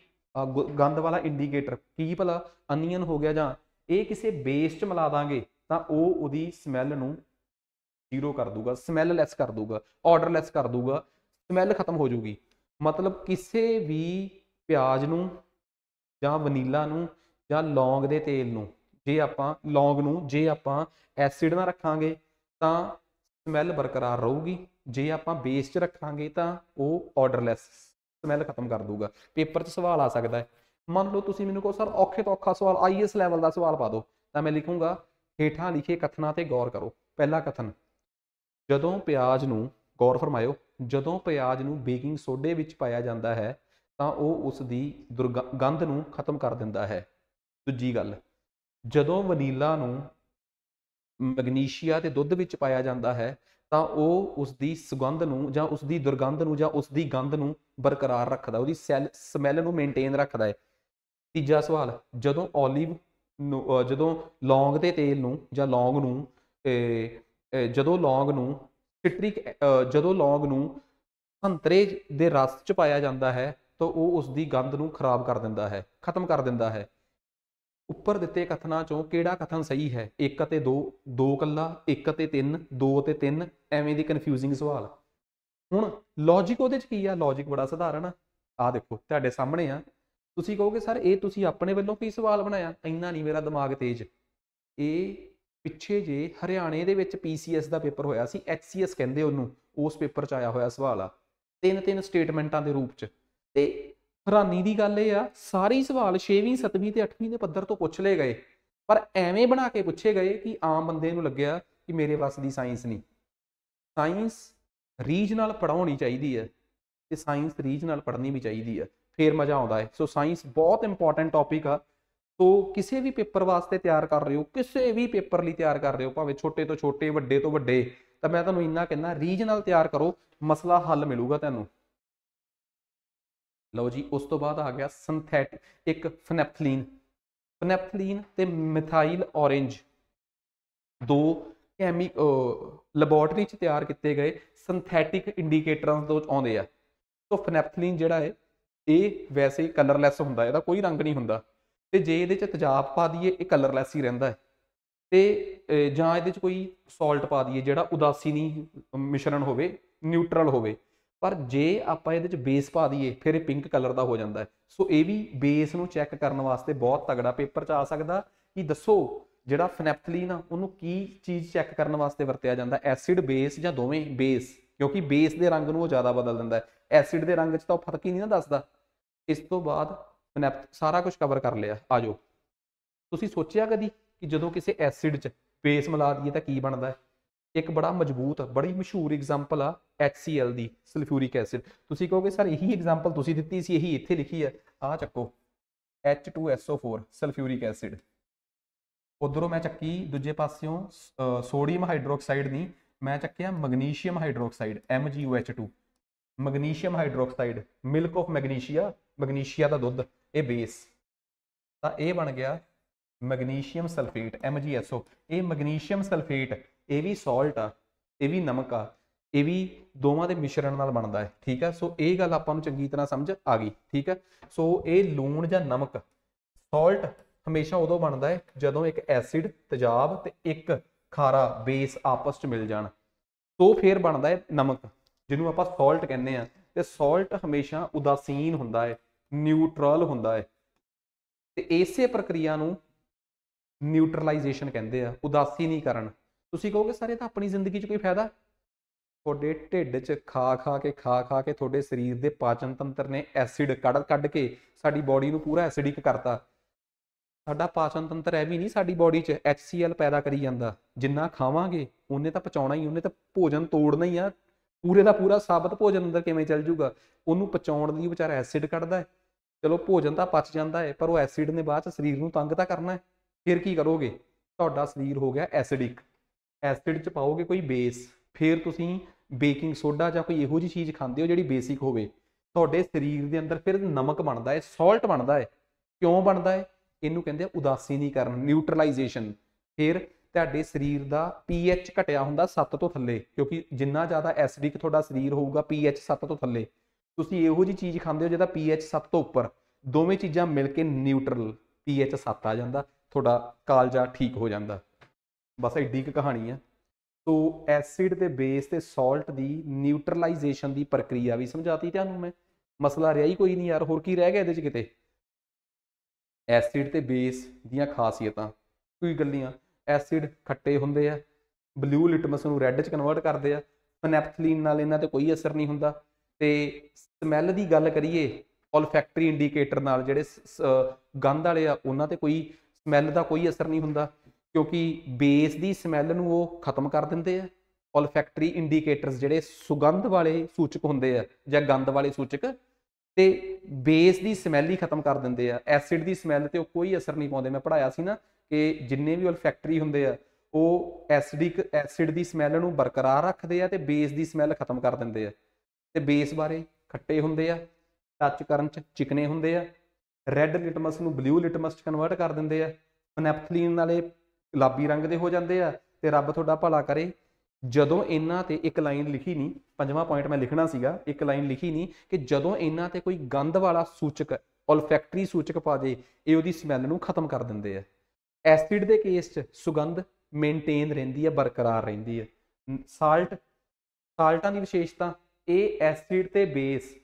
ਗੰਦ ਵਾਲਾ ਇੰਡੀਕੇਟਰ ਕੀ ਭਲਾ ਅਨੀਅਨ ਹੋ ਗਿਆ ਜਾਂ ਇਹ ਕਿਸੇ ਬੇਸ 'ਚ ਮਿਲਾ ਦਾਂਗੇ ਤਾਂ ਉਹ ਉਹਦੀ ਸਮੈਲ ਨੂੰ ਜ਼ੀਰੋ ਕਰ ਦੂਗਾ ਸਮੈਲ ਲੈਸ ਕਰ ਦੂਗਾ ਆਰਡਰ ਲੈਸ ਕਰ ਦੂਗਾ ਸਮੈਲ ਖਤਮ ਹੋ ਜੂਗੀ ਮਤਲਬ ਕਿਸੇ ਵੀ ਪਿਆਜ਼ ਨੂੰ ਜਾਂ ਵਨੀਲਾ ਨੂੰ ਜਾਂ ਲੌਂਗ ਦੇ ਤੇਲ ਨੂੰ ਜੇ ਆਪਾਂ ਲੌਂਗ ਨੂੰ ਜੇ ਆਪਾਂ ਐਸਿਡ ਨਾਲ ਰੱਖਾਂਗੇ ਤਾਂ ਸਮੈਲ ਬਰਕਰਾਰ ਰਹੂਗੀ ਜੇ ਆਪਾਂ ਬੇਸ 'ਚ ਰੱਖਾਂਗੇ ਤਾਂ ਉਹ ਆਰਡਰਲੈਸ ਸਮੈਲ ਖਤਮ ਕਰ ਦੂਗਾ ਪੇਪਰ 'ਚ ਸਵਾਲ ਆ ਸਕਦਾ ਹੈ ਮੰਨ ਲਓ ਤੁਸੀਂ ਮੈਨੂੰ ਕਹੋ ਸਰ ਔਖੇ ਤੋਂ ਔਖਾ ਸਵਾਲ ਆਈਐਸ ਲੈਵਲ ਦਾ ਸਵਾਲ ਪਾ ਦਿਓ ਤਾਂ ਮੈਂ ਲਿਖੂੰਗਾ ਹੇਠਾਂ ਲਿਖੇ ਕਥਨਾਂ ਤੇ ਗੌਰ ਕਰੋ ਪਹਿਲਾ ਕਥਨ ਜਦੋਂ ਪਿਆਜ਼ ਨੂੰ ਗੌਰ ਫਰਮਾਇਓ ਜਦੋਂ ਪਿਆਜ਼ ਨੂੰ ਬੇਕਿੰਗ ਸੋਡੇ ਵਿੱਚ ਪਾਇਆ ਜਾਂਦਾ ਹੈ ਤਾਂ ਉਹ ਉਸ ਦੀ ਦੁਰਗੰਧ ਨੂੰ ਖਤਮ ਕਰ ਦਿੰਦਾ ਹੈ ਦੂਜੀ ਗੱਲ ਜਦੋਂ ਵਨੀਲਾ ਨੂੰ ਮੈਗਨੀਸ਼ੀਆ ਤੇ ਦੁੱਧ ਵਿੱਚ ਪਾਇਆ ਜਾਂਦਾ ਹੈ ਤਾਂ ਉਹ ਉਸ ਦੀ ਸੁਗੰਧ ਨੂੰ ਜਾਂ ਉਸ ਦੀ ਦੁਰਗੰਧ ਨੂੰ ਜਾਂ ਉਸ ਦੀ ਗੰਧ ਨੂੰ ਬਰਕਰਾਰ ਰੱਖਦਾ ਉਹਦੀ ਸਮੈਲ ਨੂੰ ਮੇਨਟੇਨ ਰੱਖਦਾ ਹੈ ਤੀਜਾ ਸਵਾਲ ਜਦੋਂ 올ਿਵ ਜਦੋਂ ਲੌਂਗ ਦੇ ਤੇਲ ਨੂੰ ਜਾਂ ਲੌਂਗ ਨੂੰ ਜਦੋਂ ਲੌਂਗ ਨੂੰ ਸਿਟ੍ਰਿਕ ਜਦੋਂ ਲੌਂਗ ਨੂੰ ਸੰਤਰੇ ਦੇ ਰਸ ਚ ਪਾਇਆ ਜਾਂਦਾ ਹੈ ਤਾਂ ਉਹ ਉਸ ਦੀ ਗੰਧ ਨੂੰ ਖਰਾਬ ਕਰ ਦਿੰਦਾ ਹੈ ਖਤਮ ਕਰ ਦਿੰਦਾ ਹੈ ਉੱਪਰ ਦਿੱਤੇ ਕਥਨਾਂ ਚੋਂ ਕਿਹੜਾ ਕਥਨ ਸਹੀ ਹੈ 1 ਅਤੇ 2 2 ਕੱਲਾ 1 ਅਤੇ 3 2 ਅਤੇ 3 ਐਵੇਂ ਦੀ ਕਨਫਿਊਜ਼ਿੰਗ ਸਵਾਲ ਹੁਣ ਲੌਜੀਕ ਉਹਦੇ ਚ ਕੀ ਆ ਲੌਜੀਕ ਬੜਾ ਸਧਾਰਨ ਆ ਆ ਦੇਖੋ ਤੁਹਾਡੇ ਸਾਹਮਣੇ ਆ ਤੁਸੀਂ ਕਹੋਗੇ ਸਰ ਇਹ ਤੁਸੀਂ ਆਪਣੇ ਵੱਲੋਂ ਕੀ ਸਵਾਲ ਬਣਾਇਆ ਇੰਨਾ ਨਹੀਂ ਮੇਰਾ ਦਿਮਾਗ ਤੇਜ਼ ਇਹ ਪਿੱਛੇ ਜੇ ਹਰਿਆਣੇ ਦੇ ਵਿੱਚ ਪੀਸੀਐਸ ਦਾ ਪੇਪਰ ਹੋਇਆ ਸੀ ਐਚਸੀਐਸ ਕਹਿੰਦੇ ਉਹਨੂੰ ਉਸ ਪੇਪਰ 'ਚ ਆਇਆ ਹੋਇਆ ਸਵਾਲ ਆ ਤਿੰਨ ਤਿੰਨ ਸਟੇਟਮੈਂਟਾਂ ਦੇ ਰੂਪ 'ਚ ਤੇ ਹੈਰਾਨੀ ਦੀ ਗੱਲ ਇਹ ਆ ਸਾਰੇ ਸਵਾਲ 6ਵੀਂ 7ਵੀਂ ਤੇ 8ਵੀਂ ਦੇ ਪੱਧਰ ਤੋਂ ਪੁੱਛ ਲਏ ਗਏ ਪਰ ਐਵੇਂ ਬਣਾ ਕੇ ਪੁੱਛੇ ਗਏ ਕਿ ਆਮ ਬੰਦੇ ਨੂੰ ਲੱਗਿਆ ਕਿ ਮੇਰੇ ਵੱਸ ਦੀ ਸਾਇੰਸ ਨਹੀਂ ਸਾਇੰਸ ਰੀਜ ਨਾਲ ਪੜਾਉਣੀ ਚਾਹੀਦੀ ਹੈ ਤੇ ਸਾਇੰਸ ਰੀਜ ਨਾਲ ਪੜ੍ਹਨੀ ਵੀ ਚਾਹੀਦੀ ਹੈ ਫੇਰ ਮਜ਼ਾ ਆਉਂਦਾ ਹੈ ਸੋ ਸਾਇੰਸ ਬਹੁਤ ਇੰਪੋਰਟੈਂਟ ਟੌਪਿਕ ਆ ਸੋ ਕਿਸੇ ਵੀ ਪੇਪਰ ਵਾਸਤੇ ਤਿਆਰ ਕਰ ਰਹੇ ਹੋ ਕਿਸੇ ਵੀ ਪੇਪਰ ਲਈ ਤਿਆਰ ਕਰ ਰਹੇ ਹੋ ਭਾਵੇਂ ਛੋਟੇ ਤੋਂ ਛੋਟੇ ਵੱਡੇ ਤੋਂ ਵੱਡੇ ਤਾਂ ਮੈਂ ਤੁਹਾਨੂੰ ਇੰਨਾ ਕਹਿੰਦਾ ਰੀਜ ਨਾਲ ਤਿਆਰ ਕਰੋ ਮਸਲਾ ਹੱਲ ਮਿਲੂਗਾ ਤੁਹਾਨੂੰ ਲਓ ਜੀ ਉਸ ਤੋਂ ਬਾਅਦ ਆ ਗਿਆ ਸਿੰਥੈਟਿਕ ਇੱਕ ਫਨੈਪਥਲੀਨ ਫਨੈਪਥਲੀਨ ਤੇ ਮਿਥਾਈਲ ਔਰੇਂਜ ਦੋ ਕੈਮੀ ਲੈਬੋਰਟਰੀ ਚ ਤਿਆਰ ਕੀਤੇ ਗਏ ਸਿੰਥੈਟਿਕ ਇੰਡੀਕੇਟਰਾਂ ਦੋ ਆਉਂਦੇ ਆ ਸੋ ਫਨੈਪਥਲੀਨ ਜਿਹੜਾ ਹੈ ਇਹ ਵੈਸੇ ਕਲਰਲੈਸ ਹੁੰਦਾ ਇਹਦਾ ਕੋਈ ਰੰਗ ਨਹੀਂ ਹੁੰਦਾ ਤੇ ਜੇ ਇਹਦੇ ਚ ਤੇਜ਼ਾਬ ਪਾ ਦਈਏ ਇਹ ਕਲਰਲੈਸ ਹੀ ਰਹਿੰਦਾ ਹੈ ਤੇ ਜਾਂ ਇਹਦੇ ਚ ਕੋਈ ਸਾਲਟ ਪਾ ਦਈਏ ਜਿਹੜਾ ਉਦਾਸੀਨੀ ਮਿਸ਼ਰਣ ਹੋਵੇ ਨਿਊਟਰਲ ਹੋਵੇ ਪਰ ਜੇ ਆਪਾਂ ਇਹਦੇ ਵਿੱਚ ਬੇਸ ਪਾ ਦਈਏ ਫਿਰ ਇਹ ਪਿੰਕ ਕਲਰ ਦਾ ਹੋ ਜਾਂਦਾ ਸੋ ਇਹ ਵੀ ਬੇਸ ਨੂੰ ਚੈੱਕ ਕਰਨ ਵਾਸਤੇ ਬਹੁਤ ਤਗੜਾ ਪੇਪਰ ਚ ਆ ਸਕਦਾ ਕਿ ਦੱਸੋ ਜਿਹੜਾ ਫਨੈਪਥਲੀਨ ਆ ਉਹਨੂੰ ਕੀ ਚੀਜ਼ ਚੈੱਕ ਕਰਨ ਵਾਸਤੇ ਵਰਤਿਆ ਜਾਂਦਾ ਐਸਿਡ ਬੇਸ ਜਾਂ ਦੋਵੇਂ ਬੇਸ ਕਿਉਂਕਿ ਬੇਸ ਦੇ ਰੰਗ ਨੂੰ ਉਹ ਜ਼ਿਆਦਾ ਬਦਲ ਦਿੰਦਾ ਹੈ ਐਸਿਡ ਦੇ ਰੰਗ 'ਚ ਤਾਂ ਉਹ ਫਰਕ ਹੀ ਨਹੀਂ ਨਾ ਦੱਸਦਾ ਇਸ ਤੋਂ ਬਾਅਦ ਫਨੈਪ ਸਾਰਾ ਕੁਝ ਕਵਰ ਕਰ ਲਿਆ ਆਜੋ ਤੁਸੀਂ ਸੋਚਿਆ ਕਦੀ ਕਿ ਜਦੋਂ ਕਿਸੇ ਐਸਿਡ 'ਚ ਬੇਸ ਮਿਲਾ ਦਈਏ ਤਾਂ ਕੀ ਬਣਦਾ ਹੈ ਇੱਕ ਬੜਾ ਮਜ਼ਬੂਤ ਬੜੀ ਮਸ਼ਹੂਰ ਐਗਜ਼ਾਮਪਲ ਆ HCl ਦੀ ਸਲਫਿਊਰਿਕ ਐਸਿਡ ਤੁਸੀਂ ਕਹੋਗੇ ਸਰ ਇਹੀ ਐਗਜ਼ਾਮਪਲ ਤੁਸੀਂ ਦਿੱਤੀ ਸੀ ਇਹੀ ਇੱਥੇ ਲਿਖੀ ਹੈ ਆ ਚੱਕੋ H2SO4 ਸਲਫਿਊਰਿਕ ਐਸਿਡ ਉਧਰੋਂ ਮੈਂ ਚੱਕੀ ਦੂਜੇ ਪਾਸਿਓਂ ਸੋਡੀਅਮ ਹਾਈਡਰੋਕਸਾਈਡ ਨਹੀਂ ਮੈਂ ਚੱਕਿਆ magnesium hydroxide MgOH2 magnesium hydroxide milk of magnesia magnesia ਦਾ ਦੁੱਧ ਇਹ ਬੇਸ ਤਾਂ ਇਹ ਬਣ ਗਿਆ ਮੈਗਨੀਸ਼ੀਅਮ ਸਲਫੇਟ MgSO ਇਹ ਮੈਗਨੀਸ਼ੀਅਮ ਸਲਫੇਟ ਇਹ ਵੀ ਸਾਲਟ ਆ ਇਹ ਵੀ ਨਮਕ ਆ ਇਹ ਵੀ ਦੋਵਾਂ ਦੇ ਮਿਸ਼ਰਣ ਨਾਲ ਬਣਦਾ ਹੈ ਠੀਕ ਹੈ ਸੋ ਇਹ ਗੱਲ ਆਪਾਂ ਨੂੰ ਚੰਗੀ ਤਰ੍ਹਾਂ ਸਮਝ ਆ ਗਈ ਠੀਕ ਹੈ ਸੋ ਇਹ ਲੂਣ ਜਾਂ ਨਮਕ ਸਾਲਟ ਹਮੇਸ਼ਾ ਉਦੋਂ ਬਣਦਾ ਹੈ ਜਦੋਂ ਇੱਕ ਐਸਿਡ ਤੇਜ਼ਾਬ ਤੇ ਇੱਕ ਖਾਰਾ ਬੇਸ ਆਪਸ ਵਿੱਚ ਮਿਲ ਜਾਣ ਸੋ ਫੇਰ ਬਣਦਾ ਹੈ ਨਮਕ ਜਿਹਨੂੰ ਆਪਾਂ ਸਾਲਟ ਕਹਿੰਦੇ ਆ ਤੇ ਸਾਲਟ ਹਮੇਸ਼ਾ ਉਦਾਸੀਨ ਹੁੰਦਾ ਹੈ ਨਿਊਟਰਲ ਹੁੰਦਾ ਹੈ ਤੇ ਇਸੇ ਪ੍ਰਕਿਰਿਆ ਨੂੰ ਨਿਊਟਰਲਾਈਜੇਸ਼ਨ ਕਹਿੰਦੇ ਆ ਉਦਾਸੀ ਨਹੀਂ ਕਰਨ ਤੁਸੀਂ ਕਹੋਗੇ ਸਰ ਇਹ ਤਾਂ ਆਪਣੀ ਜ਼ਿੰਦਗੀ 'ਚ ਕੋਈ ਫਾਇਦਾ ਤੁਹਾਡੇ ਢਿੱਡ 'ਚ ਖਾ ਖਾ ਕੇ ਖਾ ਖਾ ਕੇ ਤੁਹਾਡੇ ਸਰੀਰ ਦੇ ਪਾਚਨ ਤੰਤਰ ਨੇ ਐਸਿਡ ਕੱਢ ਕੱਢ ਕੇ ਸਾਡੀ ਬਾਡੀ ਨੂੰ ਪੂਰਾ ਐਸਿਡਿਕ ਕਰਤਾ ਸਾਡਾ ਪਾਚਨ ਤੰਤਰ ਐਵੇਂ ਨਹੀਂ ਸਾਡੀ ਬਾਡੀ 'ਚ HCl ਪੈਦਾ ਕਰੀ ਜਾਂਦਾ ਜਿੰਨਾ ਖਾਵਾਂਗੇ ਉਹਨੇ ਤਾਂ ਪਚਾਉਣਾ ਹੀ ਉਹਨੇ ਤਾਂ ਭੋਜਨ ਤੋੜਨਾ ਹੀ ਆ ਪੂਰੇ ਦਾ ਪੂਰਾ ਸਾਬਤ ਭੋਜਨ ਅੰਦਰ ਕਿਵੇਂ ਚੱਲ ਜੂਗਾ ਉਹਨੂੰ ਪਚਾਉਣ ਲਈ ਵਿਚਾਰਾ ਐਸਿਡ ਕੱਢਦਾ ਹੈ ਚਲੋ ਭੋਜਨ ਤਾਂ ਪਚ ਜਾਂਦਾ ਹੈ ਪਰ ਉਹ ਐਸਿਡ ਨੇ ਬਾਅਦ 'ਚ ਸਰੀਰ ਨੂੰ ਤੰਗ ਤਾਂ ਕਰਨਾ ਹੈ ਫਿਰ ਕੀ ਕਰੋਗੇ ਤੁਹਾਡਾ ਸਰੀਰ ਹੋ ਗਿਆ ਐਸਿਡਿਕ ਐਸਿਡ 'ਚ ਪਾਓਗੇ ਕੋਈ ਬੇਸ ਫਿਰ ਤੁਸੀਂ ਬੇਕਿੰਗ ਸੋਡਾ ਜਾਂ ਕੋਈ ਇਹੋ ਜੀ ਚੀਜ਼ ਖਾਂਦੇ ਹੋ ਜਿਹੜੀ ਬੇਸਿਕ ਹੋਵੇ ਤੁਹਾਡੇ ਸਰੀਰ ਦੇ ਅੰਦਰ ਫਿਰ ਨਮਕ ਬਣਦਾ ਹੈ ਸਾਲਟ ਬਣਦਾ ਹੈ ਕਿਉਂ ਬਣਦਾ ਹੈ ਇਹਨੂੰ ਕਹਿੰਦੇ ਆ ਉਦਾਸੀਨੀਕਰਨ ਨਿਊਟਰਲਾਈਜੇਸ਼ਨ ਫਿਰ ਤੁਹਾਡੇ ਸਰੀਰ ਦਾ ਪੀਐਚ ਘਟਿਆ ਹੁੰਦਾ 7 ਤੋਂ ਥੱਲੇ ਕਿਉਂਕਿ ਜਿੰਨਾ ਜ਼ਿਆਦਾ ਐਸਿਡਿਕ ਤੁਹਾਡਾ ਸਰੀਰ ਹੋਊਗਾ ਪੀਐਚ 7 ਤੋਂ ਥੱਲੇ ਤੁਸੀਂ ਇਹੋ ਜੀ ਚੀਜ਼ ਖਾਂਦੇ ਹੋ ਜਿਹਦਾ ਪੀਐਚ 7 ਤੋਂ ਉੱਪਰ ਦੋਵੇਂ ਚੀਜ਼ਾਂ ਮਿਲ ਕੇ ਨਿਊਟਰਲ ਪੀਐਚ 7 ਆ ਜਾਂਦਾ ਤੁਹਾਡਾ ਕਾਲਜਾ ਠੀਕ ਹੋ ਜਾਂਦਾ ਬਸ ਐਡੀ ਇੱਕ ਕਹਾਣੀ ਆ ਸੋ ਐਸਿਡ ਤੇ ਬੇਸ ਤੇ ਸਾਲਟ ਦੀ ਨਿਊਟਰਲਾਈਜੇਸ਼ਨ ਦੀ ਪ੍ਰਕਿਰਿਆ ਵੀ ਸਮਝਾਤੀ ਤੁਹਾਨੂੰ ਮੈਂ ਮਸਲਾ ਰਿਹਾ ਹੀ ਕੋਈ ਨਹੀਂ ਯਾਰ ਹੋਰ ਕੀ ਰਹਿ ਗਿਆ ਇਹਦੇ ਚ ਕਿਤੇ ਐਸਿਡ ਤੇ ਬੇਸ ਦੀਆਂ ਖਾਸੀਅਤਾਂ ਕੋਈ ਗੱਲੀਆਂ ਐਸਿਡ ਖੱਟੇ ਹੁੰਦੇ ਆ ਬਲੂ ਲਿਟਮਸ ਨੂੰ ਰੈੱਡ ਚ ਕਨਵਰਟ ਕਰਦੇ ਆ ਫਨੈਪਥਲੀਨ ਨਾਲ ਇਹਨਾਂ ਤੇ ਕੋਈ ਅਸਰ ਨਹੀਂ ਹੁੰਦਾ ਤੇ ਸਮੈਲ ਦੀ ਗੱਲ ਕਰੀਏ ਫੈਕਟਰੀ ਇੰਡੀਕੇਟਰ ਨਾਲ ਜਿਹੜੇ ਗੰਧ ਵਾਲੇ ਆ ਉਹਨਾਂ ਤੇ ਕੋਈ ਸਮੈਲ ਦਾ ਕੋਈ ਅਸਰ ਨਹੀਂ ਹੁੰਦਾ ਕਿਉਂਕਿ ਬੇਸ ਦੀ ਸਮੈਲ ਨੂੰ ਉਹ ਖਤਮ ਕਰ ਦਿੰਦੇ ਆ olfactory ਇੰਡੀਕੇਟਰਸ ਜਿਹੜੇ ਸੁਗੰਧ ਵਾਲੇ ਸੂਚਕ ਹੁੰਦੇ ਆ ਜਾਂ ਗੰਧ ਵਾਲੇ ਸੂਚਕ ਤੇ ਬੇਸ ਦੀ ਸਮੈਲ ਹੀ ਖਤਮ ਕਰ ਦਿੰਦੇ ਆ ਐਸਿਡ ਦੀ ਸਮੈਲ ਤੇ ਉਹ ਕੋਈ ਅਸਰ ਨਹੀਂ ਪਾਉਂਦੇ ਮੈਂ ਪੜਾਇਆ ਸੀ ਨਾ ਕਿ ਜਿੰਨੇ ਵੀ olfactory ਹੁੰਦੇ ਆ ਉਹ ਐਸਿਡਿਕ ਐਸਿਡ ਦੀ ਸਮੈਲ ਨੂੰ ਬਰਕਰਾਰ ਰੱਖਦੇ ਆ ਤੇ ਬੇਸ ਦੀ ਸਮੈਲ ਖਤਮ ਕਰ ਦਿੰਦੇ ਆ ਤੇ ਬੇਸ ਬਾਰੇ ਖੱਟੇ ਹੁੰਦੇ ਆ ਟੱਚ ਕਰਨ ਚ ਚਿਕਨੇ ਹੁੰਦੇ ਆ ਰੈੱਡ ਲਿਟਮਸ ਨੂੰ ਬਲੂ ਲਿਟਮਸ ਚ ਕਨਵਰਟ ਕਰ ਦਿੰਦੇ ਆ ਫਨੈਪਥਲੀਨ ਨਾਲੇ ਗੁਲਾਬੀ ਰੰਗ ਦੇ ਹੋ ਜਾਂਦੇ ਆ ਤੇ ਰੱਬ ਤੁਹਾਡਾ ਭਲਾ ਕਰੇ ਜਦੋਂ ਇਹਨਾਂ ਤੇ ਇੱਕ ਲਾਈਨ ਲਿਖੀ ਨਹੀਂ ਪੰਜਵਾਂ ਪੁਆਇੰਟ ਮੈਂ ਲਿਖਣਾ ਸੀਗਾ ਇੱਕ ਲਾਈਨ ਲਿਖੀ ਨਹੀਂ ਕਿ ਜਦੋਂ ਇਹਨਾਂ ਤੇ ਕੋਈ ਗੰਧ ਵਾਲਾ ਸੂਚਕ olfactory ਸੂਚਕ ਪਾ ਦੇ ਇਹ ਉਹਦੀ ਸਮੈਲ ਨੂੰ ਖਤਮ ਕਰ ਦਿੰਦੇ ਆ ਐਸਿਡ ਦੇ ਕੇਸ 'ਚ ਸੁਗੰਧ ਮੇਨਟੇਨ ਰਹਿੰਦੀ ਹੈ ਬਰਕਰਾਰ ਰਹਿੰਦੀ ਹੈ ਸਾਲਟ ਸਾਲਟਾਂ ਦੀ ਵਿਸ਼ੇਸ਼ਤਾ ਇਹ ਐਸਿਡ ਤੇ ਬੇਸ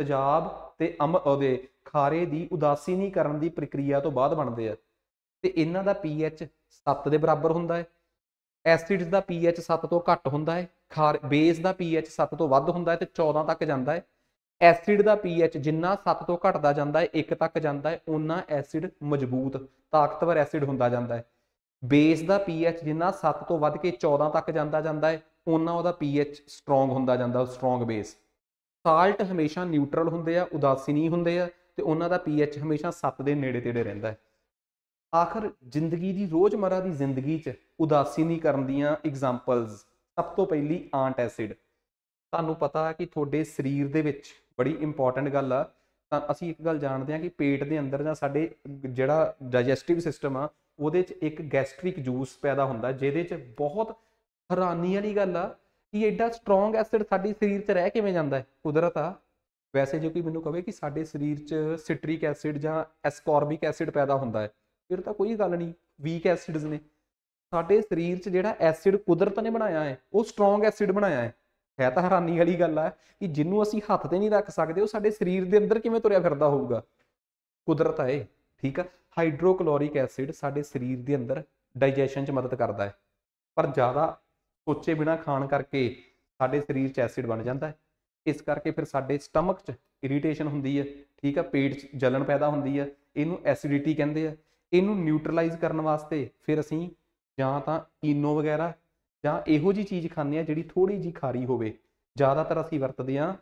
ਤਜਾਬ ਤੇ ਅਮ ਉਹਦੇ ਖਾਰੇ ਦੀ ਉਦਾਸੀ ਨਹੀਂ ਕਰਨ ਦੀ ਪ੍ਰਕਿਰਿਆ ਤੋਂ ਬਾਅਦ ਬਣਦੇ ਆ ਤੇ ਇਹਨਾਂ ਦਾ ਪੀਐਚ 7 ਦੇ ਬਰਾਬਰ ਹੁੰਦਾ ਹੈ ਐਸਿਡਸ ਦਾ pH 7 ਤੋਂ ਘੱਟ ਹੁੰਦਾ ਹੈ ਖਾਰ ਬੇਸ ਦਾ pH 7 ਤੋਂ ਵੱਧ ਹੁੰਦਾ ਹੈ ਤੇ 14 ਤੱਕ ਜਾਂਦਾ ਹੈ ਐਸਿਡ ਦਾ pH ਜਿੰਨਾ 7 ਤੋਂ ਘਟਦਾ ਜਾਂਦਾ ਹੈ 1 ਤੱਕ ਜਾਂਦਾ ਹੈ ਉਹਨਾਂ ਐਸਿਡ ਮਜ਼ਬੂਤ ਤਾਕਤਵਰ ਐਸਿਡ ਹੁੰਦਾ ਜਾਂਦਾ ਹੈ ਬੇਸ ਦਾ pH ਜਿੰਨਾ 7 ਤੋਂ ਵੱਧ ਕੇ 14 ਤੱਕ ਜਾਂਦਾ ਜਾਂਦਾ ਹੈ ਉਹਨਾਂ ਉਹਦਾ pH ਸਟਰੋਂਗ ਹੁੰਦਾ ਜਾਂਦਾ ਸਟਰੋਂਗ ਬੇਸ ਸਾਲਟ ਹਮੇਸ਼ਾ ਨਿਊਟਰਲ ਹੁੰਦੇ ਆ ਉਦਾਸੀਨੀ ਹੁੰਦੇ ਆ ਤੇ ਉਹਨਾਂ ਦਾ pH ਹਮੇਸ਼ਾ 7 ਦੇ ਨੇੜੇ ਤੇੜੇ ਰਹਿੰਦਾ ਹੈ ਆਖਰ ਜ਼ਿੰਦਗੀ ਦੀ ਰੋਜ਼ਮਰਾ ਦੀ ਜ਼ਿੰਦਗੀ 'ਚ ਉਦਾਸੀ ਨਹੀਂ ਕਰਨ ਦੀਆਂ ਐਗਜ਼ਾਮਪਲਸ ਸਭ ਤੋਂ ਪਹਿਲੀ ਆਂਟ ਐਸਿਡ ਤੁਹਾਨੂੰ ਪਤਾ ਹੈ ਕਿ ਤੁਹਾਡੇ ਸਰੀਰ ਦੇ ਵਿੱਚ ਬੜੀ ਇੰਪੋਰਟੈਂਟ ਗੱਲ ਆ ਤਾਂ ਅਸੀਂ ਇੱਕ ਗੱਲ ਜਾਣਦੇ ਹਾਂ ਕਿ ਪੇਟ ਦੇ ਅੰਦਰ ਜਾਂ ਸਾਡੇ ਜਿਹੜਾ ਡਾਈਜੈਸਟਿਵ ਸਿਸਟਮ ਆ ਉਹਦੇ 'ਚ ਇੱਕ ਗੈਸਟ੍ਰਿਕ ਜੂਸ ਪੈਦਾ ਹੁੰਦਾ ਜਿਹਦੇ 'ਚ ਬਹੁਤ ਹੈਰਾਨੀ ਵਾਲੀ ਗੱਲ ਆ ਕਿ ਐਡਾ ਸਟਰੋਂਗ ਐਸਿਡ ਸਾਡੇ ਸਰੀਰ 'ਚ ਰਹਿ ਕਿਵੇਂ ਜਾਂਦਾ ਹੈ ਕੁਦਰਤ ਆ ਵੈਸੇ ਜੇ ਕੋਈ ਮੈਨੂੰ ਕਹੇ ਕਿ ਸਾਡੇ ਸਰੀਰ 'ਚ ਸਿਟ੍ਰਿਕ ਐਸਿਡ ਜਾਂ ਐਸਕੋਰਬਿਕ ਐਸਿਡ ਪੈਦਾ ਹੁੰਦਾ ਹੈ ਫਿਰ ਤਾਂ ਕੋਈ ਗੱਲ ਨਹੀਂ ਵੀਕ ਐਸਿਡਸ ਨੇ ਸਾਡੇ ਸਰੀਰ 'ਚ ਜਿਹੜਾ ਐਸਿਡ ਕੁਦਰਤ ਨੇ ਬਣਾਇਆ ਹੈ ਉਹ ਸਟਰੋਂਗ ਐਸਿਡ ਬਣਾਇਆ ਹੈ ਹੈ ਤਾਂ ਹੈਰਾਨੀ ਵਾਲੀ ਗੱਲ ਹੈ ਕਿ ਜਿੰਨੂੰ ਅਸੀਂ ਹੱਥ ਤੇ ਨਹੀਂ ਰੱਖ ਸਕਦੇ ਉਹ ਸਾਡੇ ਸਰੀਰ ਦੇ ਅੰਦਰ ਕਿਵੇਂ ਤੁਰਿਆ ਫਿਰਦਾ ਹੋਊਗਾ ਕੁਦਰਤ ਹੈ ਠੀਕ ਆ ਹਾਈਡਰੋਕਲੋਰਿਕ ਐਸਿਡ ਸਾਡੇ ਸਰੀਰ ਦੇ ਅੰਦਰ ਡਾਈਜੈਸ਼ਨ 'ਚ ਮਦਦ ਕਰਦਾ ਹੈ ਪਰ ਜ਼ਿਆਦਾ ਸੋਚੇ ਬਿਨਾ ਖਾਣ ਕਰਕੇ ਸਾਡੇ ਸਰੀਰ 'ਚ ਐਸਿਡ ਬਣ ਜਾਂਦਾ ਹੈ ਇਸ ਕਰਕੇ ਫਿਰ ਸਾਡੇ ਸਟਮਕ 'ਚ ਇਰੀਟੇਸ਼ਨ ਹੁੰਦੀ ਹੈ ਠੀਕ ਆ ਪੇਟ 'ਚ ਜਲਨ ਪੈਦਾ ਹੁੰਦੀ ਹੈ ਇਹਨੂੰ ਐਸਿਡਿਟੀ ਕਹਿੰਦੇ ਆ ਇਹਨੂੰ ਨਿਊਟਰਲਾਈਜ਼ ਕਰਨ ਵਾਸਤੇ ਫਿਰ ਅਸੀਂ ਜਾਂ ਤਾਂ ਇਨੋ ਵਗੈਰਾ ਜਾਂ ਇਹੋ ਜੀ ਚੀਜ਼ ਖਾਂਦੇ ਆ ਜਿਹੜੀ ਥੋੜੀ ਜੀ ਖਾਰੀ ਹੋਵੇ ਜ਼ਿਆਦਾਤਰ ਅਸੀਂ ਵਰਤਦੇ ਆ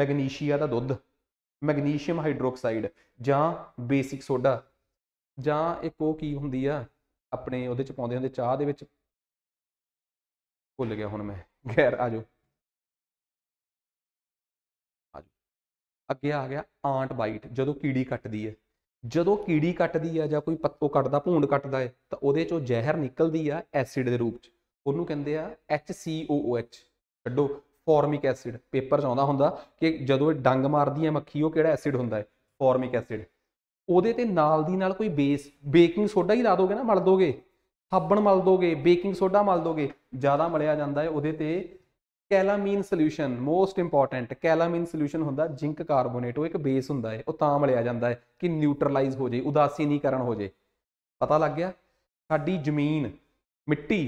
ਮੈਗਨੀਸ਼ੀਆ ਦਾ ਦੁੱਧ ਮੈਗਨੀਸ਼ੀਅਮ ਹਾਈਡਰੋਕਸਾਈਡ ਜਾਂ ਬੇਸਿਕ ਸੋਡਾ ਜਾਂ ਇੱਕ ਉਹ ਕੀ ਹੁੰਦੀ ਆ ਆਪਣੇ ਉਹਦੇ ਚ ਪਾਉਂਦੇ ਹੁੰਦੇ ਚਾਹ ਦੇ ਵਿੱਚ ਭੁੱਲ ਗਿਆ ਹੁਣ ਮੈਂ ਗੈਰ ਆਜੋ ਆਜੋ ਅੱਗੇ ਆ ਗਿਆ ਆਂਟ ਬਾਈਟ ਜਦੋਂ ਕੀੜੀ ਕੱਟਦੀ ਹੈ ਜਦੋਂ ਕੀੜੀ ਕੱਟਦੀ ਆ ਜਾਂ ਕੋਈ ਪੱਤੋ ਕੱਟਦਾ ਭੂੰਡ ਕੱਟਦਾ ਹੈ ਤਾਂ ਉਹਦੇ ਚੋਂ ਜ਼ਹਿਰ ਨਿਕਲਦੀ ਆ ਐਸਿਡ ਦੇ ਰੂਪ 'ਚ ਉਹਨੂੰ ਕਹਿੰਦੇ ਆ HCOOH ਛੱਡੋ ਫਾਰਮਿਕ ਐਸਿਡ ਪੇਪਰ 'ਚ ਆਉਂਦਾ ਹੁੰਦਾ ਕਿ ਜਦੋਂ ਇਹ ਡੰਗ ਮਾਰਦੀ ਹੈ ਮੱਖੀ ਉਹ ਕਿਹੜਾ ਐਸਿਡ ਹੁੰਦਾ ਹੈ ਫਾਰਮਿਕ ਐਸਿਡ ਉਹਦੇ ਤੇ ਨਾਲ ਦੀ ਨਾਲ ਕੋਈ ਬੇਸ ਬੇਕਿੰਗ ਸੋਡਾ ਹੀ ਲਾ ਦੋਗੇ ਨਾ ਮਲ ਦੋਗੇ ਸਾਬਣ ਮਲ ਦੋਗੇ ਬੇਕਿੰਗ ਸੋਡਾ ਮਲ ਦੋਗੇ ਜ਼ਿਆਦਾ ਮਲਿਆ ਜਾਂਦਾ ਹੈ ਉਹਦੇ ਤੇ calamine solution most important calamine solution ਹੁੰਦਾ ਜ਼ਿੰਕ ਕਾਰਬੋਨੇਟ ਉਹ ਇੱਕ ਬੇਸ ਹੁੰਦਾ ਹੈ ਉਹ ਤਾਂ ਮਿਲਿਆ ਜਾਂਦਾ ਹੈ ਕਿ ਨਿਊਟਰਲਾਈਜ਼ ਹੋ ਜੇ ਉਦਾਸੀਨੀਕਰਨ ਹੋ ਜੇ ਪਤਾ ਲੱਗ ਗਿਆ ਸਾਡੀ ਜ਼ਮੀਨ ਮਿੱਟੀ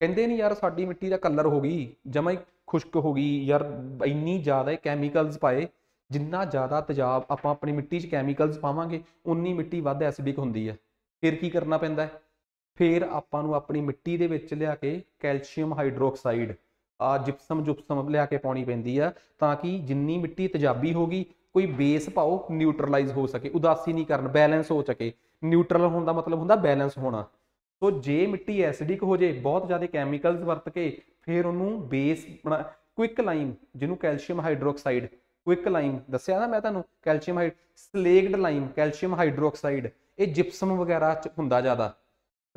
ਕਹਿੰਦੇ ਨਹੀਂ ਯਾਰ ਸਾਡੀ ਮਿੱਟੀ ਦਾ ਕਲਰ ਹੋ ਗਈ ਜਮਾ ਹੀ ਖੁਸ਼ਕ ਹੋ ਗਈ ਯਾਰ ਇੰਨੀ ਜ਼ਿਆਦਾ ਕੈਮੀਕਲਸ ਪਾਏ ਜਿੰਨਾ ਜ਼ਿਆਦਾ ਤੇਜ਼ਾਬ ਆਪਾਂ ਆਪਣੀ ਮਿੱਟੀ 'ਚ ਕੈਮੀਕਲਸ ਪਾਵਾਂਗੇ ਉਨੀ ਮਿੱਟੀ ਵੱਧ ਐਸਿਡਿਕ ਹੁੰਦੀ ਹੈ ਫਿਰ ਕੀ ਕਰਨਾ ਪੈਂਦਾ ਹੈ ਫਿਰ ਆਪਾਂ ਨੂੰ ਆਪਣੀ ਮਿੱਟੀ ਦੇ ਵਿੱਚ ਲਿਆ ਕੇ ਕੈਲਸ਼ੀਅਮ ਹਾਈਡਰੋਕਸਾਈਡ ਆ ਜਿਪਸਮ ਜੁਪਸਮ ਲਿਆ ਕੇ ਪਾਉਣੀ ਪੈਂਦੀ ਆ ਤਾਂ ਕਿ ਜਿੰਨੀ ਮਿੱਟੀ ਤਜਾਬੀ ਹੋਗੀ ਕੋਈ ਬੇਸ ਪਾਓ ਨਿਊਟਰਲਾਈਜ਼ ਹੋ ਸਕੇ ਉਦਾਸੀ ਨਹੀਂ ਕਰਨ ਬੈਲੈਂਸ ਹੋ ਸਕੇ ਨਿਊਟਰਲ ਹੋਣ ਦਾ ਮਤਲਬ ਹੁੰਦਾ ਬੈਲੈਂਸ ਹੋਣਾ ਸੋ ਜੇ ਮਿੱਟੀ ਐਸਿਡਿਕ ਹੋ ਜੇ ਬਹੁਤ ਜ਼ਿਆਦਾ ਕੈਮੀਕਲਸ ਵਰਤ ਕੇ ਫਿਰ ਉਹਨੂੰ ਬੇਸ ਬਣਾ ਕੁਇਕ ਲਾਈਮ ਜਿਹਨੂੰ ਕੈਲਸ਼ੀਅਮ ਹਾਈਡਰੋਕਸਾਈਡ ਕੁਇਕ ਲਾਈਮ ਦੱਸਿਆ ਨਾ ਮੈਂ ਤੁਹਾਨੂੰ ਕੈਲਸ਼ੀਅਮ ਹਾਈਡ ਸਲੇਗਡ ਲਾਈਮ ਕੈਲਸ਼ੀਅਮ ਹਾਈਡਰੋਕਸਾਈਡ ਇਹ ਜਿਪਸਮ ਵਗੈਰਾ ਚ ਹੁੰਦਾ ਜ਼ਿਆਦਾ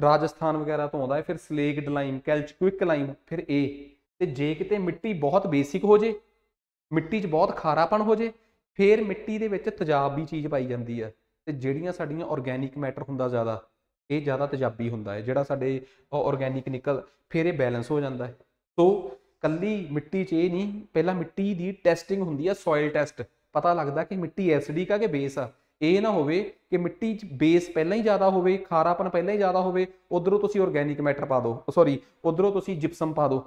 ਰਾਜਸਥਾਨ ਵਗੈਰਾ ਤੋਂ ਆਉਂਦਾ ਹੈ ਫਿਰ ਸਲੇਗਡ ਲਾਈਮ ਕੈਲਚ ਕੁਇਕ ਲਾਈਮ ਫਿਰ ਇਹ ਤੇ ਜੇ ਕਿਤੇ ਮਿੱਟੀ ਬਹੁਤ ਬੇਸਿਕ ਹੋ ਜੇ ਮਿੱਟੀ 'ਚ ਬਹੁਤ ਖਾਰਾਪਣ ਹੋ ਜੇ ਫੇਰ ਮਿੱਟੀ ਦੇ ਵਿੱਚ ਤਜਾਬੀ ਚੀਜ਼ ਪਾਈ ਜਾਂਦੀ ਹੈ ਤੇ ਜਿਹੜੀਆਂ ਸਾਡੀਆਂ ਆਰਗੈਨਿਕ ਮੈਟਰ ਹੁੰਦਾ ਜ਼ਿਆਦਾ ਇਹ ਜ਼ਿਆਦਾ ਤਜਾਬੀ ਹੁੰਦਾ ਹੈ ਜਿਹੜਾ ਸਾਡੇ ਆਰਗੈਨਿਕ ਨਿਕਲ ਫਿਰ ਇਹ ਬੈਲੈਂਸ ਹੋ ਜਾਂਦਾ ਹੈ ਸੋ ਕੱਲੀ ਮਿੱਟੀ 'ਚ ਇਹ ਨਹੀਂ ਪਹਿਲਾਂ ਮਿੱਟੀ ਦੀ ਟੈਸਟਿੰਗ ਹੁੰਦੀ ਹੈ ਸੋਇਲ ਟੈਸਟ ਪਤਾ ਲੱਗਦਾ ਕਿ ਮਿੱਟੀ ਐਸਿਡਿਕ ਆ ਕਿ ਬੇਸ ਆ ਇਹ ਨਾ ਹੋਵੇ ਕਿ ਮਿੱਟੀ 'ਚ ਬੇਸ ਪਹਿਲਾਂ ਹੀ ਜ਼ਿਆਦਾ ਹੋਵੇ ਖਾਰਾਪਨ ਪਹਿਲਾਂ ਹੀ ਜ਼ਿਆਦਾ ਹੋਵੇ ਉਧਰੋਂ ਤੁਸੀਂ ਆਰਗੈਨਿਕ ਮੈਟਰ ਪਾ ਦਿਓ ਸੌਰੀ ਉਧਰੋਂ ਤੁਸੀਂ ਜਿਪਸਮ ਪਾ ਦਿਓ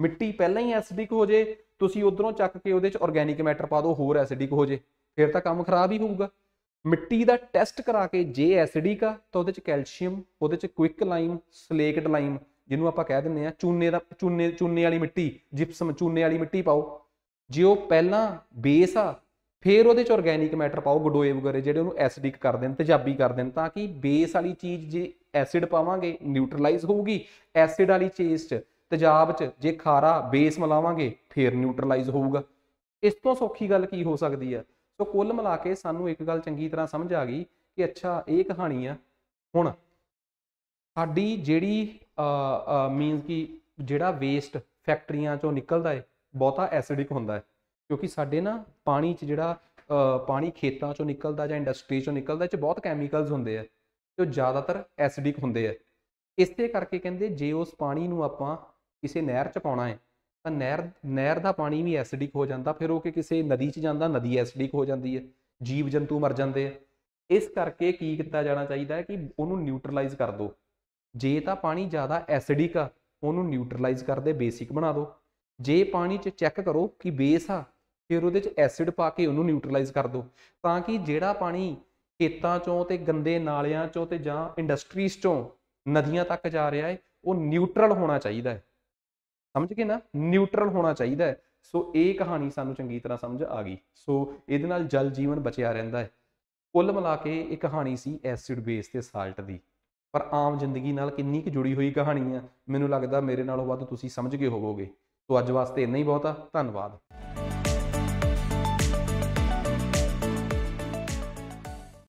ਮਿੱਟੀ ਪਹਿਲਾਂ ਹੀ ਐਸਿਡਿਕ ਹੋ ਜੇ ਤੁਸੀਂ ਉਧਰੋਂ ਚੱਕ ਕੇ ਉਹਦੇ ਚ ਆਰਗੈਨਿਕ ਮੈਟਰ ਪਾ ਦਿਓ ਹੋਰ ਐਸਿਡਿਕ ਹੋ ਜੇ ਫਿਰ ਤਾਂ ਕੰਮ ਖਰਾਬ ਹੀ ਹੋਊਗਾ ਮਿੱਟੀ ਦਾ ਟੈਸਟ ਕਰਾ ਕੇ ਜੇ ਐਸਿਡਿਕ ਆ ਤਾਂ ਉਹਦੇ ਚ ਕੈਲਸ਼ੀਅਮ ਉਹਦੇ ਚ ਕੁਇਕ ਲਾਈਮ ਸਲੇਕਡ ਲਾਈਮ ਜਿਹਨੂੰ ਆਪਾਂ ਕਹਿ ਦਿੰਦੇ ਆ ਚੂਨੇ ਦਾ ਚੂਨੇ ਚੂਨੇ ਵਾਲੀ ਮਿੱਟੀ ਜਿਪਸਮ ਚੂਨੇ ਵਾਲੀ ਮਿੱਟੀ ਪਾਓ ਜੇ ਉਹ ਪਹਿਲਾਂ ਬੇਸ ਆ ਫਿਰ ਉਹਦੇ ਚ ਆਰਗੈਨਿਕ ਮੈਟਰ ਪਾਓ ਗਡੋਏ ਵਗੈਰੇ ਜਿਹੜੇ ਉਹਨੂੰ ਐਸਿਡਿਕ ਕਰ ਦੇਣ ਤੇਜ਼ਾਬੀ ਕਰ ਦੇਣ ਤਾਂ ਕਿ ਬੇਸ ਵਾਲੀ ਚੀਜ਼ ਜੇ ਐਸਿਡ ਪਾਵਾਂਗੇ ਨਿਊਟਰਲਾਈਜ਼ ਹੋਊਗੀ ਐਸਿਡ ਵਾਲੀ ਚੀਜ਼ 'ਚ ਤੇਜ਼ਾਬ 'ਚ ਜੇ ਖਾਰਾ ਬੇਸ ਮਲਾਵਾਂਗੇ ਫੇਰ ਨਿਊਟਰਲਾਈਜ਼ ਹੋਊਗਾ ਇਸ ਤੋਂ ਸੌਖੀ ਗੱਲ ਕੀ ਹੋ ਸਕਦੀ ਆ ਸੋ ਕੁੱਲ ਮਿਲਾ ਕੇ ਸਾਨੂੰ ਇੱਕ ਗੱਲ ਚੰਗੀ ਤਰ੍ਹਾਂ ਸਮਝ ਆ ਗਈ ਕਿ ਅੱਛਾ ਇਹ ਕਹਾਣੀ ਆ ਹੁਣ ਸਾਡੀ ਜਿਹੜੀ ਮੀਨਸ ਕਿ ਜਿਹੜਾ ਵੇਸਟ ਫੈਕਟਰੀਆਂ ਚੋਂ ਨਿਕਲਦਾ ਹੈ ਬਹੁਤਾ ਐਸਿਡਿਕ ਹੁੰਦਾ ਹੈ ਕਿਉਂਕਿ ਸਾਡੇ ਨਾ ਪਾਣੀ 'ਚ ਜਿਹੜਾ ਪਾਣੀ ਖੇਤਾਂ ਚੋਂ ਨਿਕਲਦਾ ਜਾਂ ਇੰਡਸਟਰੀ ਚੋਂ ਨਿਕਲਦਾ 'ਚ ਬਹੁਤ ਕੈਮੀਕਲਸ ਹੁੰਦੇ ਆ ਜੋ ਜ਼ਿਆਦਾਤਰ ਐਸਿਡਿਕ ਹੁੰਦੇ ਆ ਇਸੇ ਕਰਕੇ ਕਹਿੰਦੇ ਜੇ ਉਸ ਪਾਣੀ ਨੂੰ ਆਪਾਂ ਕਿਸੇ ਨਹਿਰ 'ਚ ਪਾਉਣਾ ਹੈ ਤਾਂ ਨਹਿਰ ਨਹਿਰ ਦਾ ਪਾਣੀ ਵੀ ਐਸਿਡਿਕ ਹੋ ਜਾਂਦਾ ਫਿਰ ਉਹ ਕਿ ਕਿਸੇ ਨਦੀ 'ਚ ਜਾਂਦਾ ਨਦੀ ਐਸਿਡਿਕ ਹੋ ਜਾਂਦੀ ਹੈ ਜੀਵ ਜੰਤੂ ਮਰ ਜਾਂਦੇ ਆ ਇਸ ਕਰਕੇ ਕੀ ਕੀਤਾ ਜਾਣਾ ਚਾਹੀਦਾ ਹੈ ਕਿ ਉਹਨੂੰ ਨਿਊਟਰਲਾਈਜ਼ ਕਰ ਦੋ ਜੇ ਤਾਂ ਪਾਣੀ ਜ਼ਿਆਦਾ ਐਸਿਡਿਕ ਆ ਉਹਨੂੰ ਨਿਊਟਰਲਾਈਜ਼ ਕਰਦੇ ਬੇਸਿਕ ਬਣਾ ਦੋ ਜੇ ਪਾਣੀ 'ਚ ਚੈੱਕ ਕਰੋ ਕਿ ਬੇਸ ਆ ਫਿਰ ਉਹਦੇ 'ਚ ਐਸਿਡ ਪਾ ਕੇ ਉਹਨੂੰ ਨਿਊਟਰਲਾਈਜ਼ ਕਰ ਦੋ ਤਾਂ ਕਿ ਜਿਹੜਾ ਪਾਣੀ ਖੇਤਾਂ 'ਚੋਂ ਤੇ ਗੰਦੇ ਨਾਲਿਆਂ 'ਚੋਂ ਤੇ ਜਾਂ ਇੰਡਸਟਰੀਜ਼ 'ਚੋਂ ਨਦੀਆਂ ਤੱਕ ਜਾ ਰਿਹਾ ਹੈ ਉਹ ਨਿਊਟਰਲ ਹੋਣਾ ਚਾਹੀਦਾ ਹੈ ਸਮਝ ਗਏ ਨਾ ਨਿਊਟਰਲ ਹੋਣਾ ਚਾਹੀਦਾ ਸੋ ਇਹ ਕਹਾਣੀ ਸਾਨੂੰ ਚੰਗੀ ਤਰ੍ਹਾਂ ਸਮਝ ਆ ਗਈ ਸੋ ਇਹਦੇ ਨਾਲ ਜਲ ਜੀਵਨ ਬਚਿਆ ਰਹਿੰਦਾ ਹੈ ਕੁੱਲ ਮਿਲਾ ਕੇ ਇਹ ਕਹਾਣੀ ਸੀ ਐਸਿਡ ਬੇਸ ਤੇ ਸਾਲਟ ਦੀ ਪਰ ਆਮ ਜ਼ਿੰਦਗੀ ਨਾਲ ਕਿੰਨੀ ਕੁ ਜੁੜੀ ਹੋਈ ਕਹਾਣੀ ਆ ਮੈਨੂੰ ਲੱਗਦਾ ਮੇਰੇ ਨਾਲੋਂ ਵੱਧ ਤੁਸੀਂ ਸਮਝ ਗਏ ਹੋਵੋਗੇ ਸੋ ਅੱਜ ਵਾਸਤੇ ਇੰਨਾ ਹੀ ਬਹੁਤ ਆ ਧੰਨਵਾਦ